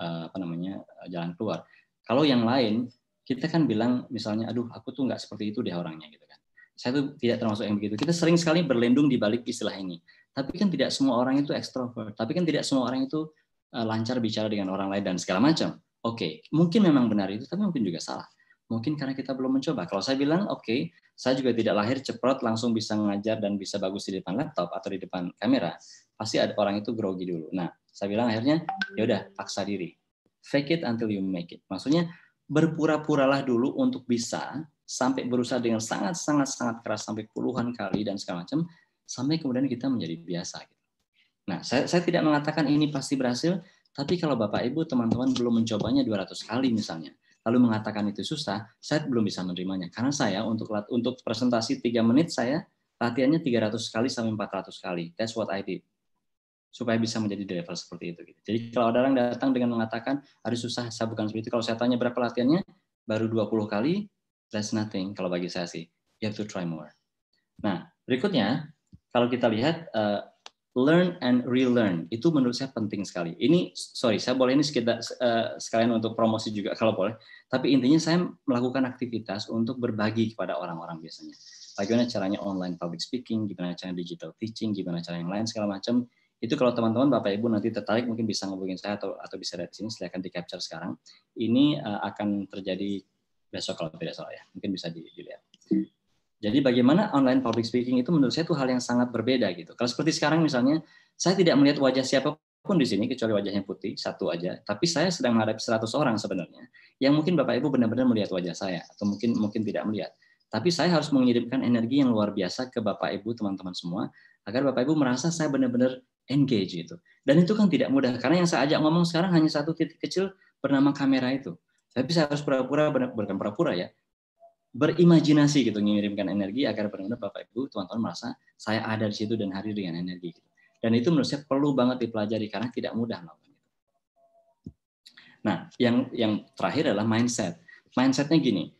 eh, apa namanya eh, jalan keluar. Kalau yang lain kita kan bilang misalnya aduh aku tuh nggak seperti itu deh orangnya gitu kan. Saya tuh tidak termasuk yang begitu. Kita sering sekali berlindung di balik istilah ini. Tapi kan tidak semua orang itu ekstrovert. Tapi kan tidak semua orang itu eh, lancar bicara dengan orang lain dan segala macam oke, okay, mungkin memang benar itu, tapi mungkin juga salah. Mungkin karena kita belum mencoba. Kalau saya bilang, oke, okay, saya juga tidak lahir ceprot langsung bisa mengajar dan bisa bagus di depan laptop atau di depan kamera. Pasti ada orang itu grogi dulu. Nah, saya bilang akhirnya, yaudah, udah paksa diri. Fake it until you make it. Maksudnya berpura-puralah dulu untuk bisa sampai berusaha dengan sangat sangat sangat keras sampai puluhan kali dan segala macam sampai kemudian kita menjadi biasa. Gitu. Nah, saya, saya tidak mengatakan ini pasti berhasil, tapi kalau Bapak Ibu teman-teman belum mencobanya 200 kali misalnya, lalu mengatakan itu susah, saya belum bisa menerimanya. Karena saya untuk untuk presentasi 3 menit saya latihannya 300 kali sampai 400 kali. That's what I did. Supaya bisa menjadi driver seperti itu. Gitu. Jadi kalau ada orang datang dengan mengatakan, harus susah, saya bukan seperti itu. Kalau saya tanya berapa latihannya, baru 20 kali, that's nothing kalau bagi saya sih. You have to try more. Nah, berikutnya, kalau kita lihat eh, learn and relearn itu menurut saya penting sekali. Ini sorry, saya boleh ini sekitar uh, eh, sekalian untuk promosi juga kalau boleh. Tapi intinya saya melakukan aktivitas untuk berbagi kepada orang-orang biasanya. Bagaimana caranya online public speaking, gimana caranya digital teaching, gimana cara yang lain segala macam. Itu kalau teman-teman Bapak Ibu nanti tertarik mungkin bisa ngobrolin saya atau atau bisa lihat di sini silahkan di capture sekarang. Ini uh, akan terjadi besok kalau tidak salah ya. Mungkin bisa dilihat. Jadi bagaimana online public speaking itu menurut saya itu hal yang sangat berbeda gitu. Kalau seperti sekarang misalnya, saya tidak melihat wajah siapapun di sini kecuali wajahnya putih satu aja, tapi saya sedang menghadapi 100 orang sebenarnya yang mungkin Bapak Ibu benar-benar melihat wajah saya atau mungkin mungkin tidak melihat. Tapi saya harus mengirimkan energi yang luar biasa ke Bapak Ibu teman-teman semua agar Bapak Ibu merasa saya benar-benar engage itu. Dan itu kan tidak mudah karena yang saya ajak ngomong sekarang hanya satu titik kecil bernama kamera itu. Tapi saya harus pura-pura bukan pura-pura ya, berimajinasi gitu mengirimkan energi agar benar-benar Bapak Ibu tuan-tuan merasa saya ada di situ dan hari dengan energi gitu. Dan itu menurut saya perlu banget dipelajari karena tidak mudah melakukan itu. Nah, yang yang terakhir adalah mindset. Mindsetnya gini,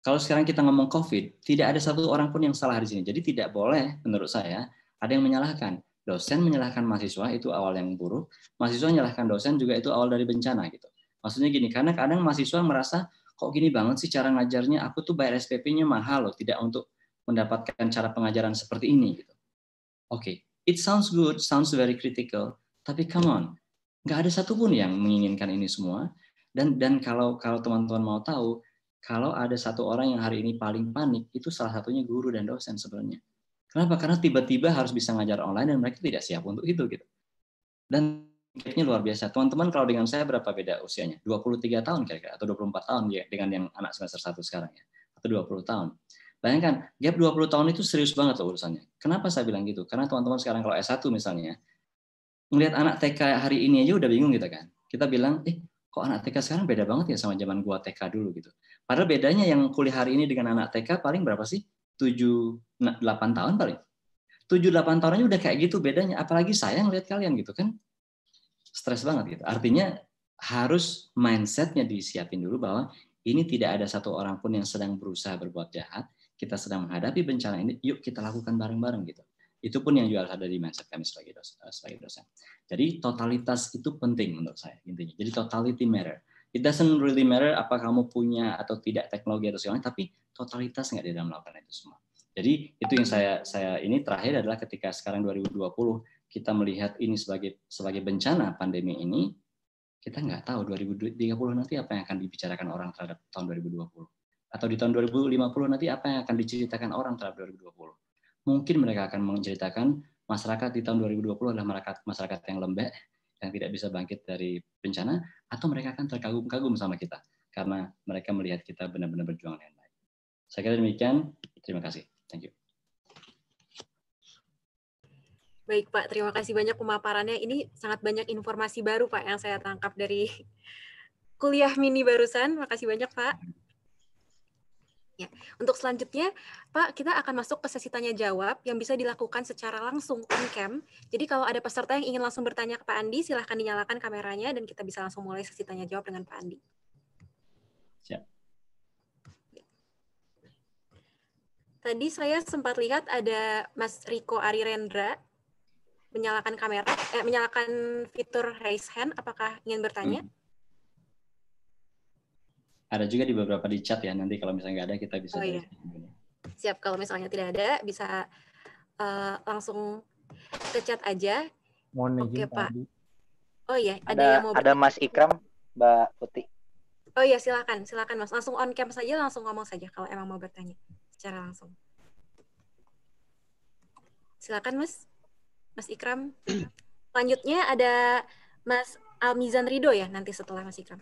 kalau sekarang kita ngomong COVID, tidak ada satu orang pun yang salah di sini. Jadi tidak boleh menurut saya ada yang menyalahkan. Dosen menyalahkan mahasiswa itu awal yang buruk, mahasiswa menyalahkan dosen juga itu awal dari bencana gitu. Maksudnya gini, karena kadang mahasiswa merasa kok gini banget sih cara ngajarnya aku tuh bayar SPP-nya mahal loh tidak untuk mendapatkan cara pengajaran seperti ini gitu oke okay. it sounds good sounds very critical tapi come on nggak ada satupun yang menginginkan ini semua dan dan kalau kalau teman-teman mau tahu kalau ada satu orang yang hari ini paling panik itu salah satunya guru dan dosen sebenarnya kenapa karena tiba-tiba harus bisa ngajar online dan mereka tidak siap untuk itu gitu dan impactnya luar biasa. Teman-teman kalau dengan saya berapa beda usianya? 23 tahun kira-kira atau 24 tahun ya dengan yang anak semester 1 sekarang ya. Atau 20 tahun. Bayangkan, gap 20 tahun itu serius banget loh urusannya. Kenapa saya bilang gitu? Karena teman-teman sekarang kalau S1 misalnya, melihat ya, anak TK hari ini aja udah bingung kita gitu kan. Kita bilang, eh kok anak TK sekarang beda banget ya sama zaman gua TK dulu gitu. Padahal bedanya yang kuliah hari ini dengan anak TK paling berapa sih? 7 8 nah, tahun paling. 7 8 tahun aja udah kayak gitu bedanya, apalagi saya ngeliat kalian gitu kan stres banget gitu. Artinya harus mindsetnya disiapin dulu bahwa ini tidak ada satu orang pun yang sedang berusaha berbuat jahat. Kita sedang menghadapi bencana ini, yuk kita lakukan bareng-bareng gitu. Itu pun yang juga harus ada di mindset kami sebagai dosen. Eh, sebagai dosen. Jadi totalitas itu penting menurut saya intinya. Jadi totality matter. It doesn't really matter apa kamu punya atau tidak teknologi atau segala tapi totalitas nggak di dalam melakukan itu semua. Jadi itu yang saya saya ini terakhir adalah ketika sekarang 2020 kita melihat ini sebagai sebagai bencana pandemi ini, kita nggak tahu 2030 nanti apa yang akan dibicarakan orang terhadap tahun 2020. Atau di tahun 2050 nanti apa yang akan diceritakan orang terhadap 2020. Mungkin mereka akan menceritakan masyarakat di tahun 2020 adalah masyarakat, masyarakat yang lembek, yang tidak bisa bangkit dari bencana, atau mereka akan terkagum-kagum sama kita karena mereka melihat kita benar-benar berjuang dengan baik. Saya kira demikian. Terima kasih. Thank you. Baik Pak, terima kasih banyak pemaparannya. Ini sangat banyak informasi baru Pak yang saya tangkap dari kuliah mini barusan. Makasih banyak Pak. Ya. Untuk selanjutnya, Pak, kita akan masuk ke sesi tanya jawab yang bisa dilakukan secara langsung on cam. Jadi kalau ada peserta yang ingin langsung bertanya ke Pak Andi, silahkan dinyalakan kameranya dan kita bisa langsung mulai sesi tanya jawab dengan Pak Andi. Siap. Tadi saya sempat lihat ada Mas Riko Arirendra menyalakan kamera, eh, menyalakan fitur raise hand. Apakah ingin bertanya? Hmm. Ada juga di beberapa di chat ya. Nanti kalau misalnya nggak ada kita bisa. Oh, iya. Ya. Siap. Kalau misalnya tidak ada bisa uh, langsung ke chat aja. Mohon Oke Pak. Oh iya. Ada, ada yang mau. Ada Mas Ikram, Mbak Putih. Oh iya silakan silakan Mas langsung on cam saja langsung ngomong saja kalau emang mau bertanya secara langsung. Silakan Mas. Mas Ikram. Selanjutnya ada Mas Almizan Rido ya nanti setelah Mas Ikram.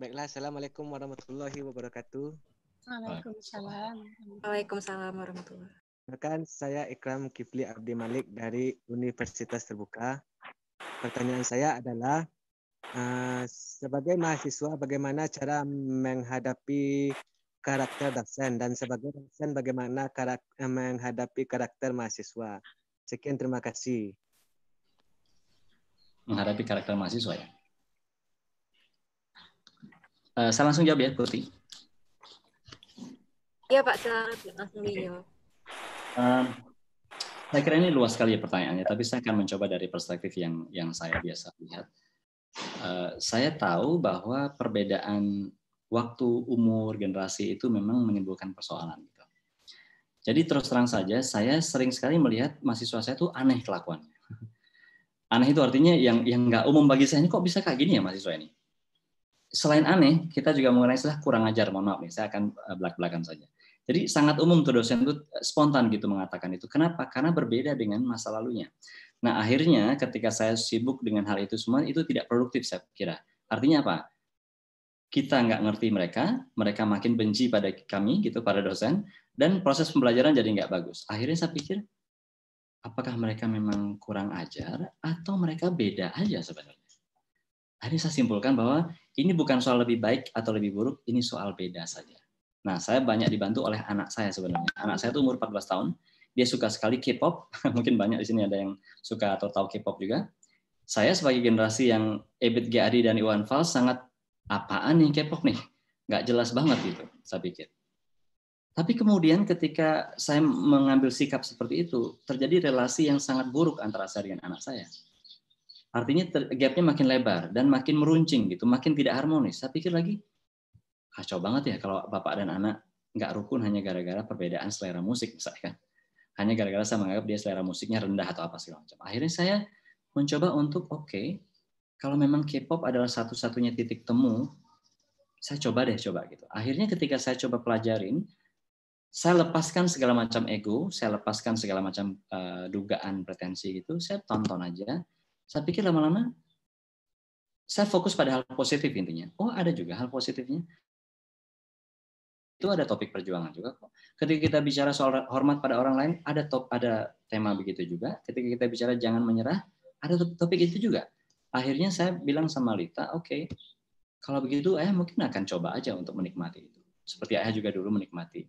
Baiklah, Assalamualaikum warahmatullahi wabarakatuh. Waalaikumsalam. Waalaikumsalam warahmatullahi wabarakatuh. Rekan, saya Ikram Kifli Abdi Malik dari Universitas Terbuka. Pertanyaan saya adalah, uh, sebagai mahasiswa, bagaimana cara menghadapi karakter dosen dan sebagai dosen bagaimana karak eh, menghadapi karakter mahasiswa. Sekian terima kasih. Menghadapi karakter mahasiswa ya. Uh, saya langsung jawab ya, Putri. Iya Pak, saya langsung jawab Okay. saya kira ini luas sekali ya pertanyaannya, tapi saya akan mencoba dari perspektif yang yang saya biasa lihat. Uh, saya tahu bahwa perbedaan waktu, umur, generasi itu memang menimbulkan persoalan. Gitu. Jadi terus terang saja, saya sering sekali melihat mahasiswa saya itu aneh kelakuannya. Aneh itu artinya yang yang nggak umum bagi saya ini kok bisa kayak gini ya mahasiswa ini. Selain aneh, kita juga mengenai istilah kurang ajar. Mohon maaf nih, saya akan eh, belak-belakan saja. Jadi sangat umum tuh dosen itu eh, spontan gitu mengatakan itu. Kenapa? Karena berbeda dengan masa lalunya. Nah akhirnya ketika saya sibuk dengan hal itu semua, itu tidak produktif saya kira. Artinya apa? kita nggak ngerti mereka, mereka makin benci pada kami gitu pada dosen dan proses pembelajaran jadi nggak bagus. Akhirnya saya pikir apakah mereka memang kurang ajar atau mereka beda aja sebenarnya. Akhirnya saya simpulkan bahwa ini bukan soal lebih baik atau lebih buruk, ini soal beda saja. Nah, saya banyak dibantu oleh anak saya sebenarnya. Anak saya itu umur 14 tahun, dia suka sekali K-pop. Mungkin banyak di sini ada yang suka atau tahu K-pop juga. Saya sebagai generasi yang Ebit G.Adi dan Iwan Fals sangat apaan nih kepok nih? Nggak jelas banget gitu, saya pikir. Tapi kemudian ketika saya mengambil sikap seperti itu, terjadi relasi yang sangat buruk antara saya dengan anak saya. Artinya gapnya makin lebar dan makin meruncing gitu, makin tidak harmonis. Saya pikir lagi, kacau banget ya kalau bapak dan anak nggak rukun hanya gara-gara perbedaan selera musik misalkan. Hanya gara-gara saya menganggap dia selera musiknya rendah atau apa sih macam. Akhirnya saya mencoba untuk, oke, okay, kalau memang K-pop adalah satu-satunya titik temu, saya coba deh coba gitu. Akhirnya ketika saya coba pelajarin, saya lepaskan segala macam ego, saya lepaskan segala macam uh, dugaan pretensi gitu, saya tonton aja. Saya pikir lama-lama saya fokus pada hal positif intinya. Oh, ada juga hal positifnya. Itu ada topik perjuangan juga kok. Ketika kita bicara soal hormat pada orang lain, ada top ada tema begitu juga. Ketika kita bicara jangan menyerah, ada topik itu juga akhirnya saya bilang sama Lita oke okay, kalau begitu ayah mungkin akan coba aja untuk menikmati itu seperti ayah juga dulu menikmati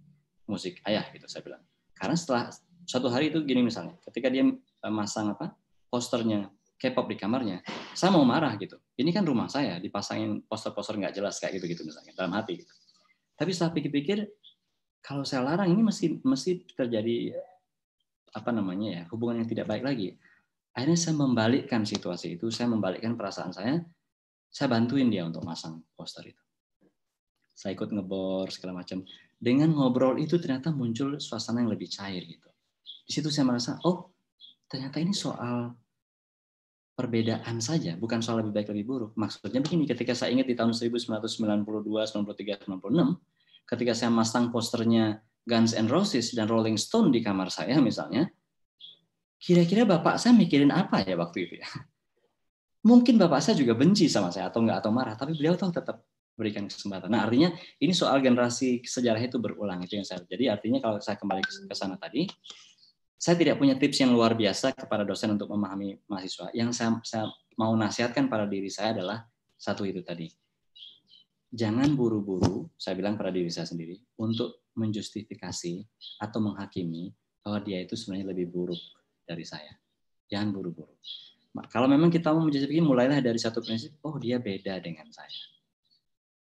musik ayah gitu saya bilang karena setelah satu hari itu gini misalnya ketika dia eh, masang apa posternya K-pop di kamarnya saya mau marah gitu ini kan rumah saya dipasangin poster-poster nggak jelas kayak gitu gitu misalnya dalam hati gitu tapi setelah pikir-pikir kalau saya larang ini mesti mesti terjadi apa namanya ya hubungan yang tidak baik lagi Akhirnya saya membalikkan situasi itu, saya membalikkan perasaan saya, saya bantuin dia untuk masang poster itu. Saya ikut ngebor segala macam. Dengan ngobrol itu ternyata muncul suasana yang lebih cair gitu. Di situ saya merasa, oh ternyata ini soal perbedaan saja, bukan soal lebih baik lebih buruk. Maksudnya begini, ketika saya ingat di tahun 1992, 93, 96, ketika saya masang posternya Guns and Roses dan Rolling Stone di kamar saya misalnya, kira-kira bapak saya mikirin apa ya waktu itu ya? Mungkin bapak saya juga benci sama saya atau enggak atau marah, tapi beliau tahu tetap berikan kesempatan. Nah, artinya ini soal generasi sejarah itu berulang itu yang saya. Jadi artinya kalau saya kembali ke sana tadi, saya tidak punya tips yang luar biasa kepada dosen untuk memahami mahasiswa. Yang saya, saya mau nasihatkan pada diri saya adalah satu itu tadi. Jangan buru-buru, saya bilang pada diri saya sendiri, untuk menjustifikasi atau menghakimi bahwa dia itu sebenarnya lebih buruk dari saya. Jangan buru-buru. Kalau memang kita mau menjajaki, mulailah dari satu prinsip, oh dia beda dengan saya.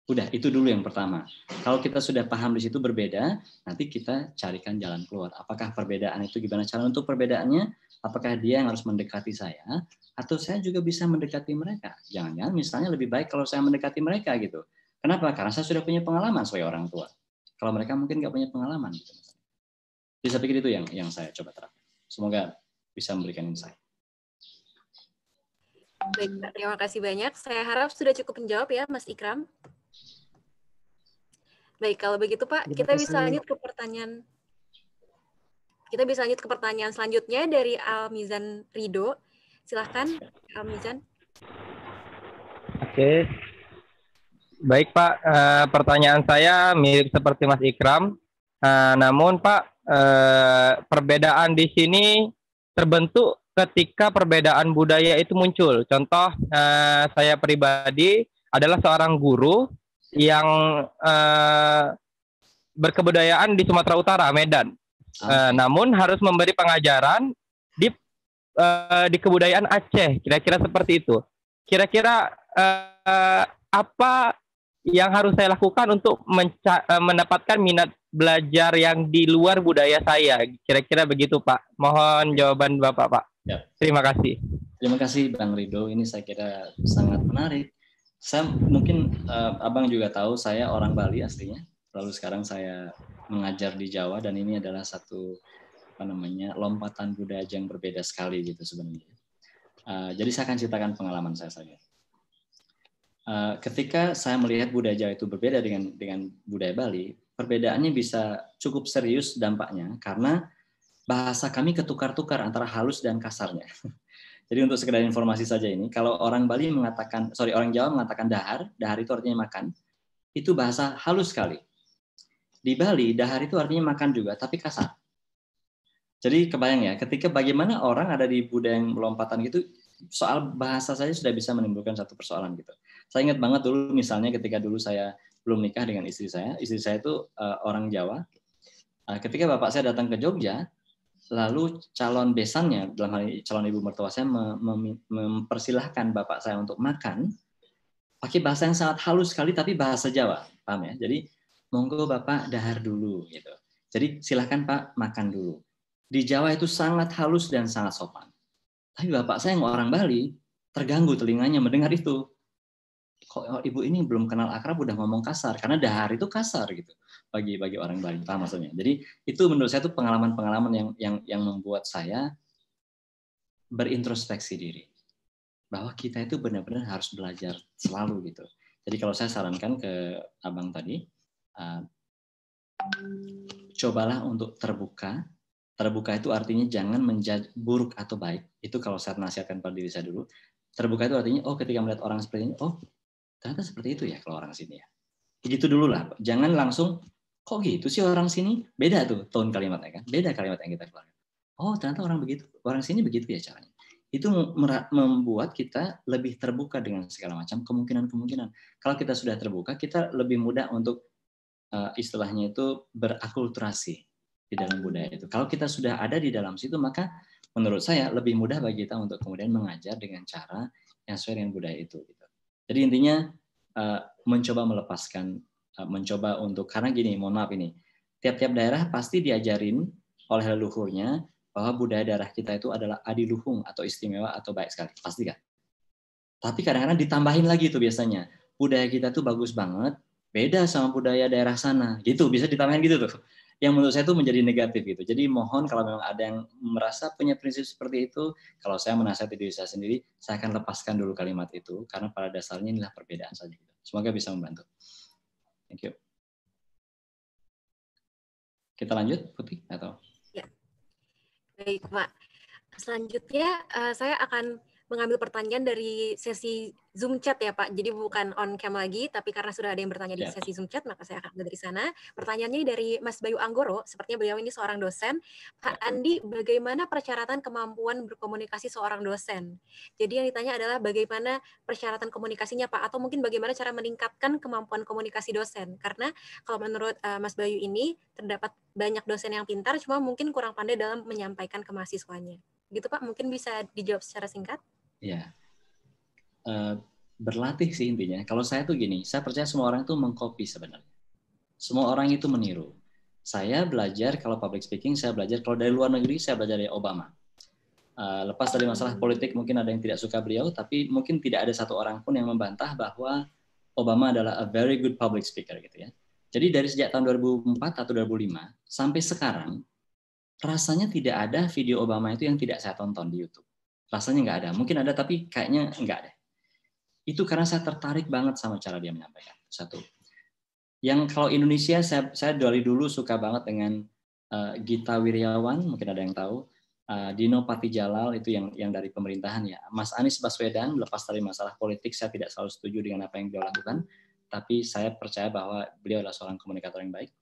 Udah, itu dulu yang pertama. Kalau kita sudah paham di situ berbeda, nanti kita carikan jalan keluar. Apakah perbedaan itu gimana cara untuk perbedaannya? Apakah dia yang harus mendekati saya? Atau saya juga bisa mendekati mereka? Jangan-jangan misalnya lebih baik kalau saya mendekati mereka gitu. Kenapa? Karena saya sudah punya pengalaman sebagai orang tua. Kalau mereka mungkin nggak punya pengalaman. Gitu. pikir itu yang yang saya coba terapkan. Semoga bisa memberikan insight. Baik, terima kasih banyak. Saya harap sudah cukup menjawab ya, Mas Ikram. Baik, kalau begitu Pak, kita bisa lanjut ke pertanyaan kita bisa lanjut ke pertanyaan selanjutnya dari Almizan Rido. Silahkan, Almizan. Oke. Baik, Pak. Eh, pertanyaan saya mirip seperti Mas Ikram. Eh, namun, Pak, eh, perbedaan di sini terbentuk ketika perbedaan budaya itu muncul. Contoh uh, saya pribadi adalah seorang guru yang uh, berkebudayaan di Sumatera Utara, Medan. Uh, namun harus memberi pengajaran di uh, di kebudayaan Aceh, kira-kira seperti itu. Kira-kira uh, apa yang harus saya lakukan untuk eh, mendapatkan minat belajar yang di luar budaya saya? Kira-kira begitu, Pak. Mohon jawaban Bapak, Pak. Ya. Terima kasih. Terima kasih, Bang Rido. Ini saya kira sangat menarik. Saya mungkin uh, Abang juga tahu saya orang Bali aslinya. Lalu sekarang saya mengajar di Jawa dan ini adalah satu apa namanya lompatan budaya yang berbeda sekali gitu sebenarnya. Uh, jadi saya akan ceritakan pengalaman saya saja. Eh, ketika saya melihat budaya Jawa itu berbeda dengan dengan budaya Bali, perbedaannya bisa cukup serius dampaknya karena bahasa kami ketukar-tukar antara halus dan kasarnya. Jadi untuk sekedar informasi saja ini, kalau orang Bali mengatakan, sorry orang Jawa mengatakan dahar, dahar itu artinya makan, itu bahasa halus sekali. Di Bali, dahar itu artinya makan juga, tapi kasar. Jadi kebayang ya, ketika bagaimana orang ada di budaya yang lompatan gitu, soal bahasa saja sudah bisa menimbulkan satu persoalan gitu. Saya ingat banget dulu misalnya ketika dulu saya belum nikah dengan istri saya, istri saya itu uh, orang Jawa. Uh, ketika bapak saya datang ke Jogja, lalu calon besannya dalam hal ini calon ibu mertua saya mem mempersilahkan bapak saya untuk makan pakai bahasa yang sangat halus sekali tapi bahasa Jawa paham ya jadi monggo bapak dahar dulu gitu jadi silahkan pak makan dulu di Jawa itu sangat halus dan sangat sopan tapi bapak saya yang orang Bali terganggu telinganya mendengar itu kok ibu ini belum kenal akrab udah ngomong kasar karena dahar itu kasar gitu bagi bagi orang paham maksudnya. Jadi itu menurut saya itu pengalaman-pengalaman yang yang yang membuat saya berintrospeksi diri bahwa kita itu benar-benar harus belajar selalu gitu. Jadi kalau saya sarankan ke abang tadi, uh, cobalah untuk terbuka. Terbuka itu artinya jangan menjadi buruk atau baik. Itu kalau saya nasihatkan pada diri saya dulu. Terbuka itu artinya, oh ketika melihat orang seperti ini, oh Ternyata seperti itu ya kalau orang sini ya. itu dulu lah. Jangan langsung, kok gitu sih orang sini? Beda tuh tone kalimatnya kan. Beda kalimat yang kita keluarkan. Oh ternyata orang begitu, orang sini begitu ya caranya. Itu membuat kita lebih terbuka dengan segala macam kemungkinan-kemungkinan. Kalau kita sudah terbuka, kita lebih mudah untuk eh, istilahnya itu berakulturasi di dalam budaya itu. Kalau kita sudah ada di dalam situ, maka menurut saya lebih mudah bagi kita untuk kemudian mengajar dengan cara yang sesuai dengan budaya itu. Gitu. Jadi intinya uh, mencoba melepaskan, uh, mencoba untuk karena gini, mohon maaf ini, tiap-tiap daerah pasti diajarin oleh leluhurnya bahwa budaya daerah kita itu adalah adiluhung atau istimewa atau baik sekali, pasti kan? Tapi kadang-kadang ditambahin lagi itu biasanya. Budaya kita tuh bagus banget, beda sama budaya daerah sana. Gitu, bisa ditambahin gitu tuh yang menurut saya itu menjadi negatif gitu. Jadi mohon kalau memang ada yang merasa punya prinsip seperti itu, kalau saya menasihati diri saya sendiri, saya akan lepaskan dulu kalimat itu karena pada dasarnya inilah perbedaan saja. Gitu. Semoga bisa membantu. Thank you. Kita lanjut, Putih atau? Ya. Baik, Pak. Selanjutnya eh, saya akan mengambil pertanyaan dari sesi Zoom chat ya Pak. Jadi bukan on cam lagi, tapi karena sudah ada yang bertanya di ya. sesi Zoom chat, maka saya akan dari sana. Pertanyaannya dari Mas Bayu Anggoro, sepertinya beliau ini seorang dosen. Pak ya. Andi, bagaimana persyaratan kemampuan berkomunikasi seorang dosen? Jadi yang ditanya adalah bagaimana persyaratan komunikasinya Pak, atau mungkin bagaimana cara meningkatkan kemampuan komunikasi dosen? Karena kalau menurut eh, Mas Bayu ini, terdapat banyak dosen yang pintar, cuma mungkin kurang pandai dalam menyampaikan ke mahasiswanya. Gitu Pak, mungkin bisa dijawab secara singkat ya berlatih sih intinya. Kalau saya tuh gini, saya percaya semua orang tuh mengcopy sebenarnya. Semua orang itu meniru. Saya belajar kalau public speaking, saya belajar kalau dari luar negeri, saya belajar dari Obama. Eh, lepas dari masalah politik, mungkin ada yang tidak suka beliau, tapi mungkin tidak ada satu orang pun yang membantah bahwa Obama adalah a very good public speaker gitu ya. Jadi dari sejak tahun 2004 atau 2005 sampai sekarang, rasanya tidak ada video Obama itu yang tidak saya tonton di YouTube rasanya nggak ada. Mungkin ada tapi kayaknya nggak ada. Itu karena saya tertarik banget sama cara dia menyampaikan. Satu. Yang kalau Indonesia saya, saya dari dulu suka banget dengan uh, Gita Wirjawan, mungkin ada yang tahu. Uh, Dino Jalal itu yang yang dari pemerintahan ya. Mas Anies Baswedan lepas dari masalah politik saya tidak selalu setuju dengan apa yang dia lakukan, tapi saya percaya bahwa beliau adalah seorang komunikator yang baik.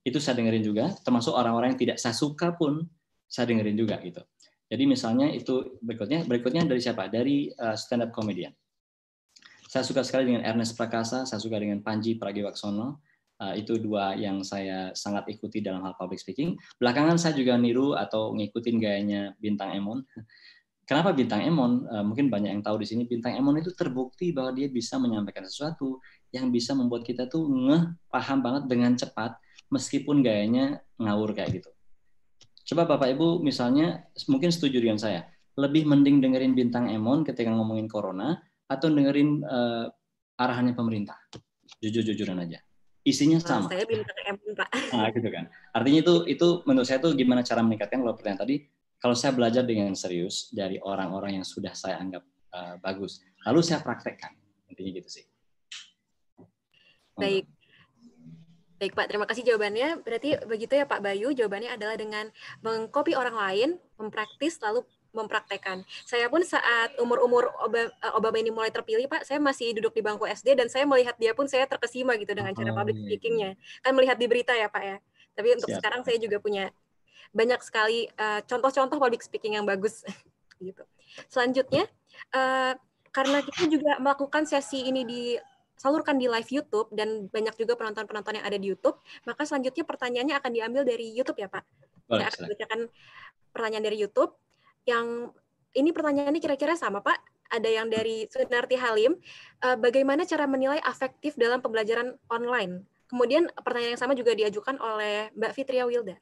Itu saya dengerin juga, termasuk orang-orang yang tidak saya suka pun saya dengerin juga gitu. Jadi misalnya itu berikutnya, berikutnya dari siapa? Dari eh, stand up comedian. Saya suka sekali dengan Ernest Prakasa, saya suka dengan Panji Pragiwaksono. Uh, itu dua yang saya sangat ikuti dalam hal public speaking. Belakangan saya juga niru atau ngikutin gayanya Bintang Emon. Kenapa Bintang Emon? Uh, mungkin banyak yang tahu di sini Bintang Emon itu terbukti bahwa dia bisa menyampaikan sesuatu yang bisa membuat kita tuh ngeh paham banget dengan cepat meskipun gayanya ngawur kayak gitu. Coba Bapak Ibu misalnya mungkin setuju dengan saya, lebih mending dengerin bintang Emon ketika ngomongin corona atau dengerin uh, arahannya pemerintah. Jujur-jujuran aja. Isinya sama. Saya bintang Emon, Pak. Nah, gitu kan. Artinya itu itu menurut saya itu gimana cara meningkatkan kalau pertanyaan tadi kalau saya belajar dengan serius dari orang-orang yang sudah saya anggap uh, bagus, lalu saya praktekkan. Intinya gitu sih. Baik, Baik Pak, terima kasih jawabannya. Berarti begitu ya Pak Bayu, jawabannya adalah dengan mengkopi orang lain, mempraktis, lalu mempraktekan. Saya pun saat umur-umur eh, Obama ini mulai terpilih, Pak, saya masih duduk di bangku SD dan saya melihat dia pun saya terkesima gitu dengan cara public oh, iya. speakingnya. Kan melihat di berita ya Pak ya. Tapi untuk Siap. sekarang saya juga punya banyak sekali eh, contoh-contoh uh, public speaking yang bagus gitu. Selanjutnya, uh, karena kita juga melakukan sesi ini di salurkan di live YouTube dan banyak juga penonton-penonton yang ada di YouTube, maka selanjutnya pertanyaannya akan diambil dari YouTube ya Pak. Boleh, Saya akan bacakan pertanyaan dari YouTube. Yang ini pertanyaannya kira-kira sama Pak. Ada yang dari Sunarti Halim, eh, bagaimana cara menilai afektif dalam pembelajaran online? Kemudian pertanyaan yang sama juga diajukan oleh Mbak Fitria Wilda.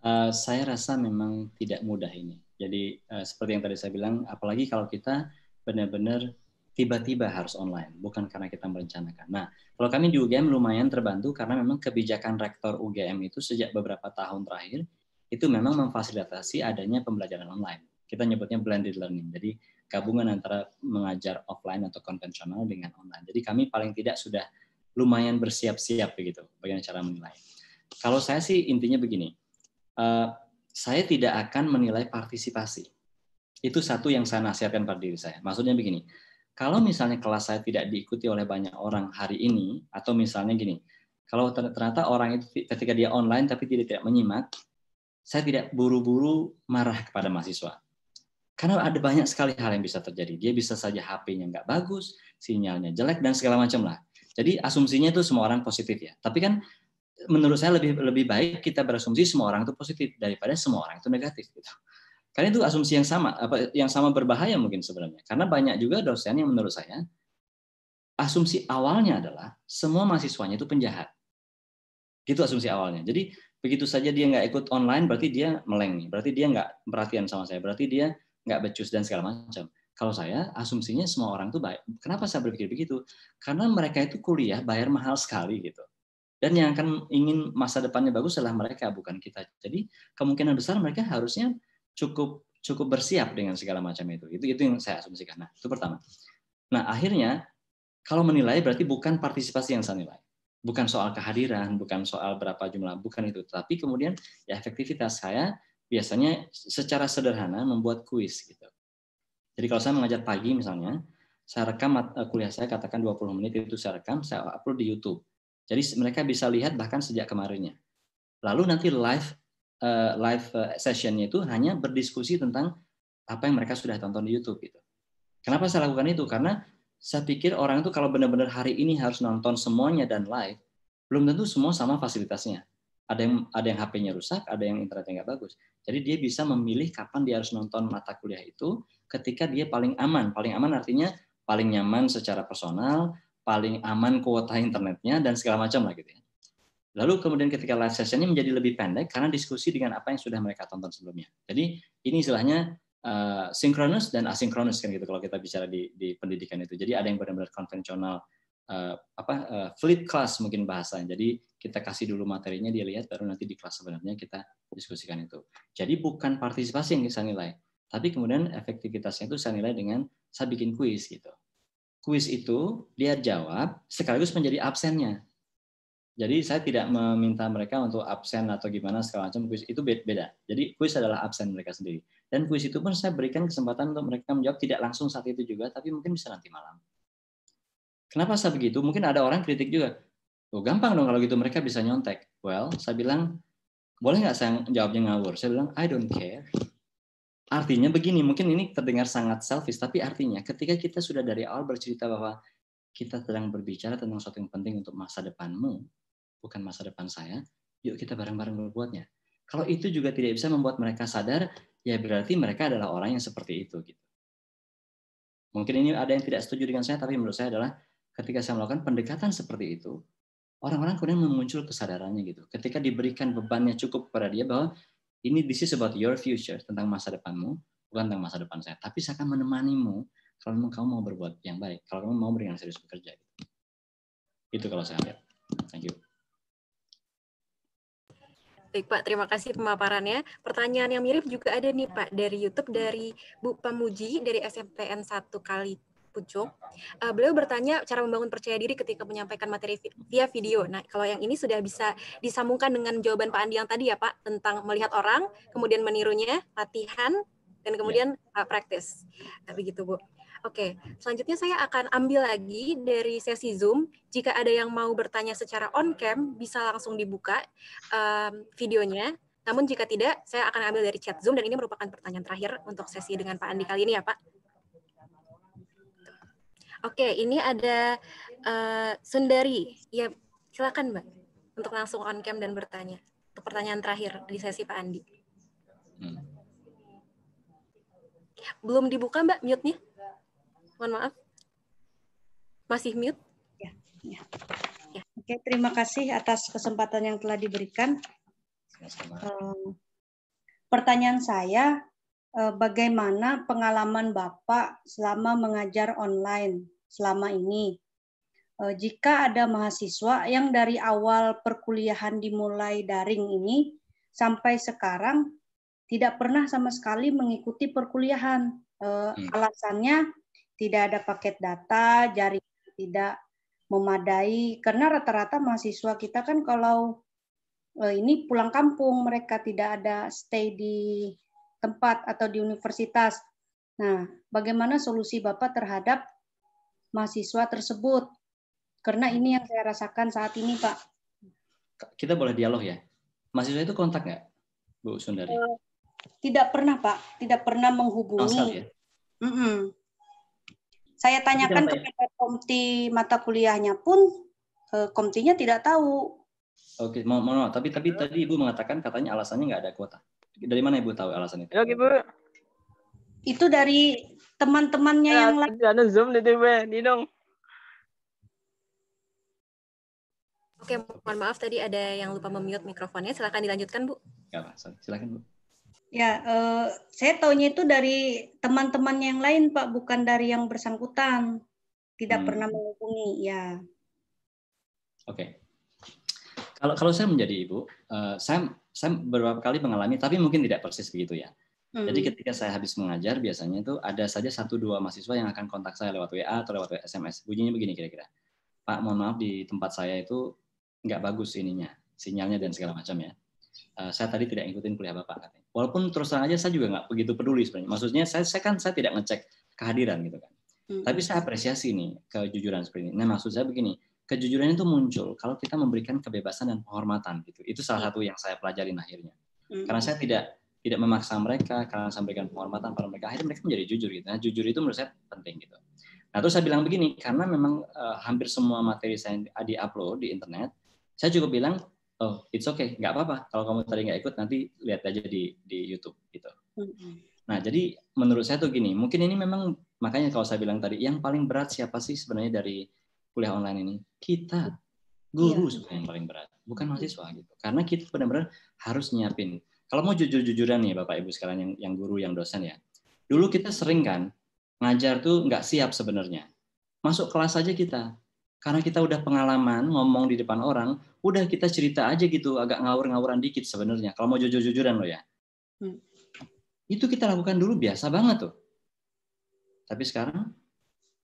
Uh, saya rasa memang tidak mudah ini. Jadi uh, seperti yang tadi saya bilang, apalagi kalau kita benar-benar tiba-tiba harus online, bukan karena kita merencanakan. Nah, kalau kami di UGM lumayan terbantu karena memang kebijakan rektor UGM itu sejak beberapa tahun terakhir itu memang memfasilitasi adanya pembelajaran online. Kita nyebutnya blended learning. Jadi gabungan antara mengajar offline atau konvensional dengan online. Jadi kami paling tidak sudah lumayan bersiap-siap begitu bagaimana cara menilai. Kalau saya sih intinya begini, eh, saya tidak akan menilai partisipasi. Itu satu yang saya nasihatkan pada diri saya. Maksudnya begini, kalau misalnya kelas saya tidak diikuti oleh banyak orang hari ini, atau misalnya gini, kalau ternyata orang itu ketika dia online tapi tidak tidak menyimak, saya tidak buru-buru marah kepada mahasiswa. Karena ada banyak sekali hal yang bisa terjadi. Dia bisa saja HP-nya nggak bagus, sinyalnya jelek, dan segala macam lah. Jadi asumsinya itu semua orang positif ya. Tapi kan menurut saya lebih lebih baik kita berasumsi semua orang itu positif daripada semua orang itu negatif gitu. Karena itu asumsi yang sama, apa yang sama berbahaya mungkin sebenarnya. Karena banyak juga dosen yang menurut saya asumsi awalnya adalah semua mahasiswanya itu penjahat. Gitu asumsi awalnya. Jadi begitu saja dia nggak ikut online berarti dia meleng nih, berarti dia nggak perhatian sama saya, berarti dia nggak becus dan segala macam. Kalau saya asumsinya semua orang itu baik. Kenapa saya berpikir begitu? Karena mereka itu kuliah bayar mahal sekali gitu. Dan yang akan ingin masa depannya bagus adalah mereka bukan kita. Jadi kemungkinan besar mereka harusnya cukup cukup bersiap dengan segala macam itu. Itu itu yang saya asumsikan. Nah, itu pertama. Nah, akhirnya kalau menilai berarti bukan partisipasi yang saya nilai. Bukan soal kehadiran, bukan soal berapa jumlah, bukan itu. Tapi kemudian ya efektivitas saya biasanya secara sederhana membuat kuis gitu. Jadi kalau saya mengajar pagi misalnya, saya rekam eh, kuliah saya katakan 20 menit itu saya rekam, saya upload di YouTube. Jadi mereka bisa lihat bahkan sejak kemarinnya. Lalu nanti live Eh, live eh, sessionnya itu hanya berdiskusi tentang apa yang mereka sudah tonton di YouTube gitu. Kenapa saya lakukan itu? Karena saya pikir orang itu kalau benar-benar hari ini harus nonton semuanya dan live, belum tentu semua sama fasilitasnya. Ada yang ada yang HP-nya rusak, ada yang internetnya nggak bagus. Jadi dia bisa memilih kapan dia harus nonton mata kuliah itu ketika dia paling aman. Paling aman artinya paling nyaman secara personal, paling aman kuota internetnya dan segala macam lah gitu ya. Lalu kemudian ketika live sessionnya menjadi lebih pendek karena diskusi dengan apa yang sudah mereka tonton sebelumnya. Jadi ini istilahnya uh, eh, sinkronus dan asinkronus kan gitu kalau kita bicara di, di pendidikan itu. Jadi ada yang benar-benar konvensional uh, apa uh, eh, flip class mungkin bahasanya. Jadi kita kasih dulu materinya dia lihat baru nanti di kelas sebenarnya kita diskusikan itu. Jadi bukan partisipasi yang saya nilai, tapi kemudian efektivitasnya itu saya nilai dengan saya bikin kuis gitu. Kuis itu dia jawab sekaligus menjadi absennya jadi saya tidak meminta mereka untuk absen atau gimana segala macam kuis itu beda. Jadi kuis adalah absen mereka sendiri. Dan kuis itu pun saya berikan kesempatan untuk mereka menjawab tidak langsung saat itu juga, tapi mungkin bisa nanti malam. Kenapa saya begitu? Mungkin ada orang kritik juga. Oh gampang dong kalau gitu mereka bisa nyontek. Well, saya bilang boleh nggak saya jawabnya ngawur? Saya bilang I don't care. Artinya begini, mungkin ini terdengar sangat selfish, tapi artinya ketika kita sudah dari awal bercerita bahwa kita sedang berbicara tentang sesuatu yang penting untuk masa depanmu, bukan masa depan saya, yuk kita bareng-bareng berbuatnya. Kalau itu juga tidak bisa membuat mereka sadar, ya berarti mereka adalah orang yang seperti itu. Gitu. Mungkin ini ada yang tidak setuju dengan saya, tapi menurut saya adalah ketika saya melakukan pendekatan seperti itu, orang-orang kemudian muncul kesadarannya gitu. Ketika diberikan bebannya cukup kepada dia bahwa ini this is about your future tentang masa depanmu, bukan tentang masa depan saya. Tapi saya akan menemanimu kalau memang kamu mau berbuat yang baik, kalau kamu mau berikan serius bekerja. Itu kalau saya lihat. Thank you. Baik Pak, terima kasih pemaparannya. Pertanyaan yang mirip juga ada nih Pak dari YouTube dari Bu Pamuji dari SMPN 1 kali Pucuk. Uh, eh, beliau bertanya cara membangun percaya diri ketika menyampaikan materi via video. Nah, kalau yang ini sudah bisa disambungkan dengan jawaban Pak Andi yang tadi ya Pak tentang melihat orang, kemudian menirunya, latihan, dan kemudian ya. uh, praktis. Uh, begitu Bu. Oke, selanjutnya saya akan ambil lagi dari sesi Zoom. Jika ada yang mau bertanya secara on cam, bisa langsung dibuka um, videonya. Namun jika tidak, saya akan ambil dari chat Zoom dan ini merupakan pertanyaan terakhir untuk sesi dengan Pak Andi kali ini ya Pak. Oke, ini ada uh, Sundari. Ya, silakan Mbak untuk langsung on cam dan bertanya. Untuk pertanyaan terakhir di sesi Pak Andi. Hmm. Belum dibuka Mbak mute-nya? Mohon maaf. Masih mute? Ya. ya. ya. Oke, terima kasih atas kesempatan yang telah diberikan. Sama-sama. Eh, pertanyaan saya, eh, bagaimana pengalaman Bapak selama mengajar online selama ini? Eh, jika ada mahasiswa yang dari awal perkuliahan dimulai daring ini sampai sekarang tidak pernah sama sekali mengikuti perkuliahan. Hmm. Alasannya tidak ada paket data, jaringan tidak memadai karena rata-rata mahasiswa kita kan kalau eh, ini pulang kampung mereka tidak ada stay di tempat atau di universitas. Nah, bagaimana solusi Bapak terhadap mahasiswa tersebut? Karena ini yang saya rasakan saat ini, Pak. Kita boleh dialog ya. Mahasiswa itu kontak nggak, Bu Sundari? Eh, tidak pernah, Pak. Tidak pernah menghubungi. ya? Mm -mm. Saya tanyakan ya? kepada ya? komti mata kuliahnya pun eh, komtinya tidak tahu. Oke, mau mau, mau. tapi tapi tadi Ibu mengatakan katanya alasannya nggak ada kuota. Dari mana Ibu tahu alasan itu? Ya, Ibu. Itu dari teman-temannya ya, yang lain. Ada anu, Zoom di TV, dong. Oke, mohon maaf tadi ada yang lupa memute mikrofonnya. Silakan dilanjutkan, Bu. Ya, Silakan, Bu. Ya, eh, saya taunya itu dari teman-teman yang lain, Pak, bukan dari yang bersangkutan. Tidak hmm. pernah menghubungi, ya. Oke. Okay. Kalau kalau saya menjadi ibu, eh, saya saya beberapa kali mengalami, tapi mungkin tidak persis begitu ya. Hmm. Jadi ketika saya habis mengajar, biasanya itu ada saja satu dua mahasiswa yang akan kontak saya lewat WA atau lewat SMS. Bunyinya begini kira-kira. Pak, mohon maaf di tempat saya itu nggak bagus ininya, sinyalnya dan segala macam ya. Eh, saya tadi tidak ngikutin kuliah bapak katanya. Walaupun terus terang aja saya juga nggak begitu peduli sebenarnya. Maksudnya saya, saya kan saya tidak ngecek kehadiran gitu kan. Hmm. Tapi saya apresiasi nih kejujuran seperti ini. Nah maksud saya begini, kejujuran itu muncul kalau kita memberikan kebebasan dan penghormatan gitu. Itu salah iya. satu yang saya pelajarin akhirnya. Hmm. Karena saya tidak tidak memaksa mereka, karena saya memberikan penghormatan pada mereka, akhirnya mereka menjadi jujur gitu. Nah jujur itu menurut saya penting gitu. Nah terus saya bilang begini, karena memang uh, hampir semua materi saya di upload di internet, saya juga bilang oh it's okay nggak apa-apa kalau kamu tadi nggak ikut nanti lihat aja di di YouTube gitu nah jadi menurut saya tuh gini mungkin ini memang makanya kalau saya bilang tadi yang paling berat siapa sih sebenarnya dari kuliah online ini kita guru iya. sebenarnya yang paling berat bukan mahasiswa gitu karena kita benar-benar harus nyiapin kalau mau jujur-jujuran nih bapak ibu sekarang yang yang guru yang dosen ya dulu kita sering kan ngajar tuh nggak siap sebenarnya masuk kelas aja kita karena kita udah pengalaman ngomong di depan orang, udah kita cerita aja gitu, agak ngawur-ngawuran dikit sebenarnya. Kalau mau jujur-jujuran lo ya, hmm. itu kita lakukan dulu biasa banget tuh. Tapi sekarang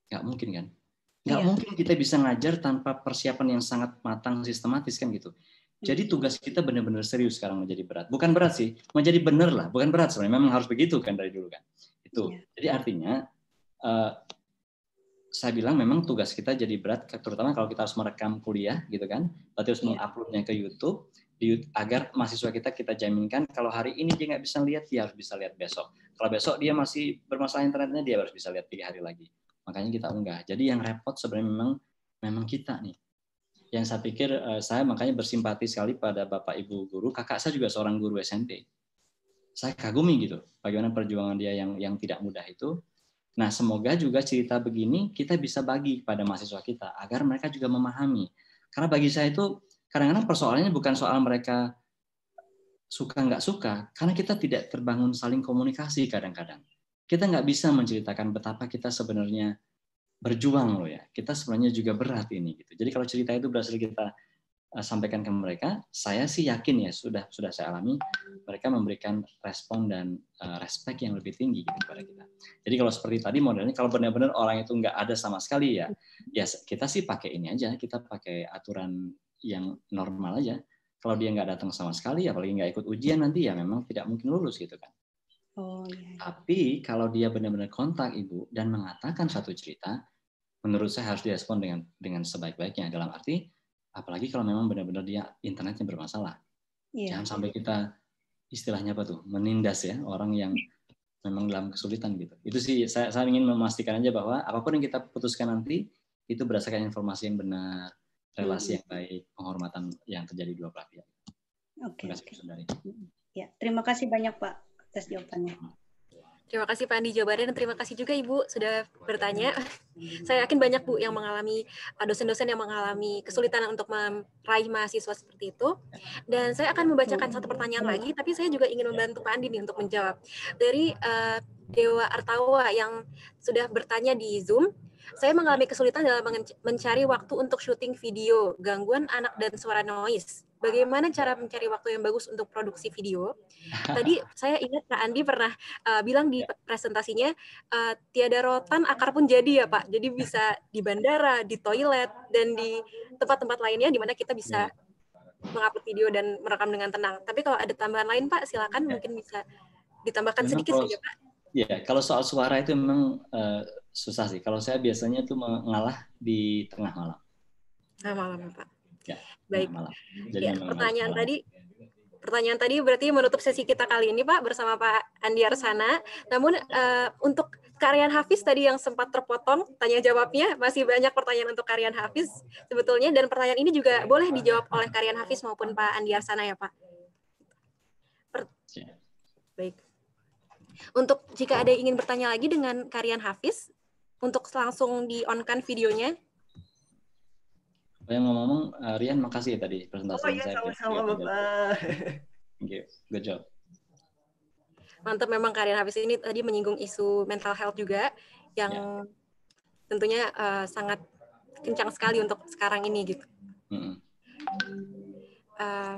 nggak mungkin kan? Nggak yeah. mungkin kita bisa ngajar tanpa persiapan yang sangat matang sistematis kan gitu. Jadi hmm. tugas kita benar-benar serius sekarang menjadi berat. Bukan berat sih, menjadi bener lah. Bukan berat sebenarnya. Memang harus begitu kan dari dulu kan. Itu. Yeah. Jadi artinya uh, saya bilang memang tugas kita jadi berat, terutama kalau kita harus merekam kuliah gitu kan, berarti harus iya. menguploadnya ke YouTube, agar mahasiswa kita kita jaminkan kalau hari ini dia nggak bisa lihat, dia harus bisa lihat besok. Kalau besok dia masih bermasalah internetnya, dia harus bisa lihat tiga hari lagi. Makanya kita unggah. Jadi yang repot sebenarnya memang memang kita nih. Yang saya pikir eh, saya makanya bersimpati sekali pada bapak ibu guru, kakak saya juga seorang guru SMP. Saya kagumi gitu, bagaimana perjuangan dia yang yang tidak mudah itu Nah, semoga juga cerita begini kita bisa bagi kepada mahasiswa kita agar mereka juga memahami. Karena bagi saya itu kadang-kadang persoalannya bukan soal mereka suka nggak suka, karena kita tidak terbangun saling komunikasi kadang-kadang. Kita nggak bisa menceritakan betapa kita sebenarnya berjuang loh ya. Kita sebenarnya juga berat ini gitu. Jadi kalau cerita itu berhasil kita Eh, sampaikan ke mereka, saya sih yakin ya sudah sudah saya alami mereka memberikan respon dan uh, respect yang lebih tinggi gitu kepada kita. Jadi kalau seperti tadi modelnya kalau benar-benar orang itu nggak ada sama sekali ya, ya kita sih pakai ini aja, kita pakai aturan yang normal aja. Kalau dia nggak datang sama sekali, apalagi nggak ikut ujian nanti ya memang tidak mungkin lulus gitu kan. Oh, iya. iya. Tapi kalau dia benar-benar kontak ibu dan mengatakan satu cerita, menurut saya harus direspon dengan dengan sebaik-baiknya dalam arti Apalagi kalau memang benar-benar dia internetnya bermasalah. Yeah. Jangan sampai kita istilahnya apa tuh menindas ya orang yang memang dalam kesulitan gitu. Itu sih saya, saya ingin memastikan aja bahwa apapun yang kita putuskan nanti itu berdasarkan informasi yang benar, relasi yang baik, penghormatan yang terjadi dua belah pihak. Oke. Okay, terima kasih okay. Ya, terima kasih banyak Pak atas jawabannya. Terima kasih Pak Andi jawabannya dan terima kasih juga Ibu sudah bertanya. Saya yakin banyak Bu yang mengalami eh, dosen-dosen yang mengalami kesulitan untuk meraih mahasiswa seperti itu. Dan saya akan membacakan satu pertanyaan lagi, tapi saya juga ingin membantu Pak Andi nih untuk menjawab. Dari uh, Dewa Artawa yang sudah bertanya di Zoom, saya mengalami kesulitan dalam mencari waktu untuk syuting video, gangguan anak dan suara noise bagaimana cara mencari waktu yang bagus untuk produksi video. Tadi saya ingat Kak Andi pernah uh, bilang di ya. presentasinya uh, tiada rotan akar pun jadi ya Pak. Jadi bisa di bandara, di toilet dan di tempat-tempat lainnya di mana kita bisa ya. mengupload video dan merekam dengan tenang. Tapi kalau ada tambahan lain Pak, silakan ya. mungkin bisa ditambahkan memang sedikit saja Pak. Ya, kalau soal suara itu memang uh, susah sih. Kalau saya biasanya tuh mengalah di tengah malam. Tengah malam Pak. Ya, Baik. ya, pertanyaan tadi pertanyaan tadi berarti menutup sesi kita kali ini Pak bersama Pak Andi Arsana. Namun uh, untuk Karyan Hafiz tadi yang sempat terpotong tanya jawabnya masih banyak pertanyaan untuk Karyan Hafiz sebetulnya dan pertanyaan ini juga boleh dijawab oleh Karyan Hafiz maupun Pak Andi Arsana ya Pak. Per ya. Baik. Untuk jika ada yang ingin bertanya lagi dengan Karyan Hafiz untuk langsung di on kan videonya Oh, yang ngomong-ngomong, uh, Rian makasih ya tadi presentasi Oh iya, sama-sama Bapak. Thank you. Good job. Mantap memang Rian. habis ini tadi menyinggung isu mental health juga yang yeah. tentunya uh, sangat kencang sekali untuk sekarang ini gitu. Mm -hmm. uh,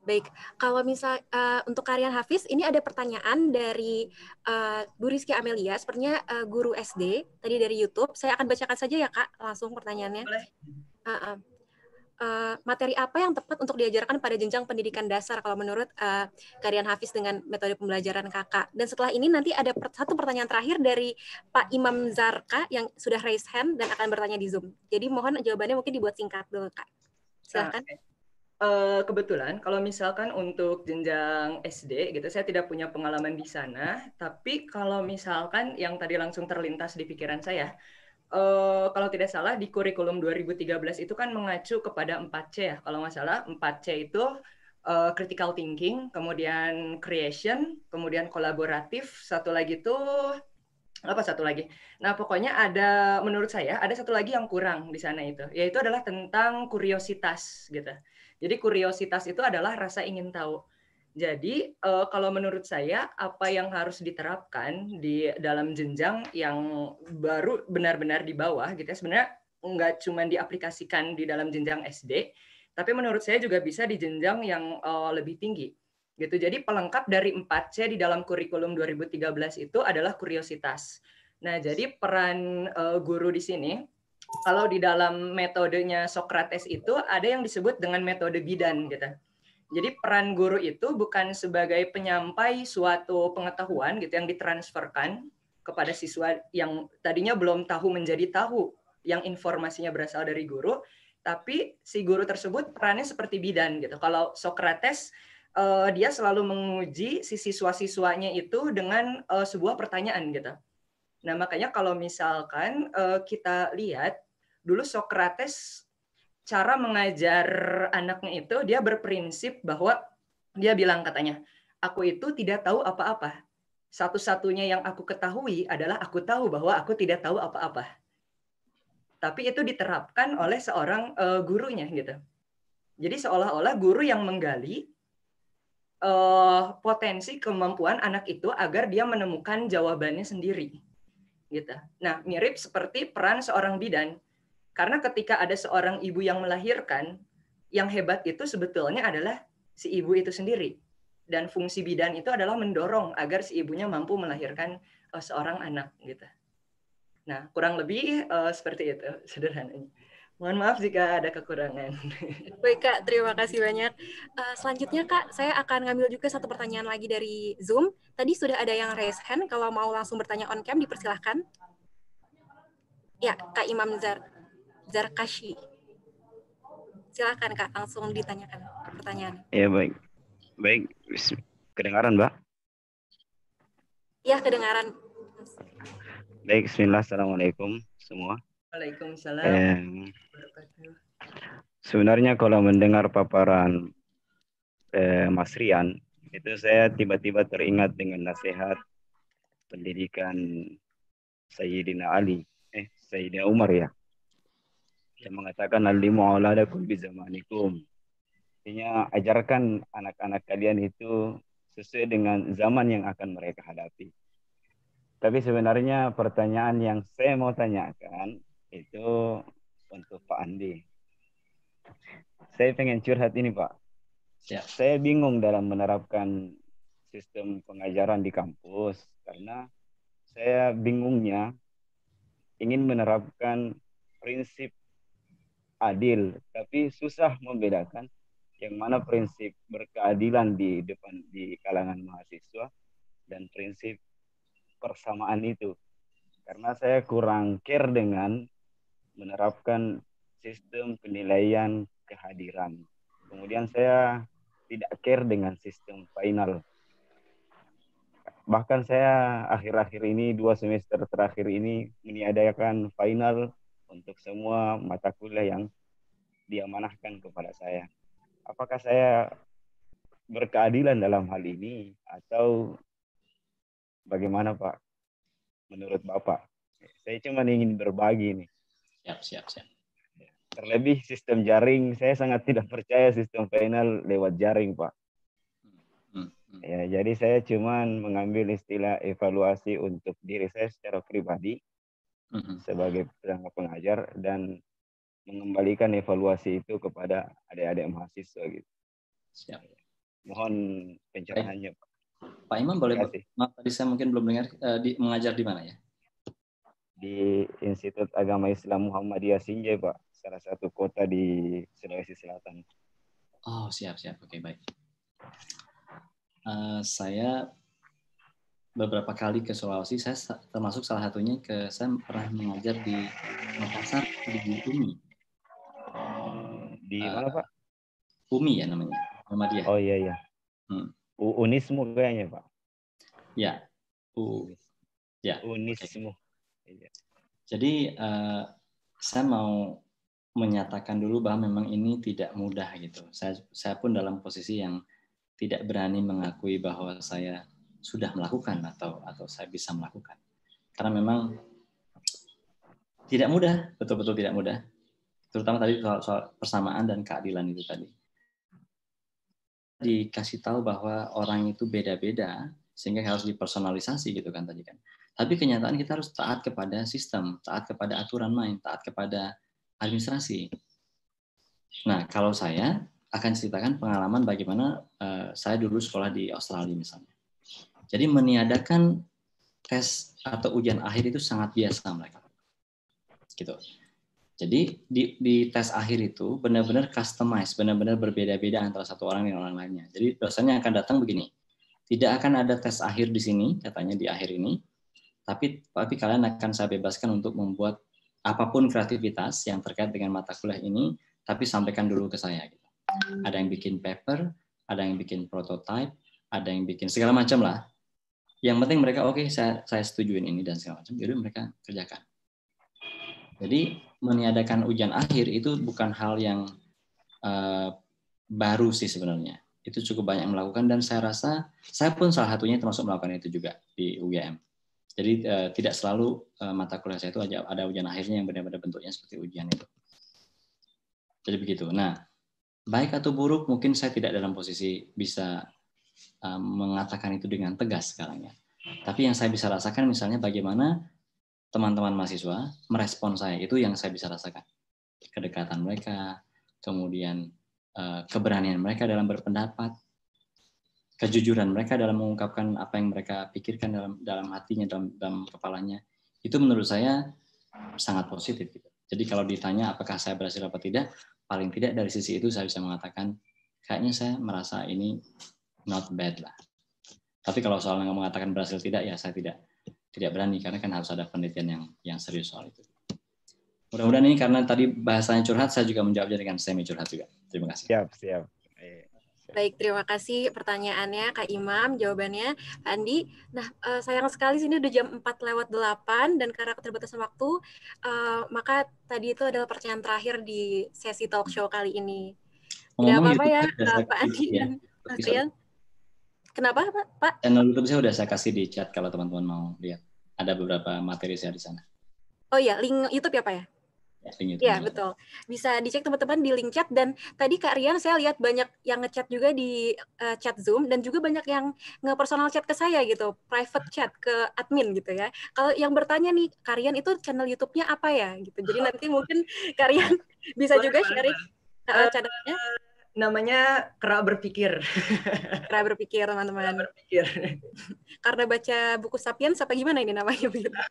Baik, kalau misal uh, untuk karyan Hafiz, ini ada pertanyaan dari uh, Bu Rizky Amelia, sepertinya uh, guru SD, tadi dari YouTube. Saya akan bacakan saja ya Kak, langsung pertanyaannya. Boleh. Uh, uh. Uh, materi apa yang tepat untuk diajarkan pada jenjang pendidikan dasar kalau menurut uh, Karian Hafiz dengan metode pembelajaran kakak. Dan setelah ini nanti ada per satu pertanyaan terakhir dari Pak Imam Zarka yang sudah raise hand dan akan bertanya di Zoom. Jadi mohon jawabannya mungkin dibuat singkat dulu Kak. Ah, Silahkan. okay. Eh, kebetulan kalau misalkan untuk jenjang SD gitu, saya tidak punya pengalaman di sana. Tapi kalau misalkan yang tadi langsung terlintas di pikiran saya, uh, kalau tidak salah di kurikulum 2013 itu kan mengacu kepada 4C ya, kalau nggak salah 4C itu uh, critical thinking, kemudian creation, kemudian kolaboratif, satu lagi itu apa satu lagi. Nah, pokoknya ada menurut saya ada satu lagi yang kurang di sana itu, yaitu adalah tentang kuriositas gitu. Jadi kuriositas itu adalah rasa ingin tahu. Jadi uh, kalau menurut saya apa yang harus diterapkan di dalam jenjang yang baru benar-benar di bawah gitu ya sebenarnya nggak cuma diaplikasikan di dalam jenjang SD, tapi menurut saya juga bisa di jenjang yang eh, lebih tinggi gitu. Jadi pelengkap dari 4C di dalam kurikulum 2013 itu adalah kuriositas. Nah, jadi peran eh, guru di sini kalau di dalam metodenya Socrates itu ada yang disebut dengan metode bidan gitu. Jadi peran guru itu bukan sebagai penyampai suatu pengetahuan gitu yang ditransferkan kepada siswa yang tadinya belum tahu menjadi tahu yang informasinya berasal dari guru, tapi si guru tersebut perannya seperti bidan gitu. Kalau Socrates eh, dia selalu menguji si siswa-siswanya itu dengan eh, sebuah pertanyaan gitu. Nah, makanya kalau misalkan uh, kita lihat dulu Socrates cara mengajar anaknya itu dia berprinsip bahwa dia bilang katanya, aku itu tidak tahu apa-apa. Satu-satunya yang aku ketahui adalah aku tahu bahwa aku tidak tahu apa-apa. Tapi itu diterapkan oleh seorang uh, gurunya gitu. Jadi seolah-olah guru yang menggali uh, potensi kemampuan anak itu agar dia menemukan jawabannya sendiri gitu. Nah, mirip seperti peran seorang bidan. Karena ketika ada seorang ibu yang melahirkan, yang hebat itu sebetulnya adalah si ibu itu sendiri. Dan fungsi bidan itu adalah mendorong agar si ibunya mampu melahirkan eh, seorang anak gitu. Nah, kurang lebih uh, seperti itu sederhananya. Mohon maaf jika ada kekurangan. Baik Kak, terima kasih banyak. Uh, selanjutnya Kak, saya akan ngambil juga satu pertanyaan lagi dari Zoom. Tadi sudah ada yang raise hand, kalau mau langsung bertanya on cam dipersilahkan. Ya, Kak Imam Zar Zarkashi. Silahkan Kak, langsung ditanyakan pertanyaan. Ya baik. Baik, kedengaran Mbak? Ya, kedengaran. Baik, Bismillah, Assalamualaikum semua. Waalaikumsalam. sebenarnya kalau mendengar paparan eh, Mas Rian, itu saya tiba-tiba teringat dengan nasihat pendidikan Sayyidina Ali, eh Sayyidina Umar ya. Yang mengatakan alimu auladakum bi zamanikum. Artinya ajarkan anak-anak kalian itu sesuai dengan zaman yang akan mereka hadapi. Tapi sebenarnya pertanyaan yang saya mau tanyakan itu untuk Pak Andi. Saya pengen curhat ini Pak. Ya. Saya bingung dalam menerapkan sistem pengajaran di kampus karena saya bingungnya ingin menerapkan prinsip adil tapi susah membedakan yang mana prinsip berkeadilan di depan di kalangan mahasiswa dan prinsip persamaan itu karena saya kurang care dengan menerapkan sistem penilaian kehadiran. Kemudian saya tidak care dengan sistem final. Bahkan saya akhir-akhir ini, dua semester terakhir ini, meniadakan final untuk semua mata kuliah yang diamanahkan kepada saya. Apakah saya berkeadilan dalam hal ini atau bagaimana Pak? Menurut Bapak, saya cuma ingin berbagi nih. Siap, siap, siap. Terlebih sistem jaring, saya sangat tidak percaya sistem final lewat jaring, Pak. Hmm, hmm. hmm. Ya, jadi saya cuman mengambil istilah evaluasi untuk diri saya secara pribadi hmm. hmm. sebagai pengajar dan mengembalikan evaluasi itu kepada adik-adik mahasiswa gitu. Siap. Mohon pencerahannya, Pak. Pak Imam boleh Pak, tadi saya mungkin belum dengar uh, di, mengajar di mana ya? di Institut Agama Islam Muhammadiyah Sinjai, Pak, salah satu kota di Sulawesi Selatan. Oh, siap, siap. Oke, okay, baik. Uh, saya beberapa kali ke Sulawesi, saya termasuk salah satunya ke saya pernah mengajar di Makassar di Bumi. Di uh, mana, Pak? UMI ya namanya, Muhammadiyah. Oh iya iya. Hmm. Unismu kayaknya, Pak. Ya. U ya. Unismu. Iya. Jadi uh, saya mau menyatakan dulu bahwa memang ini tidak mudah gitu. Saya saya pun dalam posisi yang tidak berani mengakui bahwa saya sudah melakukan atau atau saya bisa melakukan. Karena memang tidak mudah, betul-betul tidak mudah. Terutama tadi soal, soal persamaan dan keadilan itu tadi. Dikasih tahu bahwa orang itu beda-beda sehingga harus dipersonalisasi gitu kan tadi kan. Tapi kenyataan kita harus taat kepada sistem, taat kepada aturan main, taat kepada administrasi. Nah, kalau saya akan ceritakan pengalaman bagaimana uh, saya dulu sekolah di Australia misalnya. Jadi meniadakan tes atau ujian akhir itu sangat biasa mereka. Gitu. Jadi di, di tes akhir itu benar-benar customized, benar-benar berbeda-beda antara satu orang dengan orang lainnya. Jadi dosennya akan datang begini, tidak akan ada tes akhir di sini, katanya di akhir ini tapi tapi kalian akan saya bebaskan untuk membuat apapun kreativitas yang terkait dengan mata kuliah ini, tapi sampaikan dulu ke saya. Gitu. Ada yang bikin paper, ada yang bikin prototype, ada yang bikin segala macam lah. Yang penting mereka oke, okay, saya saya setujuin ini dan segala macam, jadi mereka kerjakan. Jadi meniadakan ujian akhir itu bukan hal yang uh, baru sih sebenarnya. Itu cukup banyak melakukan dan saya rasa saya pun salah satunya termasuk melakukan itu juga di UGM jadi uh, tidak selalu uh, mata kuliah saya itu ada, ada ujian akhirnya yang benar-benar bentuknya seperti ujian itu. Jadi begitu. Nah, baik atau buruk mungkin saya tidak dalam posisi bisa uh, mengatakan itu dengan tegas sekarang ya. Tapi yang saya bisa rasakan misalnya bagaimana teman-teman mahasiswa merespon saya itu yang saya bisa rasakan kedekatan mereka, kemudian keberanian mereka dalam berpendapat, kejujuran mereka dalam mengungkapkan apa yang mereka pikirkan dalam dalam hatinya dalam dalam kepalanya itu menurut saya sangat positif gitu. Jadi kalau ditanya apakah saya berhasil apa tidak, paling tidak dari sisi itu saya bisa mengatakan kayaknya saya merasa ini not bad lah. Tapi kalau soal nggak mengatakan berhasil tidak ya saya tidak tidak berani karena kan harus ada penelitian yang yang serius soal itu. Mudah-mudahan ini karena tadi bahasanya curhat saya juga menjawabnya dengan semi curhat juga. Terima kasih. Siap, siap. Baik, terima kasih pertanyaannya Kak Imam, jawabannya Andi. Nah, uh, sayang sekali sini udah jam 4 lewat 8 dan karena keterbatasan waktu, uh, maka tadi itu adalah pertanyaan terakhir di sesi talk show kali ini. Tidak apa-apa ya, uh, Pak Andi ya. dan Kenapa, Pak? Pak? Channel YouTube saya sudah saya kasih di chat kalau teman-teman mau lihat. Ada beberapa materi saya di sana. Oh iya, link YouTube ya, Pak ya? ya betul. Bisa dicek teman-teman di link chat dan tadi Kak Rian saya lihat banyak yang ngechat juga di uh, chat Zoom dan juga banyak yang nge-personal chat ke saya gitu, private chat ke admin gitu ya. Kalau yang bertanya nih, Kak Rian itu channel YouTube-nya apa ya gitu. Jadi nanti mungkin Kak Rian bisa juga share uh, eh, eh, channelnya namanya kera berpikir. Kera berpikir, teman-teman. Kera berpikir. Karena baca buku Sapiens apa gimana ini namanya?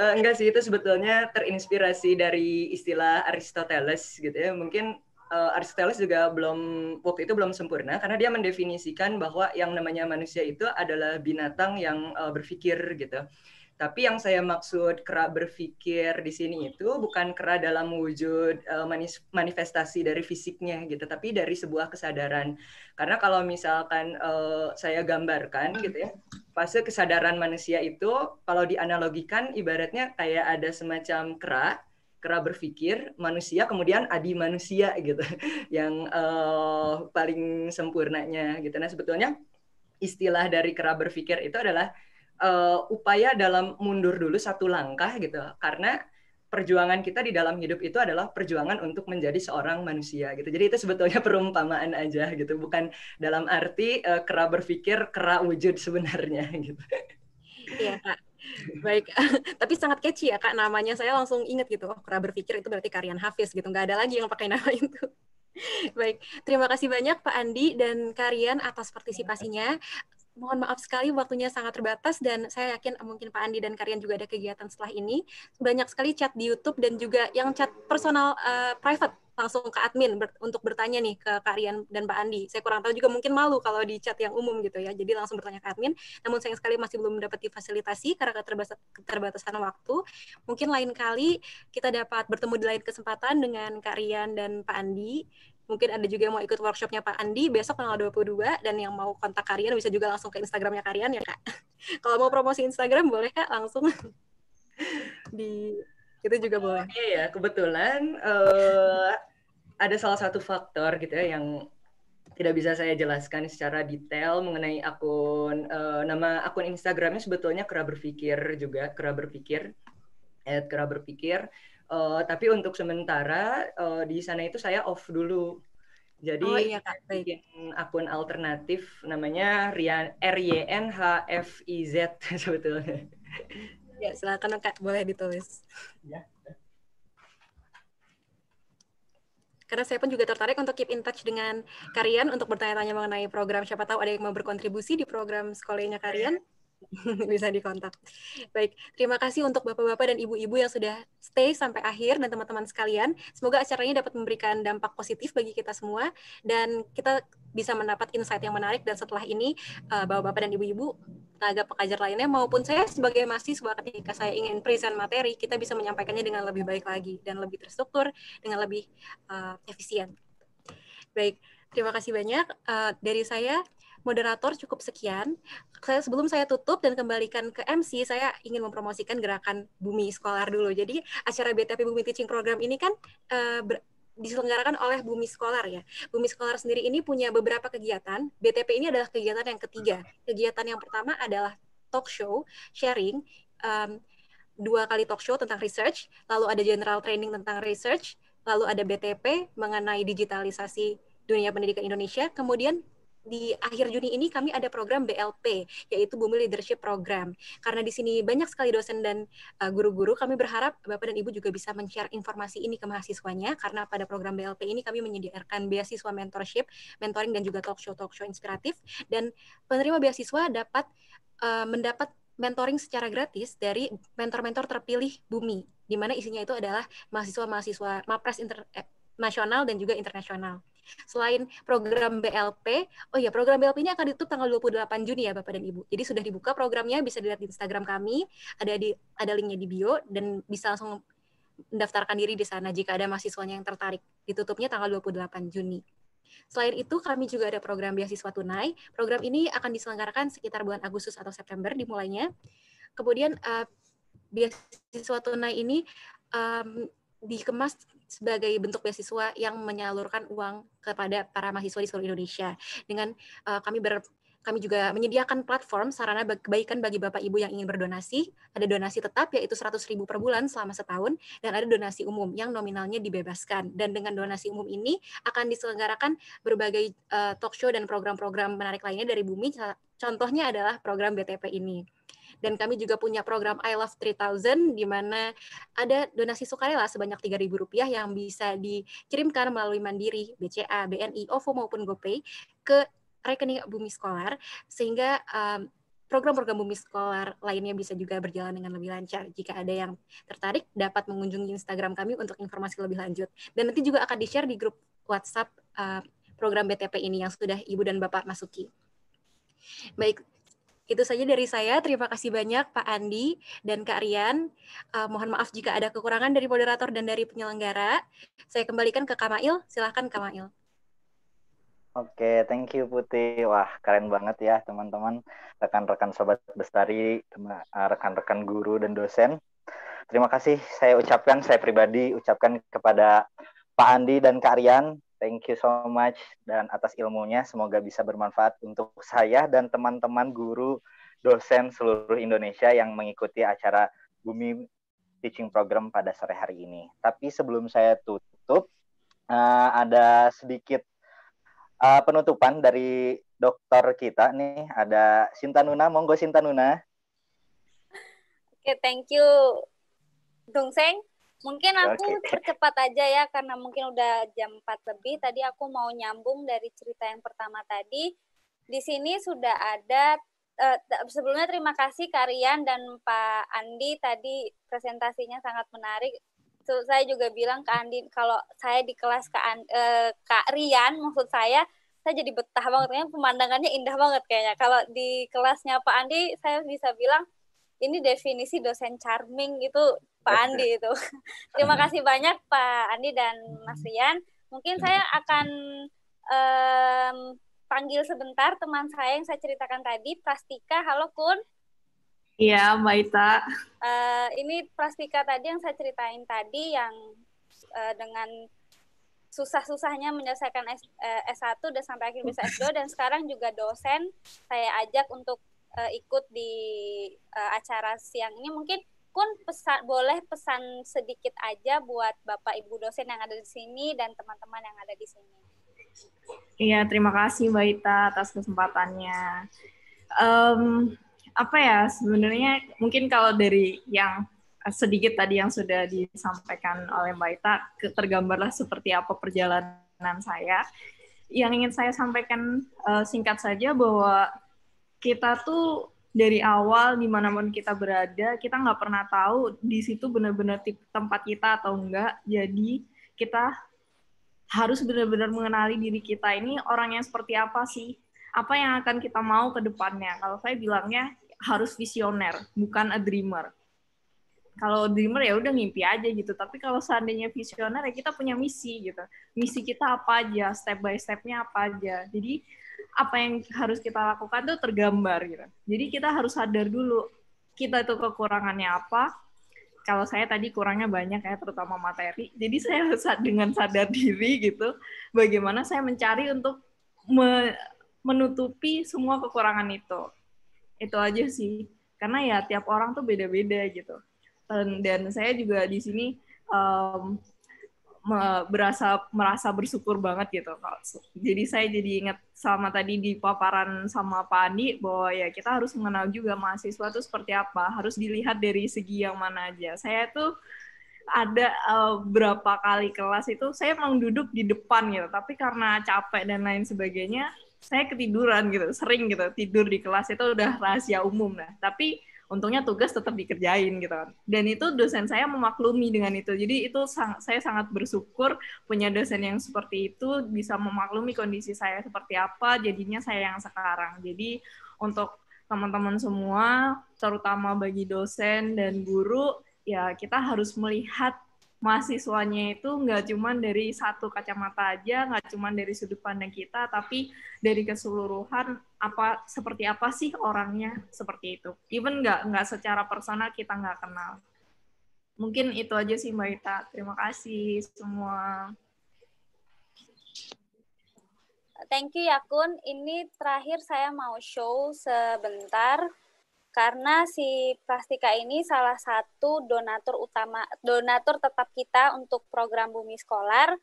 Eh, enggak sih, itu sebetulnya terinspirasi dari istilah Aristoteles gitu ya. Mungkin uh, Aristoteles juga belum waktu itu belum sempurna karena dia mendefinisikan bahwa yang namanya manusia itu adalah binatang yang uh, berpikir gitu. Tapi yang saya maksud kera berpikir di sini itu bukan kera dalam wujud uh, manis, manifestasi dari fisiknya gitu, tapi dari sebuah kesadaran. Karena kalau misalkan uh, saya gambarkan gitu ya, fase kesadaran manusia itu kalau dianalogikan ibaratnya kayak ada semacam kera kera berpikir manusia kemudian adi manusia gitu yang uh, paling sempurnanya gitu nah sebetulnya istilah dari kera berpikir itu adalah uh, upaya dalam mundur dulu satu langkah gitu karena perjuangan kita di dalam hidup itu adalah perjuangan untuk menjadi seorang manusia gitu. Jadi itu sebetulnya perumpamaan aja gitu, bukan dalam arti uh, kera berpikir, kera wujud sebenarnya gitu. Iya kak, baik. Tapi sangat kecil ya kak namanya. Saya langsung inget gitu, oh kera berpikir itu berarti Karyan Hafiz gitu. Nggak ada lagi yang pakai nama itu. Baik, terima kasih banyak Pak Andi dan Karian atas partisipasinya mohon maaf sekali waktunya sangat terbatas dan saya yakin mungkin Pak Andi dan Karian juga ada kegiatan setelah ini. Banyak sekali chat di YouTube dan juga yang chat personal uh, private langsung ke admin ber untuk bertanya nih ke Karian dan Pak Andi. Saya kurang tahu juga mungkin malu kalau di chat yang umum gitu ya. Jadi langsung bertanya ke admin. Namun sayang sekali masih belum mendapati fasilitasi karena keterbatas keterbatasan waktu. Mungkin lain kali kita dapat bertemu di lain kesempatan dengan Karian dan Pak Andi Mungkin ada juga yang mau ikut workshopnya Pak Andi besok tanggal 22 dan yang mau kontak Karian bisa juga langsung ke Instagramnya Karian ya Kak. Kalau mau promosi Instagram boleh Kak langsung di itu juga boleh. Iya ya, kebetulan uh, ada salah satu faktor gitu ya yang tidak bisa saya jelaskan secara detail mengenai akun uh, nama akun Instagramnya sebetulnya kera berpikir juga kera berpikir at kera berpikir Uh, tapi untuk sementara uh, di sana itu saya off dulu. Jadi oh, iya, Kak. bikin akun alternatif namanya Rian R Y N H F I Z sebetulnya. Ya, silakan Kak, boleh ditulis. Ya. Karena saya pun juga tertarik untuk keep in touch dengan Karian untuk bertanya-tanya mengenai program. Siapa tahu ada yang mau berkontribusi di program sekolahnya Karian. bisa dikontak. Baik, terima kasih untuk Bapak-bapak dan Ibu-ibu yang sudah stay sampai akhir dan teman-teman sekalian. Semoga acaranya dapat memberikan dampak positif bagi kita semua dan kita bisa mendapat insight yang menarik dan setelah ini eh, Bapak-bapak dan Ibu-ibu tenaga pengajar lainnya maupun saya sebagai mahasiswa ketika saya ingin present materi, kita bisa menyampaikannya dengan lebih baik lagi dan lebih terstruktur, dengan lebih uh, efisien. Baik, terima kasih banyak uh, dari saya moderator cukup sekian. Saya sebelum saya tutup dan kembalikan ke MC, saya ingin mempromosikan gerakan Bumi Sekolah dulu. Jadi acara BTP Bumi Teaching Program ini kan uh, ber diselenggarakan oleh Bumi Scholar ya. Bumi Scholar sendiri ini punya beberapa kegiatan. BTP ini adalah kegiatan yang ketiga. Kegiatan yang pertama adalah talk show, sharing, um, dua kali talk show tentang research, lalu ada general training tentang research, lalu ada BTP mengenai digitalisasi dunia pendidikan Indonesia, kemudian di akhir Juni ini kami ada program BLP yaitu Bumi Leadership Program. Karena di sini banyak sekali dosen dan eh, guru-guru, kami berharap Bapak dan Ibu juga bisa men-share informasi ini ke mahasiswanya karena pada program BLP ini kami menyediakan beasiswa mentorship, mentoring dan juga talk show talk show inspiratif dan penerima beasiswa dapat uh, mendapat mentoring secara gratis dari mentor-mentor terpilih Bumi di mana isinya itu adalah mahasiswa-mahasiswa Mapres internasional eh, dan juga internasional selain program BLP, oh ya program BLP ini akan ditutup tanggal 28 Juni ya Bapak dan Ibu. Jadi sudah dibuka programnya, bisa dilihat di Instagram kami, ada di ada linknya di bio dan bisa langsung mendaftarkan diri di sana jika ada mahasiswanya yang tertarik. Ditutupnya tanggal 28 Juni. Selain itu, kami juga ada program beasiswa tunai. Program ini akan diselenggarakan sekitar bulan Agustus atau September dimulainya. Kemudian uh, beasiswa tunai ini um, dikemas sebagai bentuk beasiswa yang menyalurkan uang kepada para mahasiswa di seluruh Indonesia. Dengan uh, kami ber kami juga menyediakan platform sarana kebaikan bagi Bapak Ibu yang ingin berdonasi. Ada donasi tetap yaitu seratus ribu per bulan selama setahun dan ada donasi umum yang nominalnya dibebaskan. Dan dengan donasi umum ini akan diselenggarakan berbagai uh, talk show dan program-program menarik lainnya dari Bumi. Contohnya adalah program BTP ini. Dan kami juga punya program I Love 3000 di mana ada donasi sukarela sebanyak Rp3.000 yang bisa dikirimkan melalui Mandiri, BCA, BNI, OVO maupun GoPay ke rekening Bumi Sekolah sehingga um, program-program Bumi Sekolah lainnya bisa juga berjalan dengan lebih lancar. Jika ada yang tertarik, dapat mengunjungi Instagram kami untuk informasi lebih lanjut. Dan nanti juga akan di-share di grup WhatsApp uh, program BTP ini yang sudah Ibu dan Bapak masuki. Baik, itu saja dari saya. Terima kasih banyak Pak Andi dan Kak Rian. Uh, mohon maaf jika ada kekurangan dari moderator dan dari penyelenggara. Saya kembalikan ke Kamail. Silahkan Kamail. Oke, okay, thank you Putih. Wah, keren banget ya teman-teman, rekan-rekan sobat bestari, eh, rekan-rekan guru dan dosen. Terima kasih saya ucapkan, saya pribadi ucapkan kepada Pak Andi dan Kak Rian Thank you so much dan atas ilmunya semoga bisa bermanfaat untuk saya dan teman-teman guru dosen seluruh Indonesia yang mengikuti acara Bumi Teaching Program pada sore hari ini. Tapi sebelum saya tutup, uh, ada sedikit uh, penutupan dari dokter kita nih. Ada Sinta Nuna, monggo Sinta Nuna. Oke, okay, thank you Dong Seng Mungkin aku okay. percepat aja ya karena mungkin udah jam 4 lebih. Tadi aku mau nyambung dari cerita yang pertama tadi. Di sini sudah ada uh, sebelumnya terima kasih karian dan Pak Andi tadi presentasinya sangat menarik. So, saya juga bilang ke Andi kalau saya di kelas Kak, An, uh, Kak Rian maksud saya saya jadi betah banget kayaknya pemandangannya indah banget kayaknya. Kalau di kelasnya Pak Andi saya bisa bilang ini definisi dosen charming gitu Pak Andi itu. Terima kasih banyak Pak Andi dan Mas Rian. Mungkin saya akan um, panggil sebentar teman saya yang saya ceritakan tadi, Prastika. Halo Kun. Iya, Mbak Ita. Uh, ini Prastika tadi yang saya ceritain tadi yang uh, dengan susah-susahnya menyelesaikan S, uh, eh, 1 dan sampai akhirnya bisa S2 dan sekarang juga dosen saya ajak untuk uh, ikut di uh, acara siang ini mungkin Kun pesan boleh pesan sedikit aja buat Bapak Ibu dosen yang ada di sini dan teman-teman yang ada di sini. Iya, terima kasih Mbak Ita atas kesempatannya. Um, apa ya sebenarnya mungkin kalau dari yang eh, sedikit tadi yang sudah disampaikan oleh Mbak Ita tergambarlah seperti apa perjalanan saya. Yang ingin saya sampaikan uh, singkat saja bahwa kita tuh dari awal dimanapun kita berada kita nggak pernah tahu di situ benar-benar tempat kita atau enggak jadi kita harus benar-benar mengenali diri kita ini orang yang seperti apa sih apa yang akan kita mau ke depannya kalau saya bilangnya harus visioner bukan a dreamer kalau dreamer ya udah ngimpi aja gitu tapi kalau seandainya visioner ya kita punya misi gitu misi kita apa aja step by stepnya apa aja jadi apa yang harus kita lakukan tuh tergambar gitu. Jadi kita harus sadar dulu kita itu kekurangannya apa. Kalau saya tadi kurangnya banyak ya terutama materi. Jadi saya harus dengan sadar diri gitu bagaimana saya mencari untuk me menutupi semua kekurangan itu. Itu aja sih. Karena ya tiap orang tuh beda-beda gitu. Dan, saya juga di sini um, berasa merasa bersyukur banget gitu. Jadi saya jadi ingat sama tadi di paparan sama Pak Andi bahwa ya kita harus mengenal juga mahasiswa itu seperti apa, harus dilihat dari segi yang mana aja. Saya tuh ada uh, berapa kali kelas itu saya emang duduk di depan gitu, tapi karena capek dan lain sebagainya, saya ketiduran gitu, sering gitu tidur di kelas itu udah rahasia umum lah. Tapi untungnya tugas tetap dikerjain gitu kan. Dan itu dosen saya memaklumi dengan itu. Jadi itu sang, saya sangat bersyukur punya dosen yang seperti itu bisa memaklumi kondisi saya seperti apa, jadinya saya yang sekarang. Jadi untuk teman-teman semua, terutama bagi dosen dan guru, ya kita harus melihat mahasiswanya itu nggak cuman dari satu kacamata aja, nggak cuman dari sudut pandang kita, tapi dari keseluruhan apa seperti apa sih orangnya seperti itu. Even nggak nggak secara personal kita nggak kenal. Mungkin itu aja sih Mbak Ita. Terima kasih semua. Thank you Yakun. Ini terakhir saya mau show sebentar karena si Plastika ini salah satu donatur utama donatur tetap kita untuk program Bumi Skolar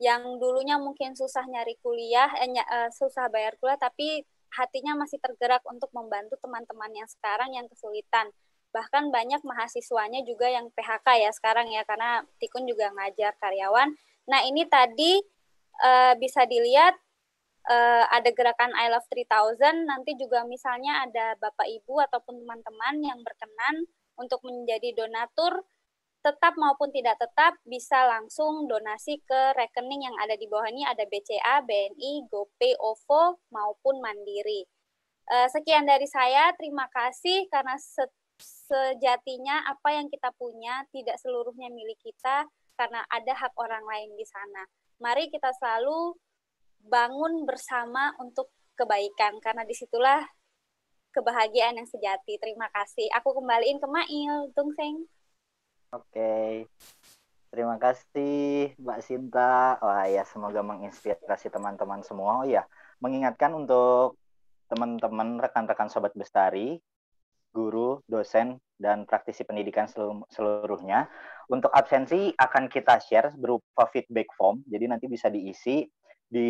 yang dulunya mungkin susah nyari kuliah eh, eh, susah bayar kuliah tapi hatinya masih tergerak untuk membantu teman-teman yang sekarang yang kesulitan bahkan banyak mahasiswanya juga yang PHK ya sekarang ya karena Tikun juga ngajar karyawan nah ini tadi eh, bisa dilihat uh, ada gerakan I Love 3000, nanti juga misalnya ada Bapak Ibu ataupun teman-teman yang berkenan untuk menjadi donatur tetap maupun tidak tetap bisa langsung donasi ke rekening yang ada di bawah ini ada BCA, BNI, GoPay, OVO maupun Mandiri. Uh, sekian dari saya, terima kasih karena se sejatinya apa yang kita punya tidak seluruhnya milik kita karena ada hak orang lain di sana. Mari kita selalu bangun bersama untuk kebaikan karena disitulah kebahagiaan yang sejati. Terima kasih. Aku kembaliin ke Mail, Tung Oke. Terima kasih Mbak Sinta. Wah ya semoga menginspirasi teman-teman semua. Oh ya, mengingatkan untuk teman-teman rekan-rekan Sobat Bestari, guru, dosen, dan praktisi pendidikan seluruhnya. Untuk absensi akan kita share berupa feedback form. Jadi nanti bisa diisi di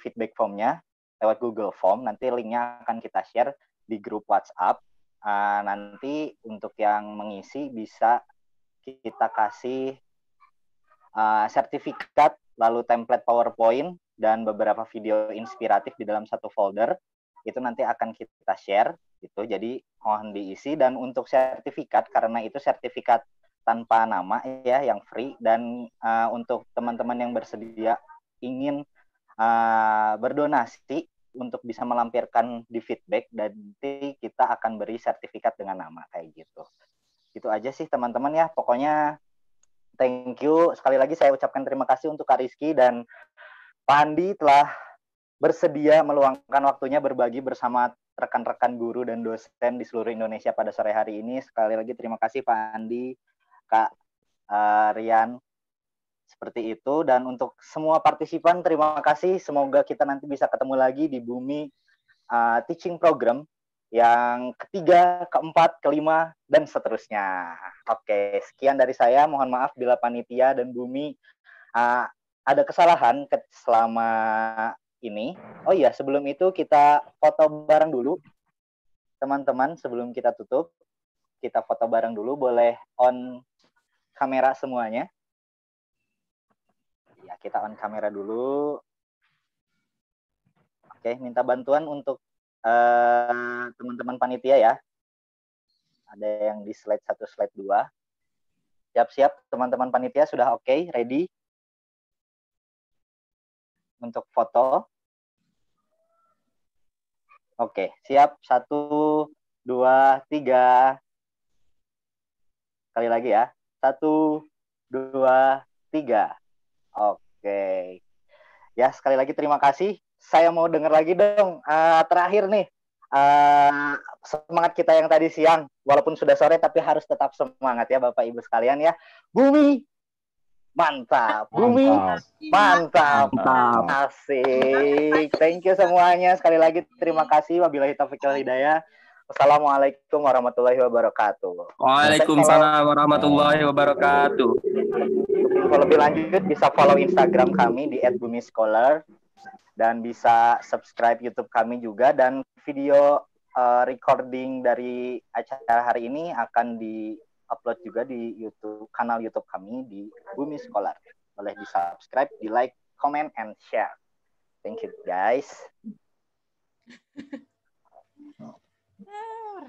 feedback formnya lewat Google Form. Nanti linknya akan kita share di grup WhatsApp. Uh, nanti untuk yang mengisi bisa kita kasih uh, sertifikat, lalu template PowerPoint dan beberapa video inspiratif di dalam satu folder. Itu nanti akan kita share gitu. Jadi mohon diisi dan untuk sertifikat karena itu sertifikat tanpa nama ya yang free dan uh, untuk teman-teman yang bersedia ingin uh, berdonasi untuk bisa melampirkan di feedback dan nanti kita akan beri sertifikat dengan nama kayak gitu. itu aja sih teman-teman ya. Pokoknya thank you sekali lagi saya ucapkan terima kasih untuk Kak Rizky dan Pandi telah bersedia meluangkan waktunya berbagi bersama rekan-rekan guru dan dosen di seluruh Indonesia pada sore hari ini. Sekali lagi terima kasih Pak Andi, Kak uh, Rian, seperti itu dan untuk semua partisipan terima kasih semoga kita nanti bisa ketemu lagi di Bumi uh, Teaching Program yang ketiga, keempat, kelima dan seterusnya. Oke, sekian dari saya. Mohon maaf bila panitia dan Bumi uh, ada kesalahan selama ini. Oh iya, sebelum itu kita foto bareng dulu. Teman-teman, sebelum kita tutup, kita foto bareng dulu boleh on kamera semuanya. Ya, kita on kamera dulu. Oke, minta bantuan untuk eh, teman-teman uh, panitia ya. Ada yang di slide satu, slide dua. Siap-siap teman-teman panitia sudah oke, okay, ready untuk foto. Oke, okay, siap. Satu, dua, tiga. Sekali lagi ya. Satu, dua, tiga. Oke. Oke. Ya sekali lagi terima kasih. Saya mau dengar lagi dong. Uh, terakhir nih uh, semangat kita yang tadi siang, walaupun sudah sore tapi harus tetap semangat ya Bapak Ibu sekalian ya. Bumi mantap, bumi mantap, mantap. asik. Thank you semuanya sekali lagi terima kasih. Wabillahi taufiq hidayah. Assalamualaikum warahmatullahi wabarakatuh. Waalaikumsalam warahmatullahi wabarakatuh. Kalau lebih lanjut bisa follow Instagram kami di @bumi_scholar dan bisa subscribe YouTube kami juga dan video uh, recording dari acara hari ini akan di upload juga di YouTube kanal YouTube kami di Bumi Scholar. Boleh di subscribe, di like, comment, and share. Thank you guys. Ah,